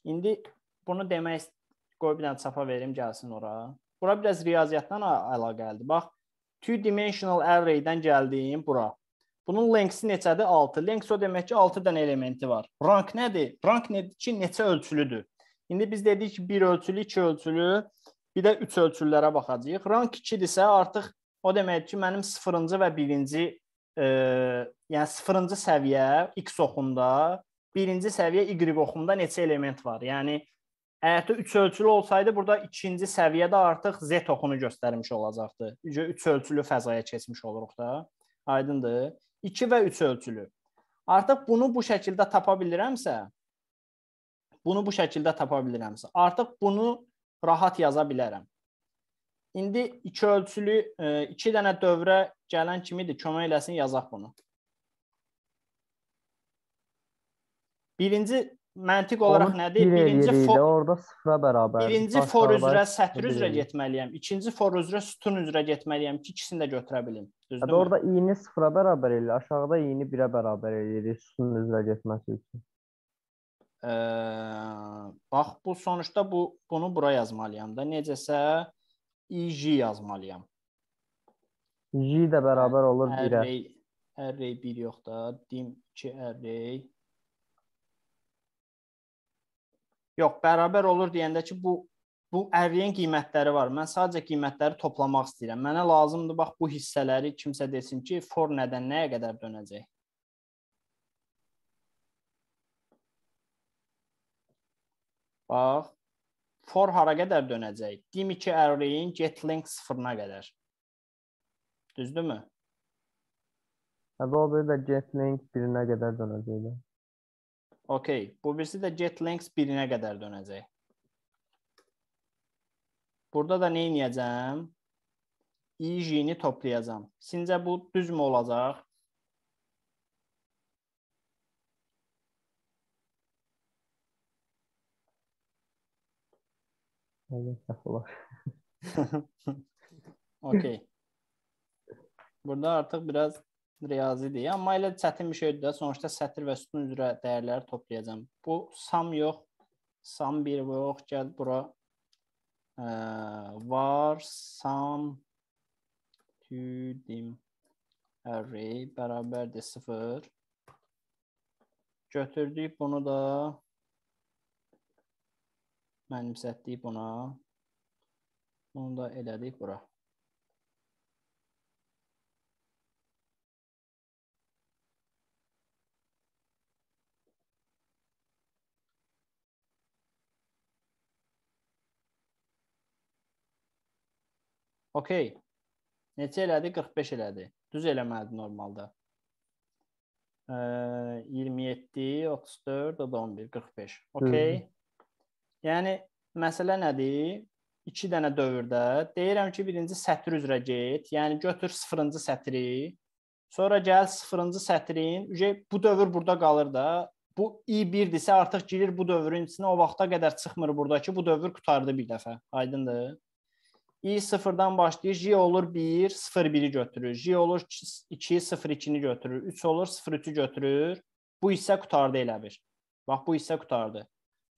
İndi bunu demək qoy bir dənə çapa verim gəlsin ora. Bura biraz riyaziyyatdan əlaqəlidir. Bax, two dimensional array-dən gəldiyim bura. Bunun length-i neçədir? 6. Length o demək ki, 6 dənə elementi var. Rank nədir? Rank nədir ki, neçə ölçülüdür? İndi biz dedik ki, 1 ölçülü, 2 ölçülü, bir də 3 ölçüllərə baxacağıq. Rank 2-dirsə artıq O demək ki, mənim 0-cı və 1-ci e, yəni 0-cı səviyyə x oxunda, 1-ci səviyyə y oxunda neçə element var? Yəni Əgər 3 ölçülü olsaydı, burada 2-ci səviyyədə artıq z oxunu göstərmiş olacaqdı. 3 ölçülü fəzaya keçmiş oluruq da. Aydındır? 2 və 3 ölçülü. Artıq bunu bu şəkildə tapa bilirəmsə, bunu bu şəkildə tapa bilirəmsə, artıq bunu rahat yaza bilərəm. İndi iki ölçülü, e, iki dənə dövrə gələn kimidir. Kömək eləsin, yazaq bunu. Birinci məntiq olaraq Onu nədir? Birinci for orada sıfıra bərabər. Birinci for üzrə sətr üzrə getməliyəm. İkinci for üzrə sütun üzrə getməliyəm ki, ikisini də götürə bilim. Düzdür? Orada i-ni sıfıra bərabər eləyir, aşağıda i-ni 1-ə bərabər eləyir sütun üzrə getməsi üçün. Ə, bax bu sonuçda bu bunu bura yazmalıyam da. Necəsə IJ yazmalıyam. J də bərabər olur 1-ə. Hər rey 1 yox da, dim 2 hər rey. Yox, bərabər olur deyəndə ki, bu bu ərriyin qiymətləri var. Mən sadəcə qiymətləri toplamaq istəyirəm. Mənə lazımdır bax bu hissələri kimsə desin ki, for nədən nəyə qədər dönəcək. Bax, for hara qədər dönəcək? Dim2 arrayin getlink sıfırına qədər. Düzdürmü? Hədə o biri də getlink birinə qədər dönəcək. Okay, bu birisi də getlinks birinə qədər dönəcək. Burada da nə edəcəm? İjini toplayacağam. Sizcə bu düzmü olacaq? Estağfurullah. (laughs) Okey. Burada artıq biraz riyazi deyə, amma elə çətin bir şeydir də. Sonuçta sətir və sütun üzrə dəyərləri toplayacağam. Bu sam yox, sam bir yox, gəl bura. Ə, var sam tüdim array bərabərdir 0. Götürdük bunu da mənimsətdik buna. Bunu da elədik bura. Okey. Neçə elədi? 45 elədi. Düz eləməlidir normalda. E, 27, 34, o da 11, 45. Okey. Yəni məsələ nədir? 2 dənə dövrdə deyirəm ki, birinci sətr üzrə get, yəni götür 0-cı sətri, sonra gəl 0-cı sətrin, bu dövr burada qalır da, bu i1-dirsə artıq girir bu dövrün içinə, o vaxta qədər çıxmır burdakı. Bu dövr qutardı bir dəfə. Aydındır? i0-dan başlayır, j olur 1, 0-1-i götürür. j olur 2, 0-2-ni götürür. 3 olur 0-3-ü götürür. Bu hissə qutardı elə bir. Bax bu hissə qutardı.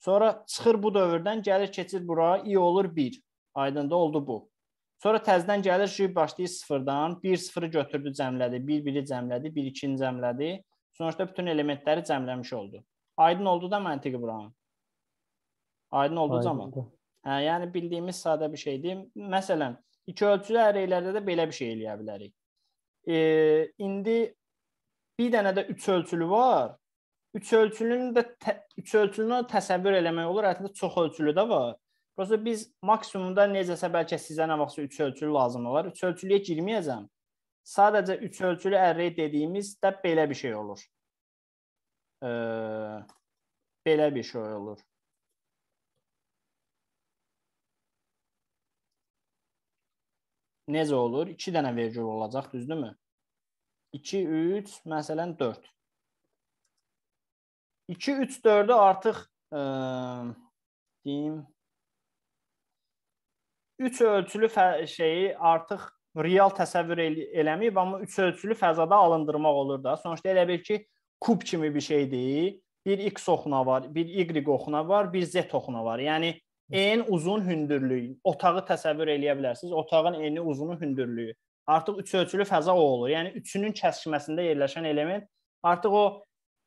Sonra çıxır bu dövrdən, gəlir keçir bura, i olur 1. Aydındır, oldu bu. Sonra təzədən gəlir ki, başlayır 0-dan, 1-0-ı götürdü, cəmlədi, 1-1-i cəmlədi, 1-2-ni cəmlədi. Sonuçda bütün elementləri cəmləmiş oldu. Aydın oldu da məntiqi buranın. Aydın oldu zaman. Hə, yəni bildiyimiz sadə bir şeydir. Məsələn, iki ölçülü əreylərdə də belə bir şey eləyə bilərik. E, indi bir dənə də üç ölçülü var üç ölçünün də üç ölçünü təsəvvür eləmək olur. Hətta çox ölçülü də var. Prosta biz maksimumda necəsə bəlkə sizə nə vaxtsa üç ölçülü lazım olar. Üç ölçülüyə girməyəcəm. Sadəcə üç ölçülü ərrey dediyimizdə belə bir şey olur. Ee, belə bir şey olur. necə olur? 2 dənə vergül olacaq, düzdürmü? 2 3 məsələn 4. 2-3-4-ü artıq ə, deyim 3 ölçülü şeyi artıq real təsəvvür el eləməyib, amma 3 ölçülü fəzada alındırmaq olur da. Sonuçda elə bil ki, kub kimi bir şeydir. Bir x oxuna var, bir y oxuna var, bir z oxuna var. Yəni n uzun hündürlüyü, otağı təsəvvür eləyə bilərsiniz. Otağın eni uzunun hündürlüyü. Artıq 3 ölçülü fəza o olur. Yəni üçünün kəsişməsində yerləşən element artıq o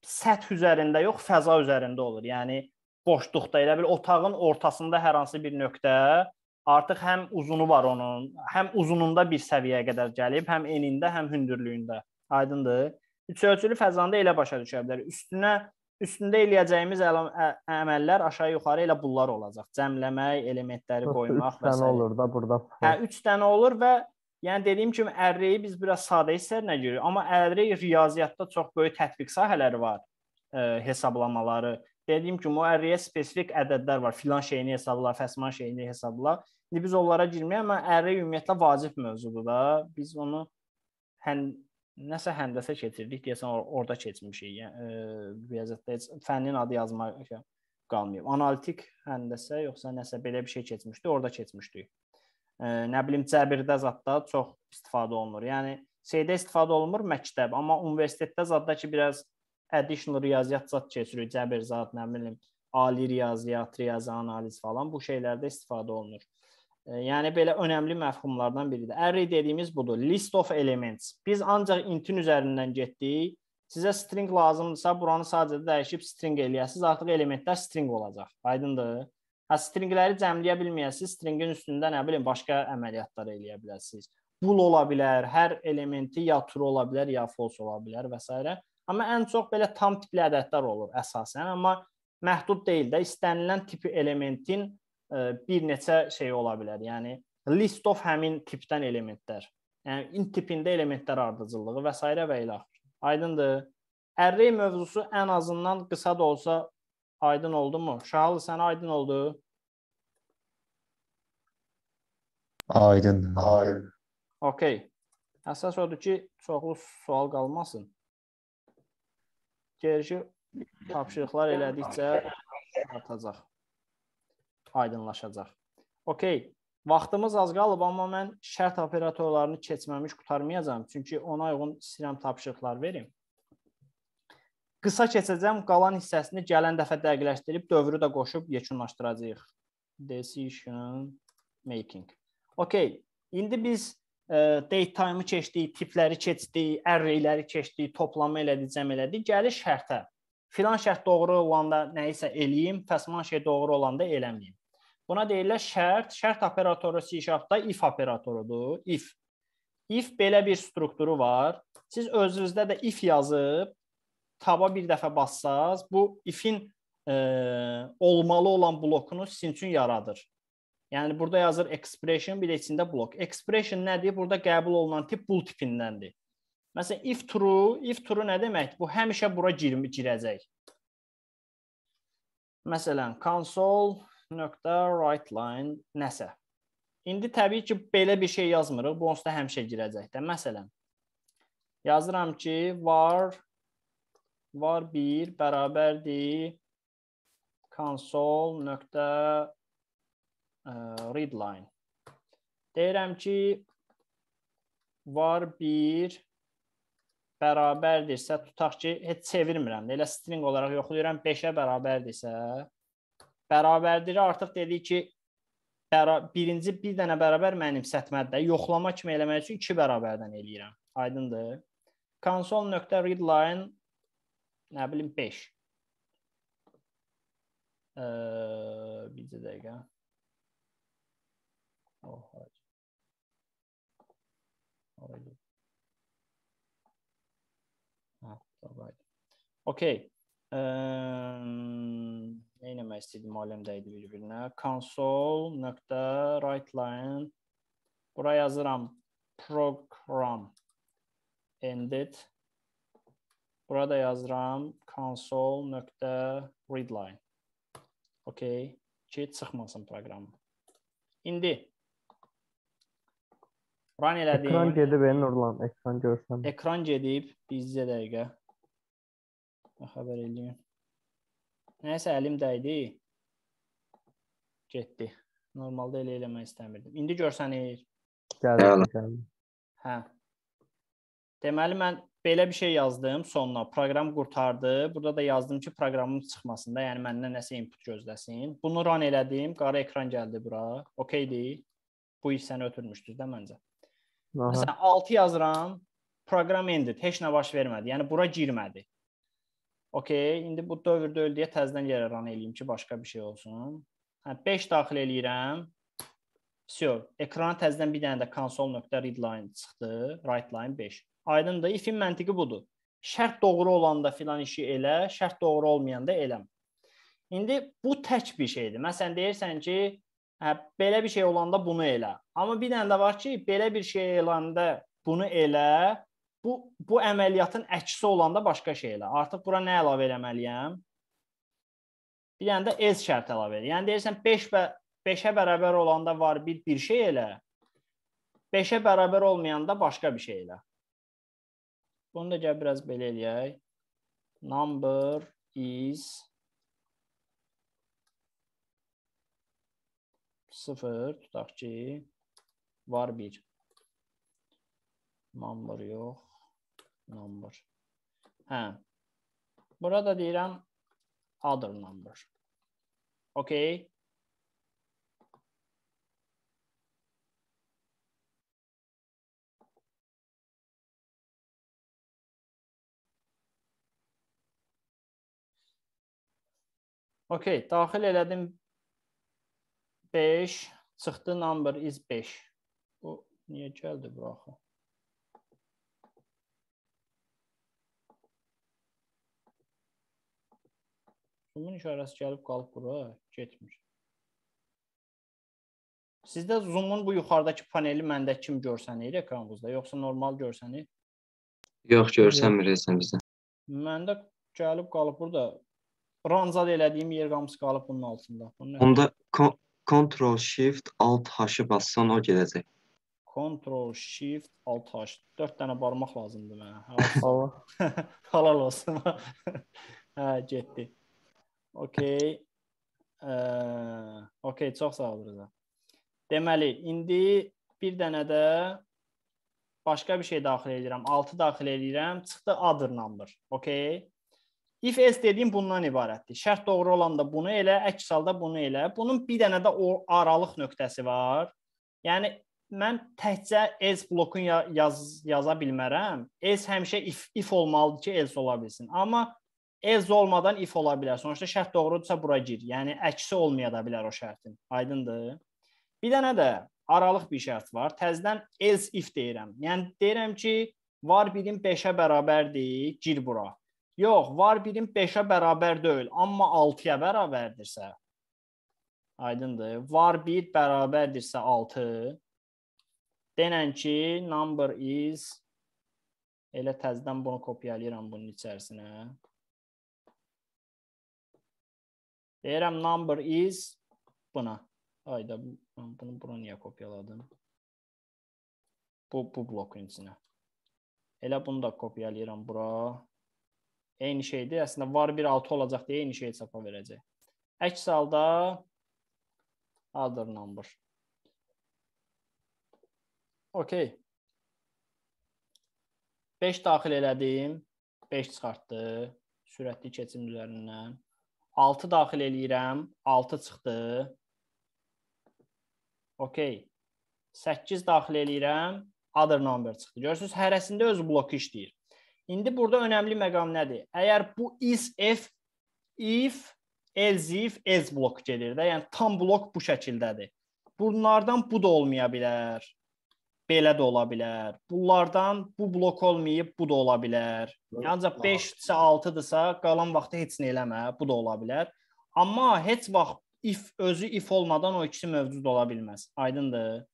səth üzərində yox, fəza üzərində olur. Yəni boşluqda elə bil otağın ortasında hər hansı bir nöqtə artıq həm uzunu var onun, həm uzununda bir səviyyəyə qədər gəlib, həm enində, həm hündürlüyündə. Aydındır? Üç ölçülü fəzanda elə başa düşə bilər. Üstünə üstündə eləyəcəyimiz əməllər aşağı yuxarı elə bunlar olacaq. Cəmləmək, elementləri qoymaq və s. olur da burada. Hə, 3 dənə olur və Yəni dediyim kimi ərreyi biz biraz sadə hissərinə görürük, amma ərrey riyaziyyatda çox böyük tətbiq sahələri var. E, hesablamaları, dediyim kimi o ərreyə spesifik ədədlər var. Filan şeyini hesabla, fəsman şeyini hesabla. İndi biz onlara girməyəm, amma ərrey ümumiyyətlə vacib mövzudur da. Biz onu hən nəsə həndəsə keçirdik deyəsən or orada keçmişik. Yəni e, riyaziyyatda heç fənnin adı yazmaq qalmayıb. Analitik həndəsə yoxsa nəsə belə bir şey keçmişdi, orada keçmişdik nə bilim Cəbirdə zadda çox istifadə olunur. Yəni şeydə istifadə olunmur məktəb, amma universitetdə zadda ki biraz additional riyaziyyat zad keçirik, Cəbir zad, nə bilim ali riyaziyyat, riyazi analiz falan bu şeylərdə istifadə olunur. Yəni belə önəmli məfhumlardan biridir. Array dediyimiz budur. List of elements. Biz ancaq intin üzərindən getdik. Sizə string lazımdırsa buranı sadəcə dəyişib string eləyəsiz. Artıq elementlər string olacaq. Aydındır? Hə stringləri cəmləyə bilməyəsiz, stringin üstündə nə bilim başqa əməliyyatlar eləyə bilərsiniz. Bool ola bilər, hər elementi ya true ola bilər, ya false ola bilər və s. Amma ən çox belə tam tipli ədədlər olur əsasən, amma məhdud deyil də istənilən tipi elementin e, bir neçə şey ola bilər. Yəni list of həmin tipdən elementlər. Yəni int tipində elementlər ardıcıllığı və s. və ilaxır. Aydındır? Array mövzusu ən azından qısa da olsa Aydın oldu mu? Şahlı sen aydın oldu. Aydın. Aydın. Okey. Əsas odur ki, çoxlu sual qalmasın. Gerişi tapşırıqlar elədikcə artacaq. Aydınlaşacaq. Okey. Vaxtımız az qalıb, amma mən şərt operatorlarını keçməmiş qutarmayacağam. Çünki ona uyğun istəyirəm tapşırıqlar verim. Qısa keçəcəm, qalan hissəsini gələn dəfə dəqiqləşdirib dövrü də qoşub yekunlaşdıracağıq. Decision making. Okay. İndi biz e, date time-ı keçdik, tipləri keçdik, arrayləri keçdik, toplama elədik, cəm elədik. Gəlir şərtə. Filan şərt doğru olanda nəyisə eləyim, təsman şey doğru olanda eləməyim. Buna deyirlər şərt. Şərt operatoru C#-da if operatorudur. If. If belə bir strukturu var. Siz özünüzdə də if yazıb taba bir dəfə bassaz, bu ifin e, olmalı olan blokunu sizin üçün yaradır. Yəni burada yazır expression, bir də içində blok. Expression nədir? Burada qəbul olunan tip bool tipindəndir. Məsələn, if true, if true nə deməkdir? Bu həmişə bura gir girəcək. Məsələn, console.write line nəsə. İndi təbii ki, belə bir şey yazmırıq. Bu onsuz da həmişə girəcək də. Məsələn, yazıram ki, var var 1 bərabərdir console nöqtə e, readline. Deyirəm ki, var 1 bərabərdirsə, tutaq ki, heç çevirmirəm. Elə string olaraq yoxlayıram 5-ə bərabərdirsə, bərabərdiri artıq dedik ki, birinci bir dənə bərabər mənimsətmədir. Yoxlama kimi eləmək üçün 2 bərabərdən eləyirəm. Aydındır? Console.readline nə bilim 5. Bircə dəqiqə. Oh, hayır. Hayır. Ha, tabaydı. Okay. Um, nə eləmək istəyirdim aləm dəydi bir-birinə. console.writeline Bura yazıram program ended Burada yazıram console.readline. Okay, ki çıxmasın proqram. İndi run elədim. Ekran gedib en Nurlan, ekran görsən. Ekran gedib bizcə dəqiqə. Xəbər eləyim. Nəysə əlim dəydi. Getdi. Normalda elə eləmək istəmirdim. İndi görsənir. Gəldi, hə. gəldi. Hə. Deməli mən belə bir şey yazdım sonuna. Proqram qurtardı. Burada da yazdım ki, proqramın çıxmasında, yəni məndən nəsə input gözləsin. Bunu run elədim, qara ekran gəldi bura. Okeydir. Bu hissəni ötürmüşdüz də məncə. Aha. Məsələn 6 yazıram, proqram ended, heç nə baş vermədi. Yəni bura girmədi. Okey, indi bu dövrdə öl deyə təzədən yerə run eləyim ki, başqa bir şey olsun. Hə 5 daxil eləyirəm. Sure. Ekrana təzədən bir dənə də console.readline çıxdı. Write line 5. Aydındır? İfin məntiqi budur. Şərt doğru olanda filan işi elə, şərt doğru olmayanda eləm. İndi bu tək bir şeydir. Məsələn deyirsən ki, hə, belə bir şey olanda bunu elə. Amma bir dənə də var ki, belə bir şey elanda bunu elə, bu bu əməliyyatın əksi olanda başqa şey elə. Artıq bura nə əlavə eləməliyəm? Bir dənə də else şərti əlavə elə. Yəni deyirsən 5 və 5-ə bərabər olanda var bir bir şey elə. 5-ə bərabər olmayanda başqa bir şey elə. Bunu da gəl biraz belə eləyək. Number is 0 tutaq ki, var 1. Number yox, number. Hə. Burada deyirəm other number. Okay. Okey, daxil elədim 5, çıxdı number is 5. Bu niyə gəldi bura axı? Bunun işarəsi gəlib qalıb bura, getmir. Sizdə Zoom-un bu yuxarıdakı paneli məndə kim görsənir ekranınızda, yoxsa normal görsənir? Yox, görsənmir heç bizdə. Məndə gəlib qalıb burada Ranzada elədiyim yer qamçı qalıb bunun altında. Bunun Onda Ctrl Shift Alt H-ı bassan o gələcək. Ctrl Shift Alt H. 4 dənə barmaq lazımdır mənə. Hə. (laughs) (laughs) Halal olsun. (laughs) hə, getdi. Okay. Ə, okay, çox sağ ol Rıza. Deməli, indi bir dənə də başqa bir şey daxil edirəm. 6 daxil edirəm. Çıxdı other number. Okay? If else dediyim bundan ibarətdir. Şərt doğru olanda bunu elə, əks halda bunu elə. Bunun bir dənə də o aralıq nöqtəsi var. Yəni mən təkcə else blokun yaz, yaza bilmərəm. Else həmişə if, if olmalıdır ki, else ola bilsin. Amma else olmadan if ola bilər. Sonuçda şərt doğrudursa bura gir. Yəni əksi olmaya da bilər o şərtin. Aydındır? Bir dənə də aralıq bir şərt var. Təzədən else if deyirəm. Yəni deyirəm ki, var birin 5-ə bərabərdir, gir bura. Yox, var birim 5-ə bərabər deyil, amma 6-ya bərabərdirsə, aydındır. Var 1 bərabərdirsə 6, denən ki, number is elə təzədən bunu kopyalayıram bunun içərisinə. Deyirəm number is buna. Ayda bunu bura niyə kopyaladım? Bu bu blokun içinə. Elə bunu da kopyalayıram bura eyni şeydir. Əslində var 1 6 olacaq deyə eyni şey çapa verəcək. Əks halda other number. Okay. 5 daxil elədim, 5 çıxartdı sürətli keçim üzərindən. 6 daxil eləyirəm, 6 çıxdı. Okay. 8 daxil eləyirəm, other number çıxdı. Görürsüz, hərəsində öz bloku işləyir. İndi burada önəmli məqam nədir? Əgər bu is if if else if else blok gedir də, yəni tam blok bu şəkildədir. Bunlardan bu da olmaya bilər. Belə də ola bilər. Bunlardan bu blok olmayıb bu da ola bilər. Ancaq 5-dirsə, 6-dırsa, qalan vaxtda heç nə eləmə, bu da ola bilər. Amma heç vaxt if özü if olmadan o ikisi mövcud ola bilməz. Aydındır?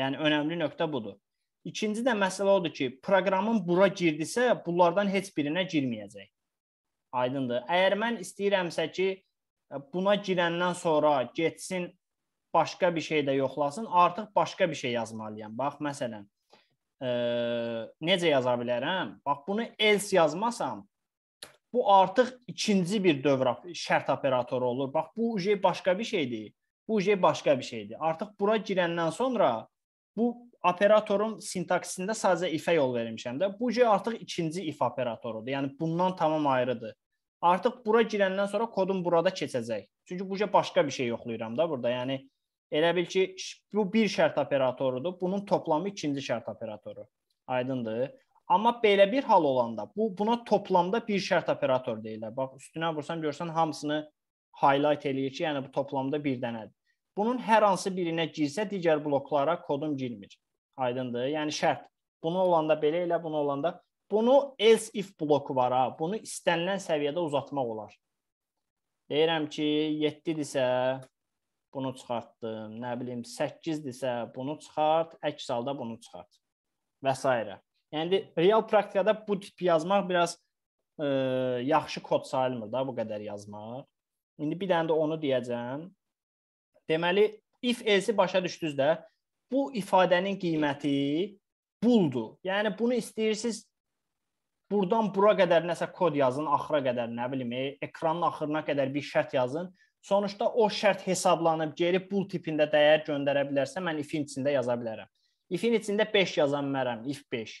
Yəni önəmli nöqtə budur. İkinci də məsələ odur ki, proqramın bura girdisə, bunlardan heç birinə girməyəcək. Aydındır? Əgər mən istəyirəmsə ki, buna girəndən sonra getsin başqa bir şey də yoxlasın, artıq başqa bir şey yazmalıyam. Bax məsələn, ə, e, necə yaza bilərəm? Bax bunu else yazmasam, bu artıq ikinci bir dövr şərt operatoru olur. Bax bu uje başqa bir şeydir. Bu uje başqa bir şeydir. Artıq bura girəndən sonra bu operatorun sintaksində sadəcə ifə yol vermişəm də. Bu G artıq ikinci if operatorudur. Yəni bundan tamam ayrıdır. Artıq bura girəndən sonra kodum burada keçəcək. Çünki bu G başqa bir şey yoxlayıram da burada. Yəni elə bil ki, bu bir şərt operatorudur. Bunun toplamı ikinci şərt operatoru. Aydındır? Amma belə bir hal olanda bu buna toplamda bir şərt operator deyirlər. Bax üstünə vursam görsən hamısını highlight eləyir ki, yəni bu toplamda bir dənədir. Bunun hər hansı birinə girsə digər bloklara kodum girmir. Aydındır? Yəni şərt. Bunu olanda belə elə, bunu olanda bunu else if bloku var ha. Bunu istənilən səviyyədə uzatmaq olar. Deyirəm ki, 7-dirsə bunu çıxartdım. Nə bilim 8-dirsə bunu çıxart, əks halda bunu çıxart və s. Yəni real praktikada bu tip yazmaq biraz ə, e, yaxşı kod sayılmır da bu qədər yazmaq. İndi bir dənə də onu deyəcəm. Deməli if else-i başa düşdünüz də, bu ifadənin qiyməti buldur. Yəni bunu istəyirsiniz burdan bura qədər nəsə kod yazın, axıra qədər, nə bilim, e, ekranın axırına qədər bir şərt yazın. Sonuçda o şərt hesablanıb geri bul tipində dəyər göndərə bilərsə, mən ifin içində yaza bilərəm. İfin içində 5 yaza bilmərəm, if 5.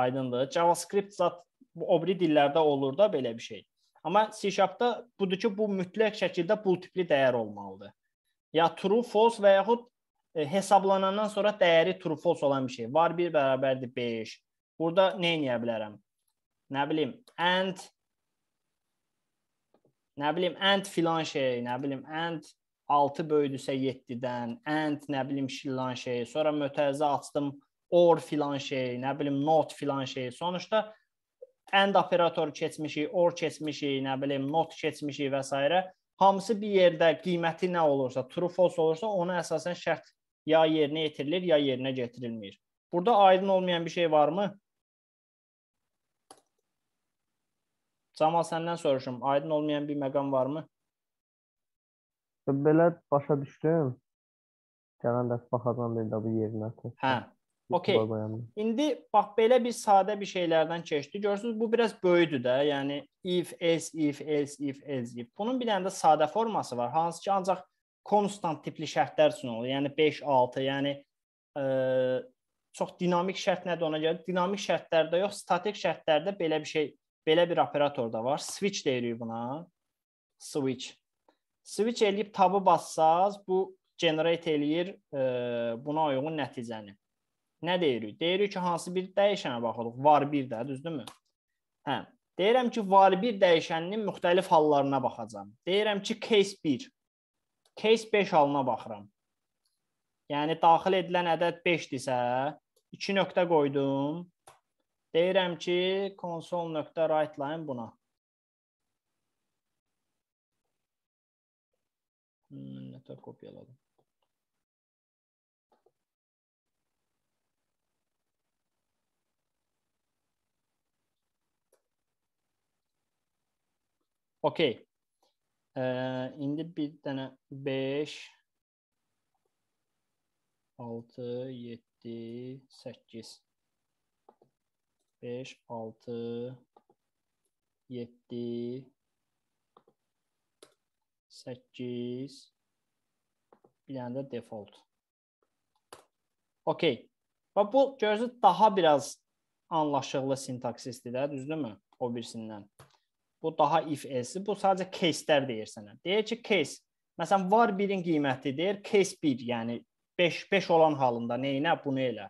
Aydındır? JavaScript zat o biri dillərdə olur da belə bir şey. Amma C#-da budur ki, bu mütləq şəkildə bul tipli dəyər olmalıdır. Ya true, false və yaxud E, hesablanandan sonra dəyəri true false olan bir şey. Var 1 bərabərdir 5. Burada nə eləyə bilərəm? Nə bilim, and nə bilim, and filan şey, nə bilim, and 6 böyüdüsə 7-dən, and nə bilim filan şey, sonra mötərizə açdım, or filan şey, nə bilim not filan şey. Sonuçda and operatoru keçmişik, or keçmişik, nə bilim not keçmişik və s. hamısı bir yerdə qiyməti nə olursa, true false olursa, ona əsasən şərt ya yerinə yetirilir, ya yerinə gətirilmir. Burada aydın olmayan bir şey varmı? Camal səndən soruşum. Aydın olmayan bir məqam varmı? Belə başa düşdüm. Gələn dəfə baxacam bir də bu yerinə. Hə. Okey. İndi bax belə bir sadə bir şeylərdən keçdi. Görürsüz bu biraz böyüdür də. Yəni if, else, if, else, if, else, if. Bunun bir dənə də sadə forması var. Hansı ki ancaq konstant tipli şərtlər üçün olur. Yəni 5, 6, yəni ə, e, çox dinamik şərt nədir ona görə? Dinamik şərtlərdə yox, statik şərtlərdə belə bir şey, belə bir operator da var. Switch deyirik buna. Switch. Switch eləyib tabı bassaz, bu generate eləyir ə, e, buna uyğun nəticəni. Nə deyirik? Deyirik ki, hansı bir dəyişənə baxırıq? Var 1 də, düzdürmü? Hə. Deyirəm ki, var 1 dəyişəninin müxtəlif hallarına baxacam. Deyirəm ki, case 1 case 5 halına baxıram. Yəni daxil edilən ədəd 5-dirsə, 2 nöqtə qoydum. Deyirəm ki, console.writeline buna. Hmm, nətər kopyaladım. Okey. Ee, indi bir dənə 5 6 7 8 5 6 7 8 bir dənə də default. Okay. Və bu görürsüz daha biraz anlaşıqlı sintaksisdir də, düzdürmü? O birisindən. Bu daha if else. Bu sadəcə case-lər deyir sənə. Deyir ki, case. Məsələn, var 1-in qiyməti deyir case 1, yəni 5 5 olan halında nəyinə bunu elə.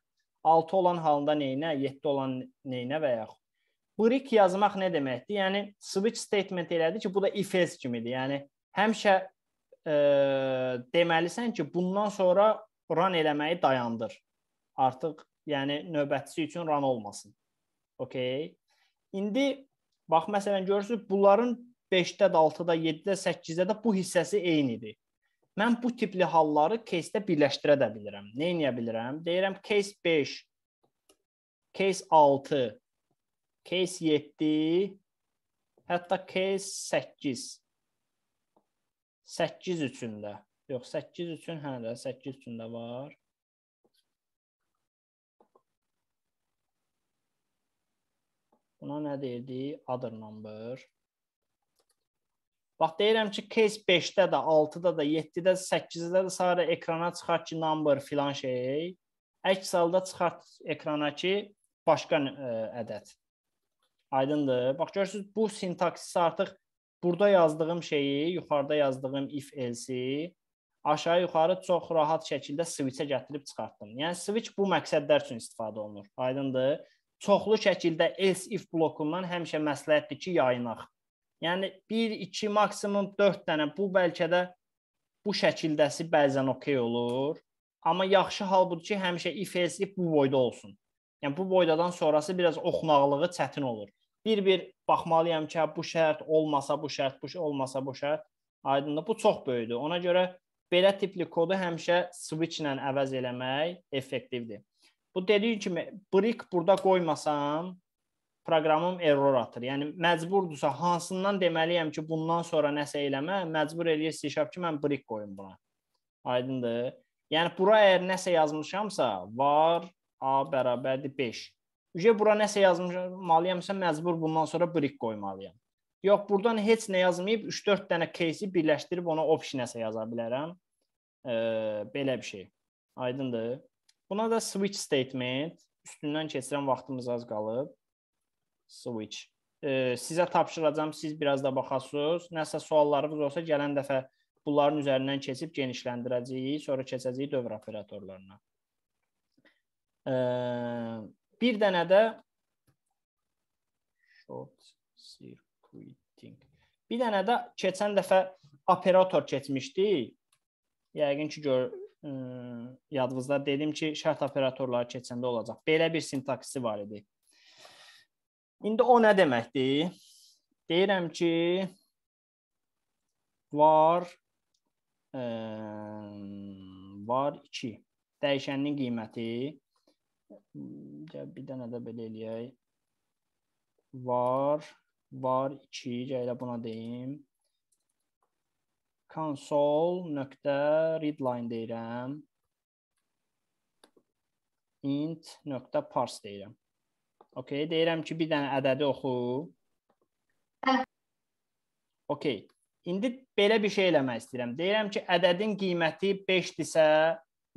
6 olan halında nəyinə, 7 olan nəyinə və yaxud break yazmaq nə deməkdir? Yəni switch statement elədi ki, bu da if else kimidir. Yəni həmişə e, deməlisən ki, bundan sonra run eləməyi dayandır. Artıq yəni növbətçi üçün run olmasın. Okay. İndi Bax məsələn görürsüz, bunların 5-də, 6-da, 7-də, 8-də də bu hissəsi eynidir. Mən bu tipli halları case-də birləşdirə də bilirəm. Nə edə bilirəm? Deyirəm case 5, case 6, case 7, hətta case 8. 8 üçün də. Yox, 8 üçün hə də 8 üçün də var. Buna nə deyirdik? Other number. Bax deyirəm ki, case 5-də də, 6-da da, 7-də, 8-də də sarı ekrana çıxart ki, number filan şey. Əks halda çıxart ekrana ki, başqa ə, e, ədəd. Aydındır? Bax görürsüz, bu sintaksis artıq burada yazdığım şeyi, yuxarıda yazdığım if else-i aşağı yuxarı çox rahat şəkildə switch-ə gətirib çıxartdım. Yəni switch bu məqsədlər üçün istifadə olunur. Aydındır? çoxlu şəkildə else if blokundan həmişə məsləhətdir ki, yayınaq. Yəni 1 2 maksimum 4 dənə bu bəlkə də bu şəkildəsi bəzən okey olur. Amma yaxşı hal budur ki, həmişə if else if bu boyda olsun. Yəni bu boydadan sonrası biraz oxunaqlığı çətin olur. Bir-bir baxmalıyam ki, bu şərt olmasa bu şərt, bu şey olmasa bu şərt. Aydındır? Bu çox böyükdür. Ona görə belə tipli kodu həmişə switch ilə əvəz eləmək effektivdir. Bu dediyi kimi brick burada qoymasam proqramım error atır. Yəni məcburdursa hansından deməliyəm ki, bundan sonra nəsə eləmə, məcbur eləyir C# ki, mən brick qoyum buna. Aydındır? Yəni bura əgər nəsə yazmışamsa, var a bərabərdir 5. Ücə bura nəsə yazmalıyamsa, məcbur bundan sonra brick qoymalıyam. Yox, burdan heç nə yazmayıb 3-4 dənə case-i birləşdirib ona option nəsə yaza bilərəm. E, belə bir şey. Aydındır? Buna da switch statement üstündən keçirən vaxtımız az qalıb. Switch. E, sizə tapşıracağam, siz biraz da baxasınız. Nəsə suallarınız olsa gələn dəfə bunların üzərindən keçib genişləndirəcəyik, sonra keçəcəyik dövr operatorlarına. E, bir dənə də short circuiting. Bir dənə də keçən dəfə operator keçmişdi. Yəqin ki, gör, ə, yadınızda dedim ki, şərt operatorları keçəndə olacaq. Belə bir sintaksisi var idi. İndi o nə deməkdir? Deyirəm ki, var ə, e, var 2 dəyişənin qiyməti bir dənə də belə eləyək. Var var 2 gələ buna deyim console nöqtə readline deyirəm. int nöqtə parse deyirəm. Okay, deyirəm ki, bir dənə ədədi oxu. Okay. İndi belə bir şey eləmək istəyirəm. Deyirəm ki, ədədin qiyməti 5-dirsə,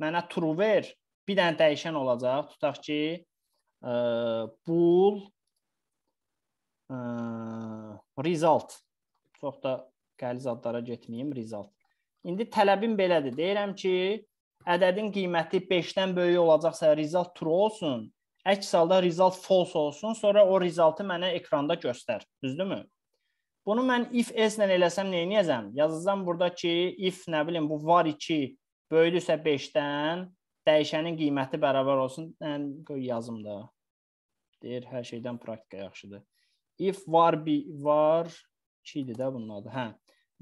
mənə true ver. Bir dənə dəyişən olacaq. Tutaq ki, ə, e, bool ə, e, result. Çox da qəliz adlara getməyim result. İndi tələbim belədir. Deyirəm ki, ədədin qiyməti 5-dən böyük olacaqsa result true olsun. Əks halda result false olsun, sonra o resultı mənə ekranda göstər. Düzdürmü? Bunu mən if s ilə eləsəm nə edəcəm? Yazacağam burada ki, if nə bilim bu var 2 böyüdürsə 5-dən dəyişənin qiyməti bərabər olsun. Ən qoy yazım da. Deyir hər şeydən praktika yaxşıdır. If var bir var 2 idi də bunun adı. Hə.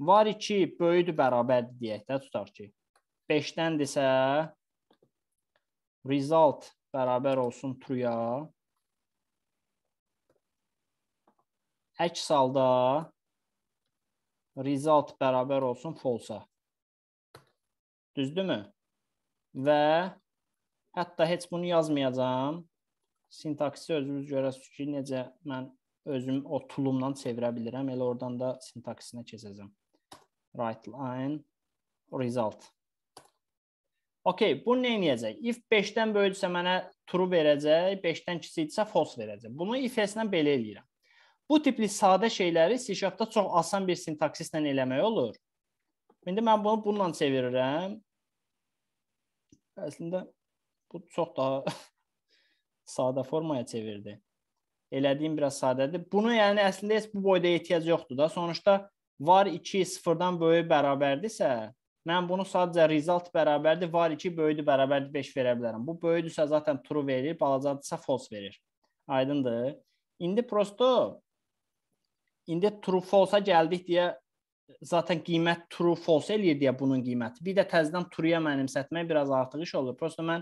Var 2 böyüdür bərabərdir deyək də tutaq ki. 5-dəndirsə result bərabər olsun trueya. Əks halda result bərabər olsun false-a. Düzdürmü? Və hətta heç bunu yazmayacağam. Sintaksi özünüz görəsiniz ki, necə mən özüm o tulumdan çevirə bilirəm. Elə oradan da sintaksinə keçəcəm right line result. Okay, bu nə edəcək? If 5-dən böyüksə mənə true verəcək, 5-dən kiçikdirsə false verəcək. Bunu if-dən belə eləyirəm. Bu tipli sadə şeyləri C#-da çox asan bir sintaksislə eləmək olur. İndi mən bunu bununla çevirirəm. Əslində bu çox daha (laughs) sadə formaya çevirdi. Elədiyim biraz sadədir. Bunu yəni əslində heç bu boyda ehtiyac yoxdur da. Sonuçda var 2 sıfırdan böyük bərabərdirsə, mən bunu sadəcə result bərabərdir, var 2 böyüdür bərabərdir 5 verə bilərəm. Bu böyüdürsə zaten true verir, balacadırsa false verir. Aydındır? İndi prosto indi true false-a gəldik deyə zaten qiymət true false eləyir deyə bunun qiyməti. Bir də təzədən true-ya mənimsətmək biraz artıq iş olur. Prosto mən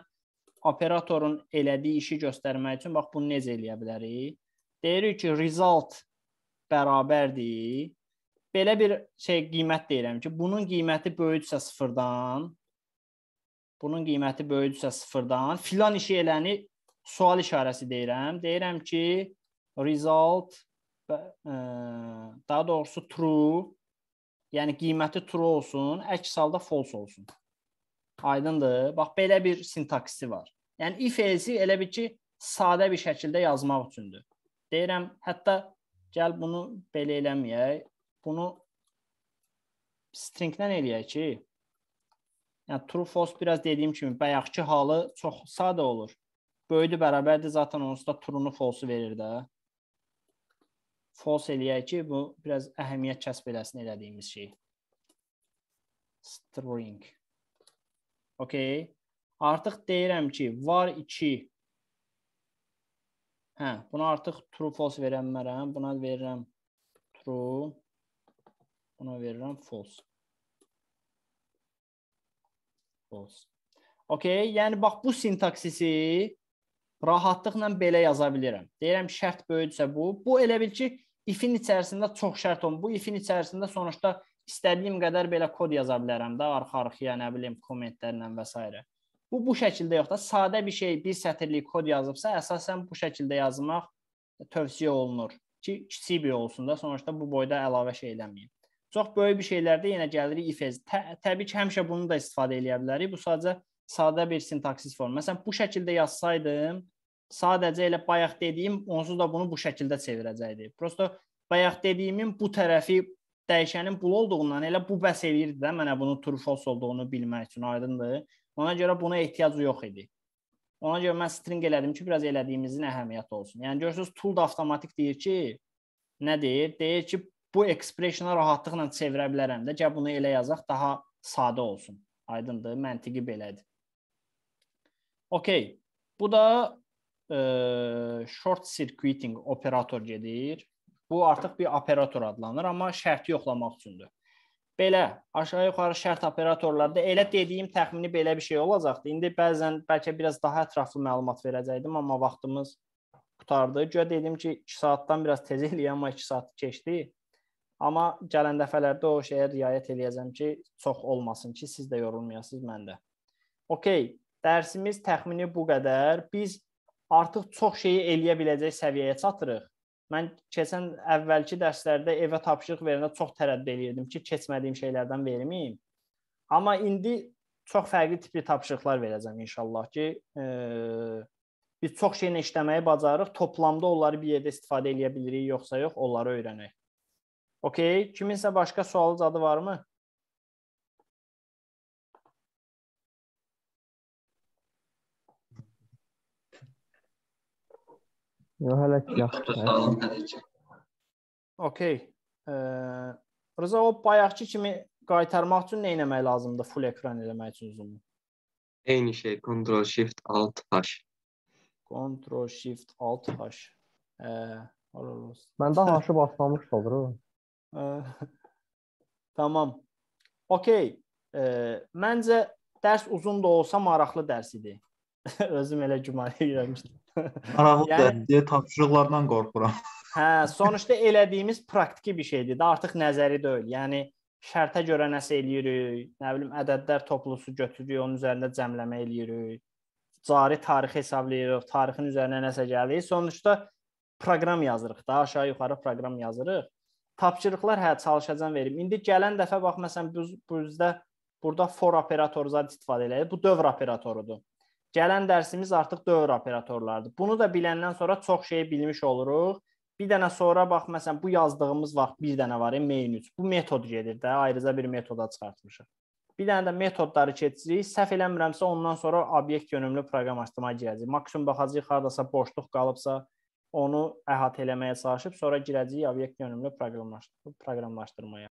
operatorun elədiyi işi göstərmək üçün bax bunu necə eləyə bilərik? Deyirik ki, result bərabərdir belə bir şey qiymət deyirəm ki, bunun qiyməti böyükdürsə sıfırdan, bunun qiyməti böyükdürsə sıfırdan, filan işi eləni sual işarəsi deyirəm. Deyirəm ki, result ə, e, daha doğrusu true, yəni qiyməti true olsun, əks halda false olsun. Aydındır? Bax belə bir sintaksi var. Yəni if else elə bil ki, sadə bir şəkildə yazmaq üçündür. Deyirəm, hətta gəl bunu belə eləməyək bunu stringdən eləyək ki, yəni true false biraz dediyim kimi bayaqki halı çox sadə olur. Böyüdü bərabərdir zaten onsuz da true-nu false verir də. False eləyək ki, bu biraz əhəmiyyət kəsb eləsin elədiyimiz şey. String. Okay. Artıq deyirəm ki, var 2 Hə, bunu artıq true false verə bilmərəm. Buna verirəm true Buna verirəm false. False. Okay, yəni bax bu sintaksisi rahatlıqla belə yaza bilirəm. Deyirəm şərt böyüksə bu, bu elə bil ki, ifin içərisində çox şərt olun. Bu ifin içərisində sonuçda istədiyim qədər belə kod yaza bilərəm də arxa-arxaya, nə bilim, kommentlərlə və s. Bu bu şəkildə yox da sadə bir şey, bir sətirlik kod yazıbsa, əsasən bu şəkildə yazmaq tövsiyə olunur ki, kiçik bir olsun da, sonuçda bu boyda əlavə şey eləməyin. Çox böyük bir şeylərdə yenə gəlirik if-else. Tə, təbii ki, həmişə bunu da istifadə eləyə bilərik. Bu sadəcə sadə bir sintaksis forma. Məsələn, bu şəkildə yazsaydım, sadəcə elə bayaq dediyim onsuz da bunu bu şəkildə çevirəcəkdi. Prosta bayaq dediyimin bu tərəfi dəyişənin bul olduğundan elə bu bəs eləyirdi də mənə bunu true false olduğunu bilmək üçün, aydındır? Ona görə buna ehtiyac yox idi. Ona görə mən string elədim ki, biraz elədiyimizin əhəmiyyəti olsun. Yəni görürsüz tool da avtomatik deyir ki, nə deyir? Deyir ki, bu expressiona rahatlıqla çevirə bilərəm də. Gəl bunu elə yazaq, daha sadə olsun. Aydındır, məntiqi belədir. Okay. Bu da e, short circuiting operator gedir. Bu artıq bir operator adlanır, amma şərti yoxlamaq üçündür. Belə aşağı yuxarı şərt operatorlarda elə dediyim təxmini belə bir şey olacaqdı. İndi bəzən bəlkə biraz daha ətraflı məlumat verəcəydim, amma vaxtımız qutardı. Görə dedim ki, 2 saatdan biraz tez eləyəm, amma 2 saat keçdi. Amma gələn dəfələrdə o şeyə riayət eləyəcəm ki, çox olmasın ki, siz də yorulmayasınız, mən də. Okay, dərsimiz təxmini bu qədər. Biz artıq çox şeyi eləyə biləcək səviyyəyə çatırıq. Mən keçən əvvəlki dərslərdə evə tapşırıq verəndə çox tərəddüd eləyirdim ki, keçmədiyim şeylərdən verməyim. Amma indi çox fərqli tipli tapşırıqlar verəcəm inşallah ki, e, biz çox şeylə işləməyi bacarırıq, toplamda onları bir yerdə istifadə eləyə bilirik yoxsa yox, onları öyrənək. Okey. Kiminsə başqa sualı cadı varmı? Yox, hələ ki, yaxşı. Okey. E, Rıza, o bayaqki kimi qaytarmaq üçün nə etmək lazımdır? Full ekran eləmək üçün Zoom-u. Eyni şey, Ctrl Shift Alt H. Ctrl Shift Alt H. Hə, olur. Məndə H-ı basmamış olur. (laughs) tamam. Okey. E, məncə dərs uzun da olsa maraqlı dərs idi. (laughs) Özüm elə güman eləmişdim. (laughs) Maraqlı yəni, dərsdir, tapşırıqlardan qorxuram. hə, sonuçda elədiyimiz praktiki bir şeydir də, artıq nəzəri deyil. Yəni şərtə görə nəsə eləyirik, nə bilim ədədlər toplusu götürürük, onun üzərində cəmləmə eləyirik. Cari tarixi hesablayırıq, tarixin üzərinə nəsə gəlir. Sonuçda proqram yazırıq da, aşağı-yuxarı proqram yazırıq. Tapşırıqlar hə çalışacam verim. İndi gələn dəfə bax məsələn biz bizdə burada for operatoruzdan istifadə elədik. Bu dövr operatorudur. Gələn dərsimiz artıq dövr operatorlardır. Bunu da biləndən sonra çox şey bilmiş oluruq. Bir dənə sonra bax məsələn bu yazdığımız vaxt bir dənə var, main 3. Bu metod gedir də, ayrıca bir metoda çıxartmışıq. Bir dənə də metodları keçirik. Səhv eləmirəmsə ondan sonra obyekt yönümlü proqram açdırmağa girəcəyik. Maksimum baxacağıq hardasa boşluq qalıbsa, onu əhatə eləməyə çalışıb sonra girəcəyik obyekt yönümlü proqramlaşdırmaya.